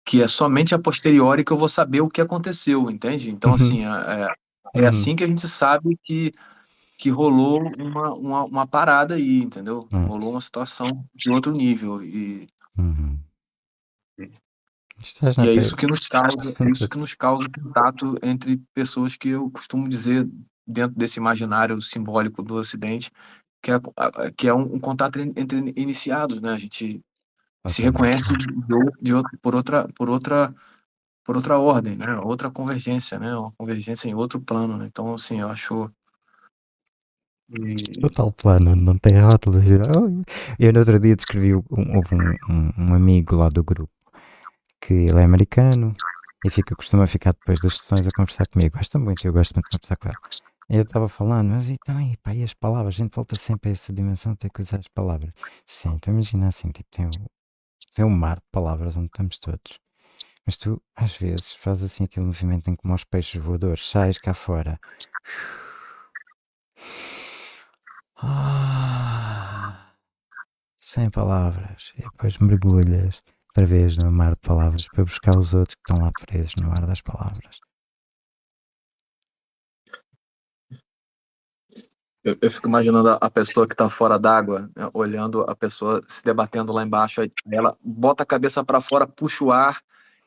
que é somente a posteriori que eu vou saber o que aconteceu, entende? Então, uhum. assim, é, é, é uhum. assim que a gente sabe que que rolou uma, uma, uma parada aí, entendeu? Nossa. Rolou uma situação de outro nível e uhum. Estás e é isso que nos causa, é isso que nos causa contato entre pessoas que eu costumo dizer dentro desse imaginário simbólico do Ocidente, que é, que é um, um contato entre iniciados, né? A gente Bastante. se reconhece de, de, de, por outra por outra por outra ordem, né? Outra convergência, né? Uma convergência em outro plano, né? Então, assim, eu acho o tal plano não tem rótulos. Eu no outro dia descrevi, um, houve um, um, um, amigo lá do grupo que ele é americano e fica, costuma ficar depois das sessões a conversar comigo. Gosta muito, eu gosto muito de conversar com ele. Eu estava falando, mas então, e, pá, e as palavras? A gente volta sempre a essa dimensão de ter que usar as palavras. Sim, então imagina assim, tipo, tem, tem um mar de palavras onde estamos todos. Mas tu, às vezes, fazes assim aquele movimento em como os peixes voadores, sais cá fora. Ah, sem palavras. E depois mergulhas outra vez no mar de palavras para buscar os outros que estão lá presos no mar das palavras. Eu, eu fico imaginando a pessoa que está fora d'água, né, olhando a pessoa se debatendo lá embaixo, aí ela bota a cabeça para fora, puxa o ar,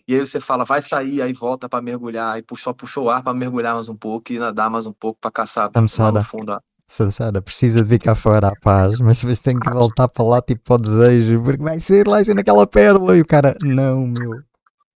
e aí você fala, vai sair, aí volta para mergulhar, aí só puxou o ar para mergulhar mais um pouco e nadar mais um pouco para caçar lá no fundo. Sansara precisa de vir cá fora à paz, mas depois tem que voltar para lá, tipo, para o desejo, porque vai ser lá ser assim naquela pérola. E o cara, não, meu,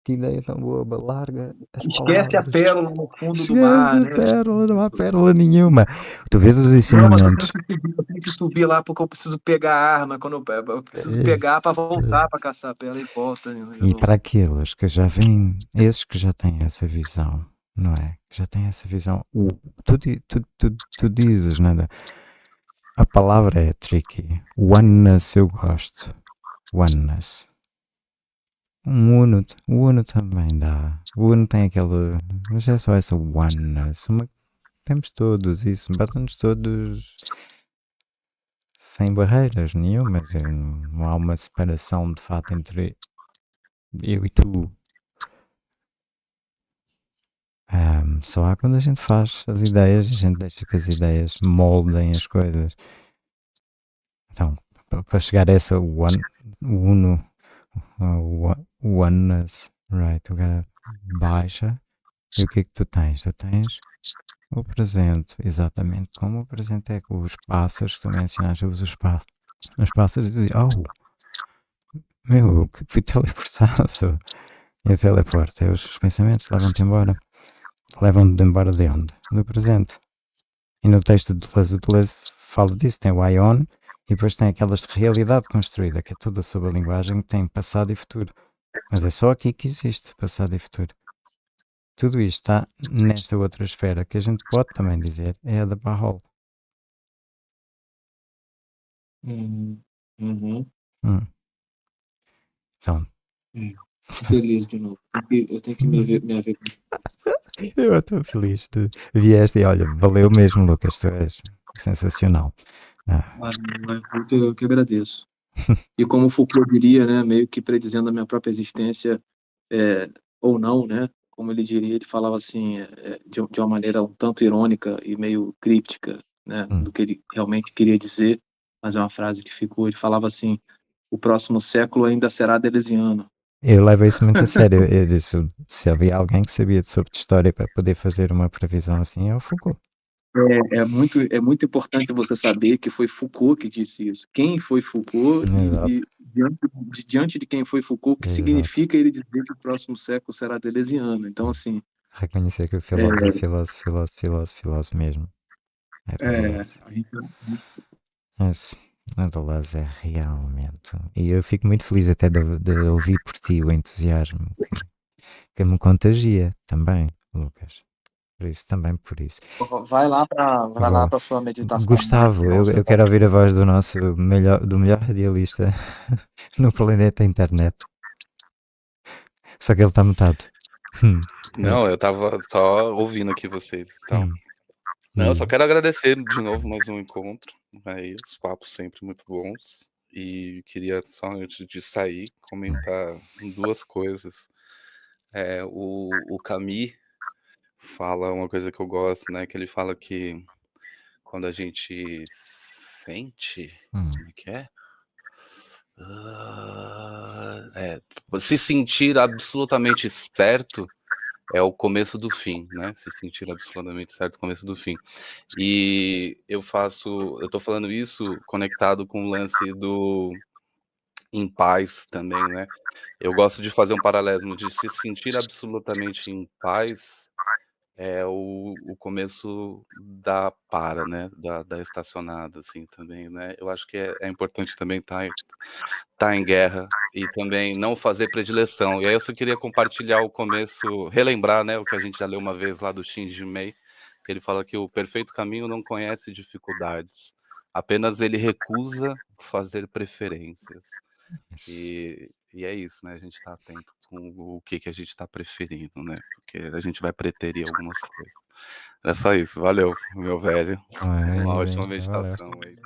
que ideia tão boa larga. Esquece a pérola no fundo Esquece do mar. Esquece a né? pérola, não há pérola nenhuma. Tu vês os ensinamentos. Não, eu tenho que subir lá porque eu preciso pegar a arma, quando eu, eu preciso pegar para voltar para caçar a pérola e volta. Né, e para aqueles que já vêm, esses que já têm essa visão não é? Que já tem essa visão. O, tu, tu, tu, tu dizes, nada. Né, a palavra é tricky. Oneness eu gosto. Oneness. Um uno, o uno também dá. O uno tem aquele. Mas é só essa oneness. Uma, temos todos isso. Batemos todos sem barreiras nenhumas. Não há uma separação de fato entre eu e tu. Um, só há quando a gente faz as ideias, a gente deixa que as ideias moldem as coisas. Então, para chegar a essa one, uno, uh, oneness, right, o cara baixa. E o que é que tu tens? Tu tens o presente, exatamente como o presente é com os pássaros que tu mencionaste, os, pá os pássaros dizem, oh, meu, fui <laughs> teleportado. E o teleporte é os pensamentos, levam-te embora levam-te embora de onde? Do presente. E no texto de Deleuze, Deleuze fala disso, tem o Ion, e depois tem aquela realidade construída, que é toda sobre a linguagem que tem passado e futuro. Mas é só aqui que existe passado e futuro. Tudo isto está nesta outra esfera, que a gente pode também dizer é a da Bahá'u'lláh. Uhum. Hum. Então, hum. Feliz de novo. Eu tenho que me ver, me ver Eu estou feliz. de vieste e olha, valeu mesmo, Lucas. Tu és sensacional. Ah. eu que agradeço. e como Foucault diria, né, meio que predizendo a minha própria existência, é, ou não, né? Como ele diria, ele falava assim, é, é, de, de, uma maneira um tanto irônica e meio críptica, né, hum. do que ele realmente queria dizer, mas é uma frase que ficou. Ele falava assim: o próximo século ainda será delesiano eu levo isso muito a sério. Eu disse, se havia alguém que sabia sobre história para poder fazer uma previsão assim, é o Foucault. É, é, muito, é muito importante você saber que foi Foucault que disse isso. Quem foi Foucault Exato. e, diante de, diante de quem foi Foucault, o que Exato. significa ele dizer que o próximo século será delesiano. Então, assim... Reconhecer que o filósofo é, filósofo, filósofo, filósofo, filósofo mesmo. É, é, então, é isso. A Dolores é realmente. E eu fico muito feliz até de, de ouvir por ti o entusiasmo que, que, me contagia também, Lucas. Por isso, também por isso. Vai lá para vai lá para sua meditação. Gustavo, né, eu, eu quero ouvir a voz do nosso melhor, do melhor radialista <laughs> no planeta internet. Só que ele está mutado. Hum. Não, eu estava só ouvindo aqui vocês. Então. Hum. Não, eu uhum. só quero agradecer de novo mais um encontro. Aí, né, os papos sempre muito bons. E queria só, antes de sair, comentar duas coisas. É, o, o Cami fala uma coisa que eu gosto, né? Que ele fala que quando a gente sente. Hum. Como é que é? Uh, é? Se sentir absolutamente certo é o começo do fim, né? Se sentir absolutamente certo, começo do fim. E eu faço, eu tô falando isso conectado com o lance do em paz também, né? Eu gosto de fazer um paralelismo de se sentir absolutamente em paz é o, o começo da para, né, da, da estacionada, assim, também, né, eu acho que é, é importante também estar tá, tá em guerra e também não fazer predileção, e aí eu só queria compartilhar o começo, relembrar, né, o que a gente já leu uma vez lá do Shinji Mei, que ele fala que o perfeito caminho não conhece dificuldades, apenas ele recusa fazer preferências, e, e é isso, né, a gente está atento com o que, que a gente está preferindo, né? Porque a gente vai preterir algumas coisas. é só isso, valeu, meu velho. Uma ótima meditação aí.